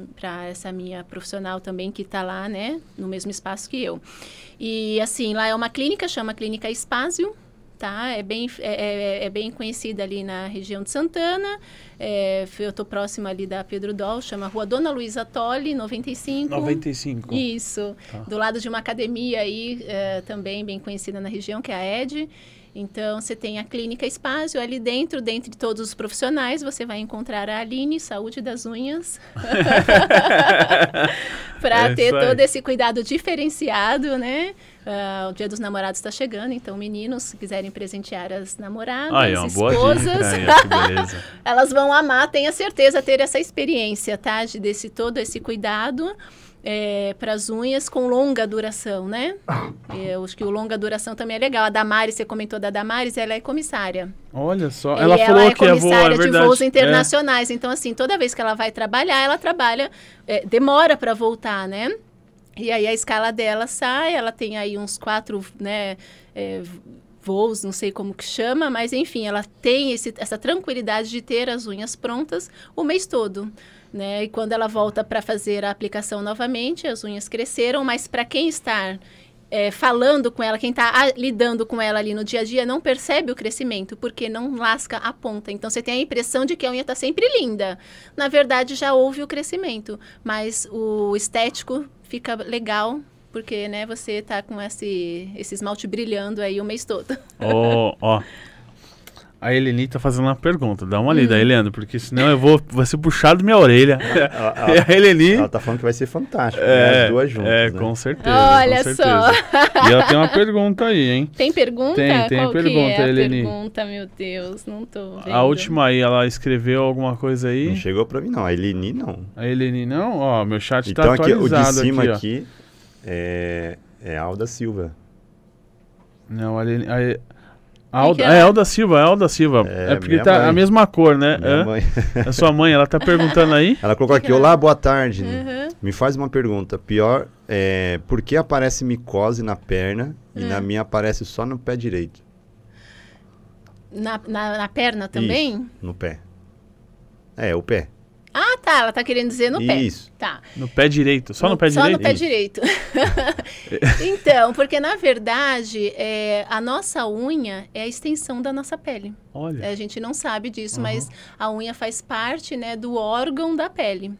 essa minha profissional também que está lá, né, no mesmo espaço que eu. E assim, lá é uma clínica, chama Clínica Espásio, tá? É bem, é, é, é bem conhecida ali na região de Santana. É, eu estou próxima ali da Pedro Dol, chama Rua Dona Luísa Tolle, 95. 95. Isso. Tá. Do lado de uma academia aí, é, também bem conhecida na região, que é a ED. Então, você tem a Clínica Espaço, ali dentro, dentre todos os profissionais, você vai encontrar a Aline, Saúde das Unhas, (laughs) para é ter todo esse cuidado diferenciado, né? Uh, o Dia dos Namorados está chegando, então meninos, se quiserem presentear as namoradas, Ai, é esposas, (laughs) elas vão amar, tenha certeza, ter essa experiência, tá? De desse todo esse cuidado é, para as unhas com longa duração, né? (laughs) Eu acho que o longa duração também é legal. A Damares, você comentou da Damares, ela é comissária. Olha só, ela, ela falou é que é, é comissária voa, é de voos internacionais. É. Então, assim, toda vez que ela vai trabalhar, ela trabalha, é, demora para voltar, né? E aí a escala dela sai, ela tem aí uns quatro, né? É, voos, não sei como que chama, mas enfim, ela tem esse, essa tranquilidade de ter as unhas prontas o mês todo. Né? E quando ela volta para fazer a aplicação novamente, as unhas cresceram, mas para quem está é, falando com ela, quem está ah, lidando com ela ali no dia a dia, não percebe o crescimento, porque não lasca a ponta. Então você tem a impressão de que a unha está sempre linda. Na verdade, já houve o crescimento, mas o estético fica legal. Porque, né, você está com esse, esse esmalte brilhando aí o mês todo. Ó, oh, oh. A Eleni tá fazendo uma pergunta. Dá uma lida hum. aí, Leandro, porque senão eu vou. Vai ser puxado minha orelha. (laughs) Ela, ela, (laughs) e a Eleni. Ela tá falando que vai ser fantástico. É, né? As duas juntas. É, né? com certeza. Olha com certeza. só. E ela tem uma pergunta aí, hein? Tem pergunta? Tem, tem Qual pergunta, que é a Eleni. pergunta, meu Deus, não tô. Vendo. A última aí, ela escreveu alguma coisa aí? Não chegou pra mim, não. A Eleni não. A Eleni não? Ó, meu chat tá então, tá aqui, atualizado. aqui o de cima aqui, aqui é, é Alda Silva. Não, a Eleni. A... Alda, é Alda Silva, é Alda Silva. É, é porque tá mãe. a mesma cor, né? (laughs) É? a sua mãe, ela tá perguntando aí. Ela colocou aqui: Olá, boa tarde. Uhum. Me faz uma pergunta. Pior é por que aparece micose na perna e na hum. minha aparece só no pé direito? Na, na, na perna também? Isso, no pé. É, o pé. Ah, tá. Ela tá querendo dizer no Isso. pé. Isso. Tá. No pé direito. Só no, no pé direito? Só no pé Isso. direito. (laughs) então, porque na verdade, é, a nossa unha é a extensão da nossa pele. Olha. A gente não sabe disso, uhum. mas a unha faz parte né, do órgão da pele.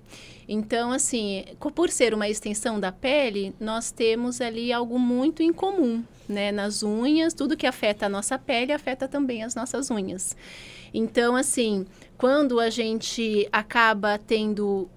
Então, assim, por ser uma extensão da pele, nós temos ali algo muito em comum, né? Nas unhas, tudo que afeta a nossa pele afeta também as nossas unhas. Então, assim, quando a gente acaba tendo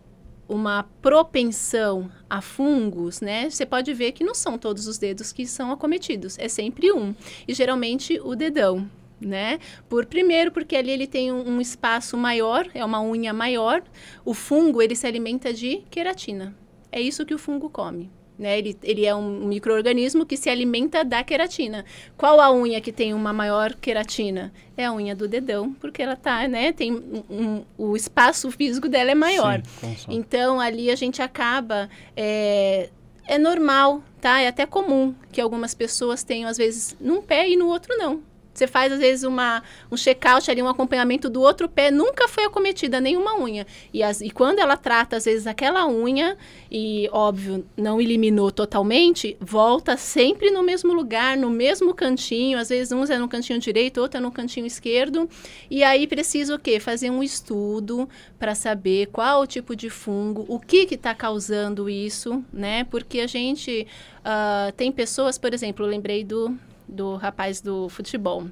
uma propensão a fungos, né? Você pode ver que não são todos os dedos que são acometidos, é sempre um, e geralmente o dedão, né? Por primeiro, porque ali ele tem um, um espaço maior, é uma unha maior. O fungo ele se alimenta de queratina. É isso que o fungo come. Né? Ele, ele é um microorganismo que se alimenta da queratina. Qual a unha que tem uma maior queratina? É a unha do dedão, porque ela tá, né? Tem um, um, o espaço físico dela é maior. Sim, então ali a gente acaba é, é normal, tá? É até comum que algumas pessoas tenham às vezes num pé e no outro não. Você faz, às vezes, uma, um check-out ali, um acompanhamento do outro pé, nunca foi acometida nenhuma unha. E, as, e quando ela trata, às vezes, aquela unha, e óbvio, não eliminou totalmente, volta sempre no mesmo lugar, no mesmo cantinho, às vezes uns é no cantinho direito, outro é no cantinho esquerdo. E aí precisa o quê? Fazer um estudo para saber qual o tipo de fungo, o que está causando isso, né? Porque a gente uh, tem pessoas, por exemplo, eu lembrei do do rapaz do futebol.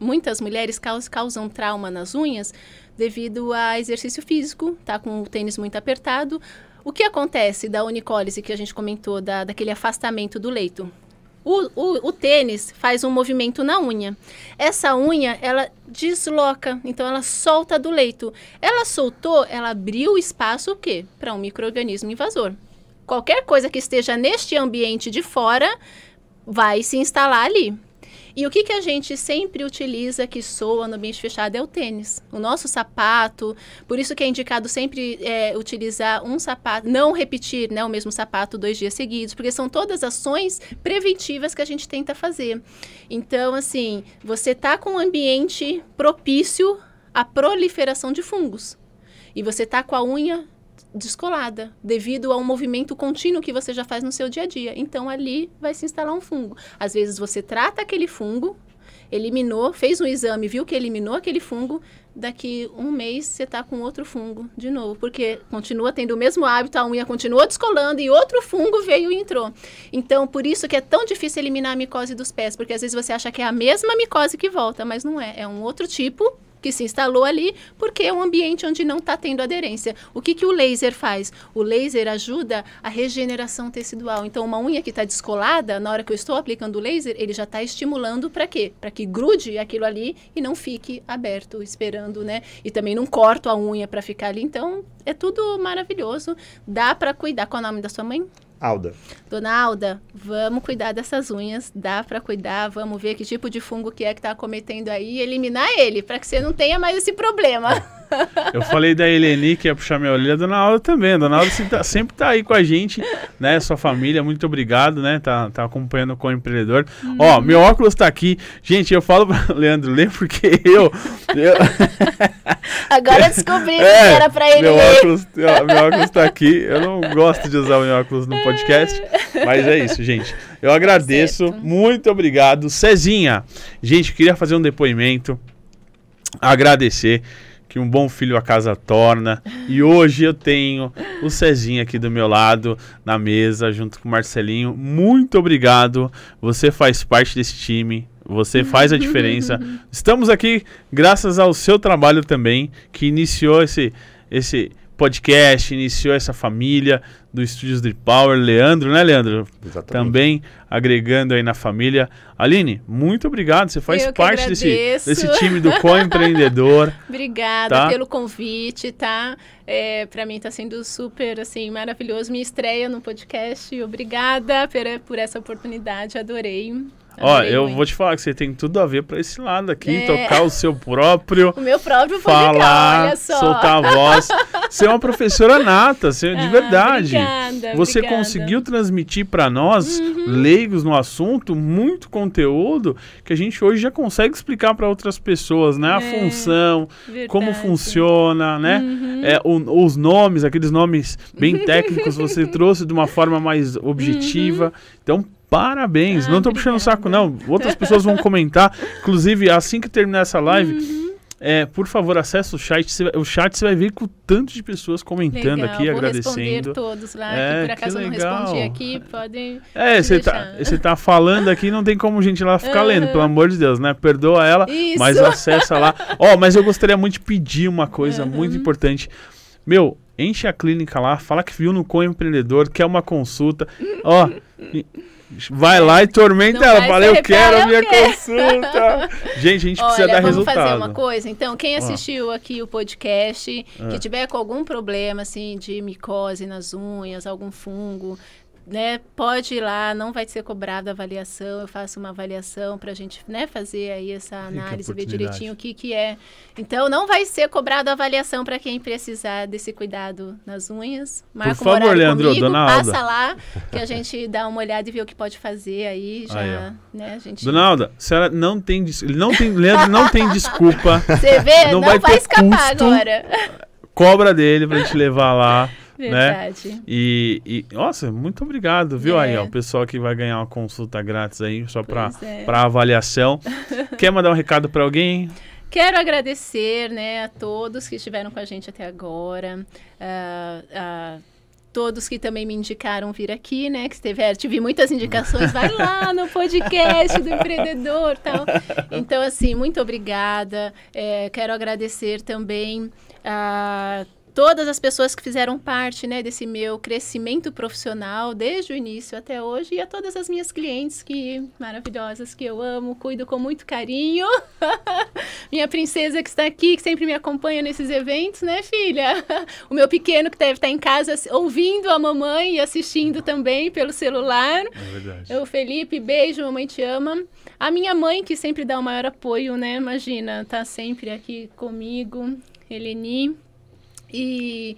Muitas mulheres causam trauma nas unhas devido a exercício físico, tá com o tênis muito apertado. O que acontece da onicólise que a gente comentou, da, daquele afastamento do leito? O, o, o, tênis faz um movimento na unha. Essa unha, ela desloca, então ela solta do leito. Ela soltou, ela abriu espaço o quê? Para um microorganismo invasor. Qualquer coisa que esteja neste ambiente de fora vai se instalar ali. E o que, que a gente sempre utiliza que soa no ambiente fechado é o tênis. O nosso sapato, por isso que é indicado sempre é, utilizar um sapato, não repetir né, o mesmo sapato dois dias seguidos, porque são todas ações preventivas que a gente tenta fazer. Então, assim, você tá com um ambiente propício à proliferação de fungos. E você tá com a unha descolada, devido a um movimento contínuo que você já faz no seu dia a dia. Então ali vai se instalar um fungo. Às vezes você trata aquele fungo, eliminou, fez um exame, viu que eliminou aquele fungo, daqui um mês você está com outro fungo de novo, porque continua tendo o mesmo hábito, a unha continua descolando e outro fungo veio e entrou. Então, por isso que é tão difícil eliminar a micose dos pés, porque às vezes você acha que é a mesma micose que volta, mas não é, é um outro tipo que se instalou ali, porque é um ambiente onde não está tendo aderência. O que, que o laser faz? O laser ajuda a regeneração tecidual. Então, uma unha que está descolada, na hora que eu estou aplicando o laser, ele já está estimulando para quê? Para que grude aquilo ali e não fique aberto, esperando, né? E também não corto a unha para ficar ali. Então, é tudo maravilhoso. Dá para cuidar. Qual é o nome da sua mãe? Alda. Dona Alda, vamos cuidar dessas unhas, dá para cuidar, vamos ver que tipo de fungo que é que está cometendo aí e eliminar ele, para que você não tenha mais esse problema. (laughs) Eu falei da Eleni que ia puxar minha orelha, a dona Alda também. A dona Alda tá, sempre tá, aí com a gente, né? Sua família, muito obrigado, né? Tá, tá acompanhando com o empreendedor. Hum. Ó, meu óculos tá aqui. Gente, eu falo pra (laughs) Leandro ler porque eu. eu... (laughs) Agora descobri é, que era pra ele meu Óculos, meu óculos tá aqui. Eu não gosto de usar o meu óculos no podcast, mas é isso, gente. Eu agradeço, certo. muito obrigado. Cezinha, gente, queria fazer um depoimento, agradecer que um bom filho a casa torna. E hoje eu tenho o Cezinho aqui do meu lado, na mesa, junto com o Marcelinho. Muito obrigado. Você faz parte desse time. Você faz a diferença. (laughs) Estamos aqui graças ao seu trabalho também, que iniciou esse, esse, podcast, iniciou essa família do Estúdios Drip Power. Leandro, né, Leandro? Exatamente. Também agregando aí na família. Aline, muito obrigado. Você faz Eu parte desse, desse time do co-empreendedor. (laughs) Tá? Obrigada tá? pelo convite, tá? É, para mim está sendo super, assim, maravilhoso. Minha estreia no podcast. Obrigada por, por essa oportunidade. Adorei. É Ó, eu muito. vou te falar que você tem tudo a ver para esse lado aqui, é. tocar o seu próprio. (laughs) O meu próprio falar, legal, soltar a voz. Você é uma professora nata, você, é ah, de verdade. Obrigada, você obrigada. conseguiu transmitir para nós, uhum. leigos no assunto, muito conteúdo que a gente hoje já consegue explicar para outras pessoas, né? A é, função, verdade. como funciona, né? Uhum. É, o, os nomes, aqueles nomes bem técnicos, você (laughs) trouxe de uma forma mais objetiva. Uhum. Então, Parabéns. Ah, não tô obrigada. puxando o saco, não. Outras pessoas vão comentar. Inclusive, assim que terminar essa live. Uhum. É, por favor, acesse o chat. O chat você vai ver com tanto de pessoas comentando legal, aqui, vou agradecendo. todos lá, é, que por acaso que eu não respondi aqui, podem. É, você tá, tá falando aqui, não tem como a gente lá ficar uhum. lendo, pelo amor de Deus, né? Perdoa ela, Isso. mas acessa lá. (laughs) Ó, oh, mas eu gostaria muito de pedir uma coisa uhum. muito importante. Meu, enche a clínica lá, fala que viu no Co Empreendedor, quer uma consulta. Ó. Oh, (laughs) Vai lá e tormenta não ela. Fala, eu quero a é minha consulta. (laughs) Gente, a gente Olha, precisa dar vamos resultado. Vamos fazer uma coisa? Então, quem ah. assistiu ah. aqui o podcast, ah. que tiver com algum problema, assim, de micose nas unhas, algum fungo, né, pode ir lá, não vai ser cobrada avaliação, eu faço uma avaliação para a gente né, fazer aí essa análise, ver direitinho o que, que é. Então, não vai ser cobrada avaliação para quem precisar desse cuidado nas unhas. Marca Por favor, um Leandro, comigo, dona Alda. passa lá, (laughs) que a gente dá uma olhada e vê o que pode fazer aí. Já, aí, né, a gente... Dona Alda, a senhora não tem, não tem, Leandro, não tem desculpa. (laughs) Você vê? Não, não vai, vai escapar custo, agora. Cobra dele para a gente levar lá. Verdade. Né? E, e, nossa, muito obrigado, viu é. aí, ó, o pessoal que vai ganhar uma consulta grátis aí, só para é. avaliação. (laughs) Quer mandar um recado para alguém? Quero agradecer, né, a todos que estiveram com a gente até agora. Uh, uh todos que também me indicaram vir aqui, né? Que estiver, é, tive muitas indicações, vai lá no podcast do empreendedor tal. Então, assim, muito obrigada. É, quero agradecer também a todas as pessoas que fizeram parte né, desse meu crescimento profissional, desde o início até hoje, e a todas as minhas clientes que maravilhosas, que eu amo, cuido com muito carinho. (laughs) Minha princesa que está aqui, que sempre me acompanha nesses eventos, né, filha? o meu pequeno que deve estar em casa ouvindo a mamãe e assistindo também pelo celular. É verdade. O Felipe, beijo, mamãe te ama. A minha mãe, que sempre dá o maior apoio, né? Imagina, tá sempre aqui comigo. Eleni, e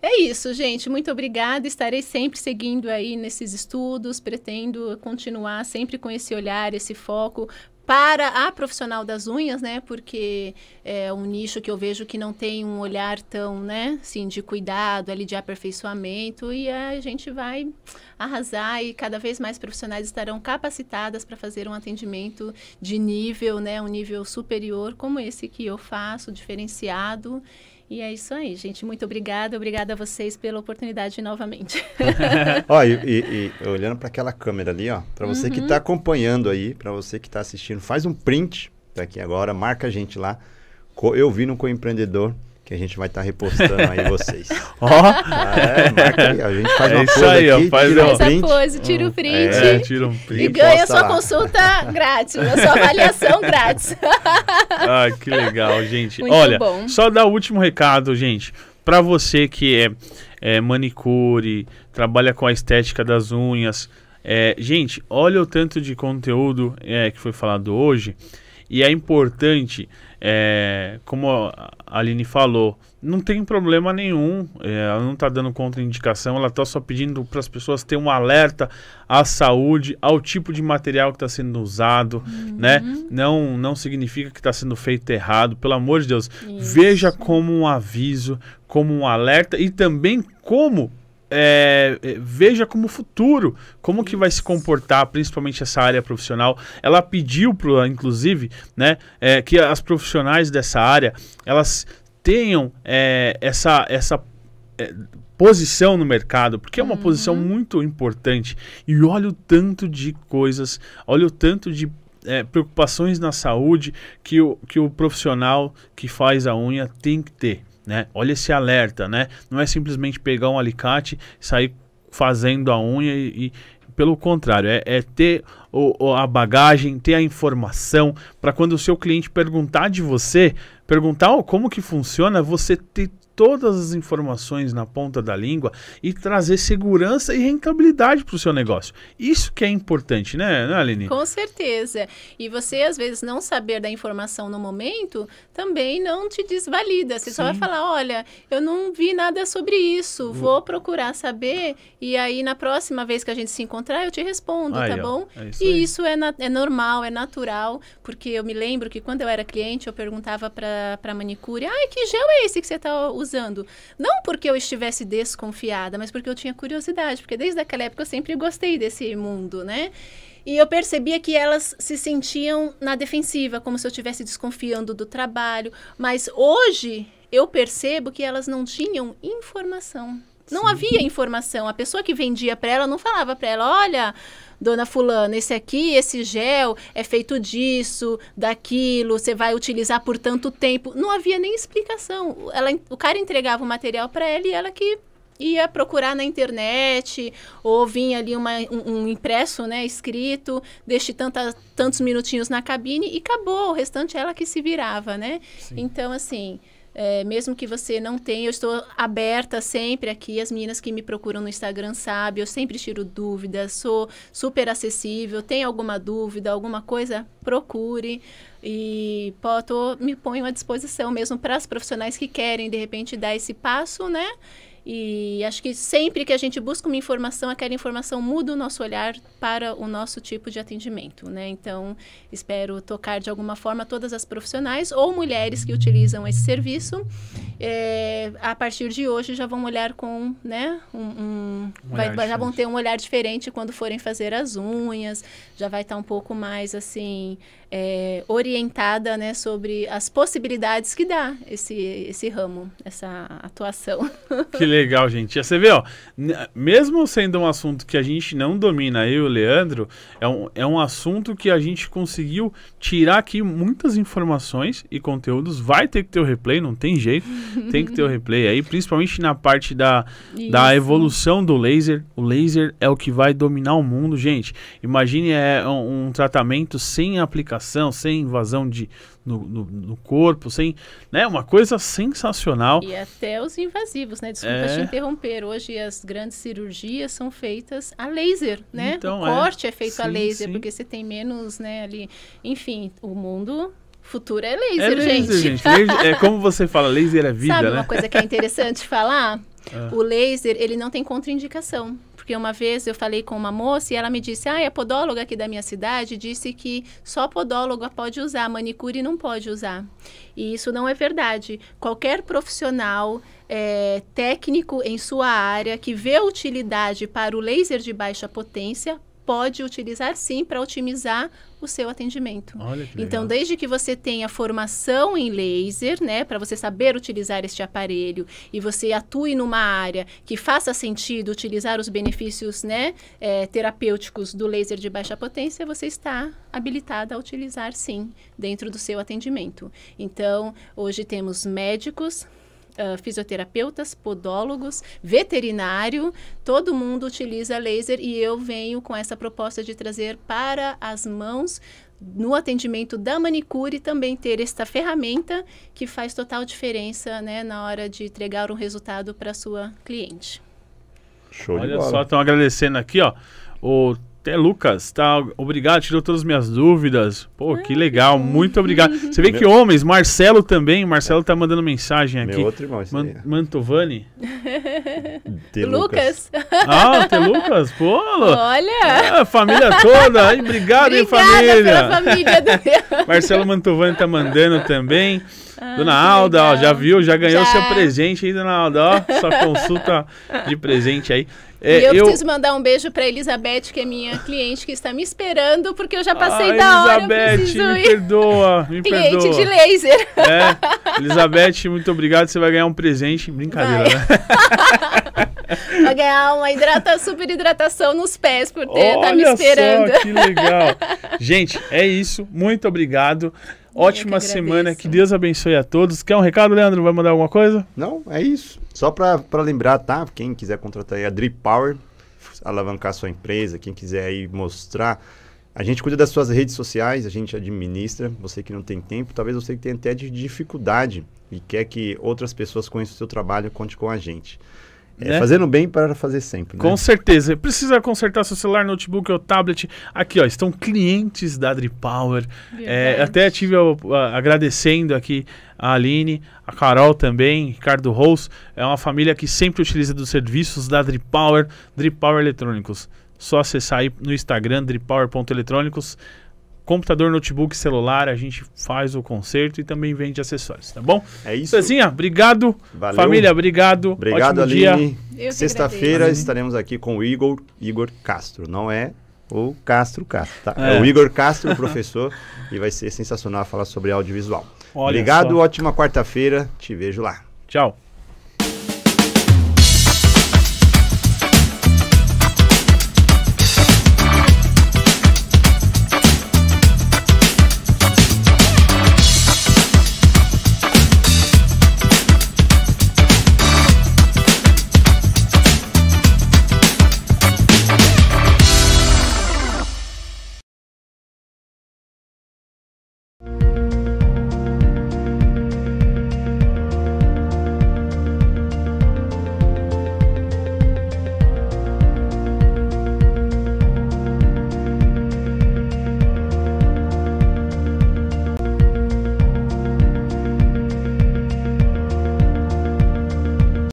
é isso, gente. Muito obrigada. Estarei sempre seguindo aí nesses estudos. Pretendo continuar sempre com esse olhar, esse foco para a profissional das unhas, né? Porque é um nicho que eu vejo que não tem um olhar tão, né? Assim, de cuidado, ali de aperfeiçoamento. E a gente vai arrasar e cada vez mais profissionais estarão capacitadas para fazer um atendimento de nível, né? Um nível superior como esse que eu faço, diferenciado. E é isso aí, gente. Muito obrigada. Obrigada a vocês pela oportunidade novamente. (laughs) ó, e, e, e olhando para aquela câmera ali, ó, para você tá uhum. que está acompanhando aí, para você que está assistindo, faz um print daqui tá agora, marca a gente lá. Eu vi no Coempreendedor. empreendedor que a gente vai estar tá repostando aí vocês. (laughs) Ó! ah, é, a gente faz é uma isso aí, aqui, faz tira um print. Pose, tira o é, print. É, tira um print. E ganha sua lá. consulta (laughs) grátis, a né? sua avaliação grátis. (laughs) ah, que legal, gente. Muito Olha, bom. só dar o último recado, gente. Para você que é, é manicure, trabalha com a estética das unhas, é, gente, olha o tanto de conteúdo é, que foi falado hoje. E é importante, é, como a Aline falou, não tem problema nenhum, é, ela não está dando contraindicação, ela está só pedindo para as pessoas ter um alerta à saúde, ao tipo de material que está sendo usado, uhum. né? Não, não significa que está sendo feito errado, pelo amor de Deus. Isso. Veja como um aviso, como um alerta e também como é, é, veja como futuro, como que vai se comportar, principalmente essa área profissional. Ela pediu, pro, inclusive, né, é, que as profissionais dessa área elas tenham é, essa, essa é, posição no mercado, porque é uma uhum. posição muito importante. E olha o tanto de coisas, olha o tanto de é, preocupações na saúde que o, que o profissional que faz a unha tem que ter. Né? Olha esse alerta, né? Não é simplesmente pegar um alicate e sair fazendo a unha e, e pelo contrário, é, é ter o, a bagagem, ter a informação para quando o seu cliente perguntar de você, perguntar oh, como que funciona, você ter todas as informações na ponta da língua e trazer segurança e rentabilidade para o seu negócio. Isso que é importante, né, né, Aline? Com certeza. E você, às vezes, não saber da informação no momento também não te desvalida. Você Sim. só vai falar: olha, eu não vi nada sobre isso, vou procurar saber e aí na próxima vez que a gente se encontrar eu te respondo, tá aí, tá ó, bom? É isso e aí. isso é, é normal, é natural, porque eu me lembro que quando eu era cliente eu perguntava para manicure: ai, que gel é esse que você está usando? usando. Não porque eu estivesse desconfiada, mas porque eu tinha curiosidade, porque desde aquela época eu sempre gostei desse mundo, né? E eu percebia que elas se sentiam na defensiva, como se eu estivesse desconfiando do trabalho. Mas hoje eu percebo que elas não tinham informação. Não Sim. havia informação. A pessoa que vendia para ela não falava para ela, olha, dona fulana, esse aqui, esse gel é feito disso, daquilo, você vai utilizar por tanto tempo. Não havia nem explicação. Ela, o cara entregava o material para ela e ela que ia procurar na internet ou vinha ali uma, um, um, impresso, né, escrito, deixe tantos minutinhos na cabine e acabou. O restante ela que se virava, né? Sim. Então, assim... É, mesmo que você não tenha, eu estou aberta sempre aqui. As meninas que me procuram no Instagram sabem, eu sempre tiro dúvidas, sou super acessível. Tem alguma dúvida, alguma coisa, procure. E pô, tô, me ponho à disposição mesmo para as profissionais que querem, de repente, dar esse passo, né? E acho que sempre que a gente busca uma informação, aquela informação muda o nosso olhar para o nosso tipo de atendimento, né? Então, espero tocar de alguma forma todas as profissionais ou mulheres que utilizam esse serviço. É, a partir de hoje já vão olhar com, né? Um, um, um vai, já vão ter um olhar diferente quando forem fazer as unhas, já vai estar um pouco mais assim é, orientada né, sobre as possibilidades que dá esse, esse ramo, essa atuação. (laughs) Que legal, gente. Você vê, ó, mesmo sendo um assunto que a gente não domina, eu e o Leandro, é um, é um assunto que a gente conseguiu tirar aqui muitas informações e conteúdos. Vai ter que ter o replay, não tem jeito. tem que ter o (laughs) replay aí, principalmente na parte da, da evolução do laser. O laser é o que vai dominar o mundo, gente. Imagine é, um, um tratamento sem aplicação coração, sem invasão de, no, no, no, corpo, sem. Né, uma coisa sensacional. E até os invasivos, né? Desculpa é... te interromper. Hoje as grandes cirurgias são feitas a laser, né? Então, o é... corte é feito sim, a laser, sim. porque você tem menos, né, ali. Enfim, o mundo futuro é laser, é laser gente. gente. é como você fala, laser é (laughs) vida, Sabe né? uma coisa que é interessante falar? (laughs) Ah. O laser, ele não tem contraindicação. Porque uma vez eu falei com uma moça e ela me disse: Ah, a é podóloga aqui da minha cidade disse que só podóloga pode usar, manicure não pode usar. E isso não é verdade. Qualquer profissional é, técnico em sua área que vê utilidade para o laser de baixa potência pode utilizar sim para otimizar o seu atendimento. então, desde que você tenha formação em laser, né, para você saber utilizar este aparelho e você atue numa área que faça sentido utilizar os benefícios, né, é, terapêuticos do laser de baixa potência, você está habilitada a utilizar sim dentro do seu atendimento. Então, hoje temos médicos, uh, fisioterapeutas, podólogos, veterinário, todo mundo utiliza laser e eu venho com essa proposta de trazer para as mãos no atendimento da manicure também ter esta ferramenta que faz total diferença né, na hora de entregar um resultado para sua cliente. Show Olha só, estão agradecendo aqui, ó. O até Lucas, tá? Obrigado, tirou todas as minhas dúvidas. Pô, que legal, muito obrigado. (laughs) Você vê Meu- que homens, Marcelo também, Marcelo tá mandando mensagem aqui. Meu outro irmão, esse Man- Mantovani? (laughs) Lucas, Ah, tem Lucas, pô! olha. Ah, família toda, obrigado, hein, família. pela família do (laughs) Marcelo Mantovani tá mandando também. Ah, dona Alda, ó, já viu, já ganhou Já. seu presente aí, dona Alda, ó, sua consulta de presente aí. É, e eu, eu, preciso mandar um beijo para Elizabeth, que é minha cliente, que está me esperando, porque eu já passei ah, da hora. Elizabeth, me perdoa, me (laughs) cliente perdoa. de laser. É, Elizabeth, muito obrigado. Você vai ganhar um presente. Brincadeira, vai. né? (laughs) Vai ganhar uma hidrata, super hidratação nos pés, por ter, Olha tá me esperando. Só, que legal. Gente, é isso. Muito obrigado. Ótima que semana, que Deus abençoe a todos. Quer um recado, Leandro? Vai mandar alguma coisa? Não, é isso. Só para lembrar, tá? Quem quiser contratar aí a Drip Power, alavancar sua empresa, quem quiser aí mostrar. A gente cuida das suas redes sociais, a gente administra. Você que não tem tempo, talvez você que tenha até de dificuldade e quer que outras pessoas conheçam o seu trabalho, conte com a gente. É, né? Fazendo bem para fazer sempre. Né? Com certeza. Precisa consertar seu celular, notebook ou tablet. Aqui, ó, estão clientes da AdriPower. É, até tive ó, agradecendo aqui a Aline, a Carol também, Ricardo Rous. É uma família que sempre utiliza dos serviços da AdriPower, DriPower Eletrônicos. Só acessar aí no Instagram, dripower.eletrônicos.com computador, notebook, celular, a gente faz o conserto e também vende acessórios, tá bom? É isso. Cezinha, obrigado. Valeu. Família, obrigado. Obrigado, Ótimo Aline. Sexta-feira estaremos aqui com o Igor, Igor Castro, não é o Castro Castro, tá? É. é o Igor Castro, o professor, (laughs) e vai ser sensacional falar sobre audiovisual. Olha obrigado, só. ótima quarta-feira, te vejo lá. Tchau.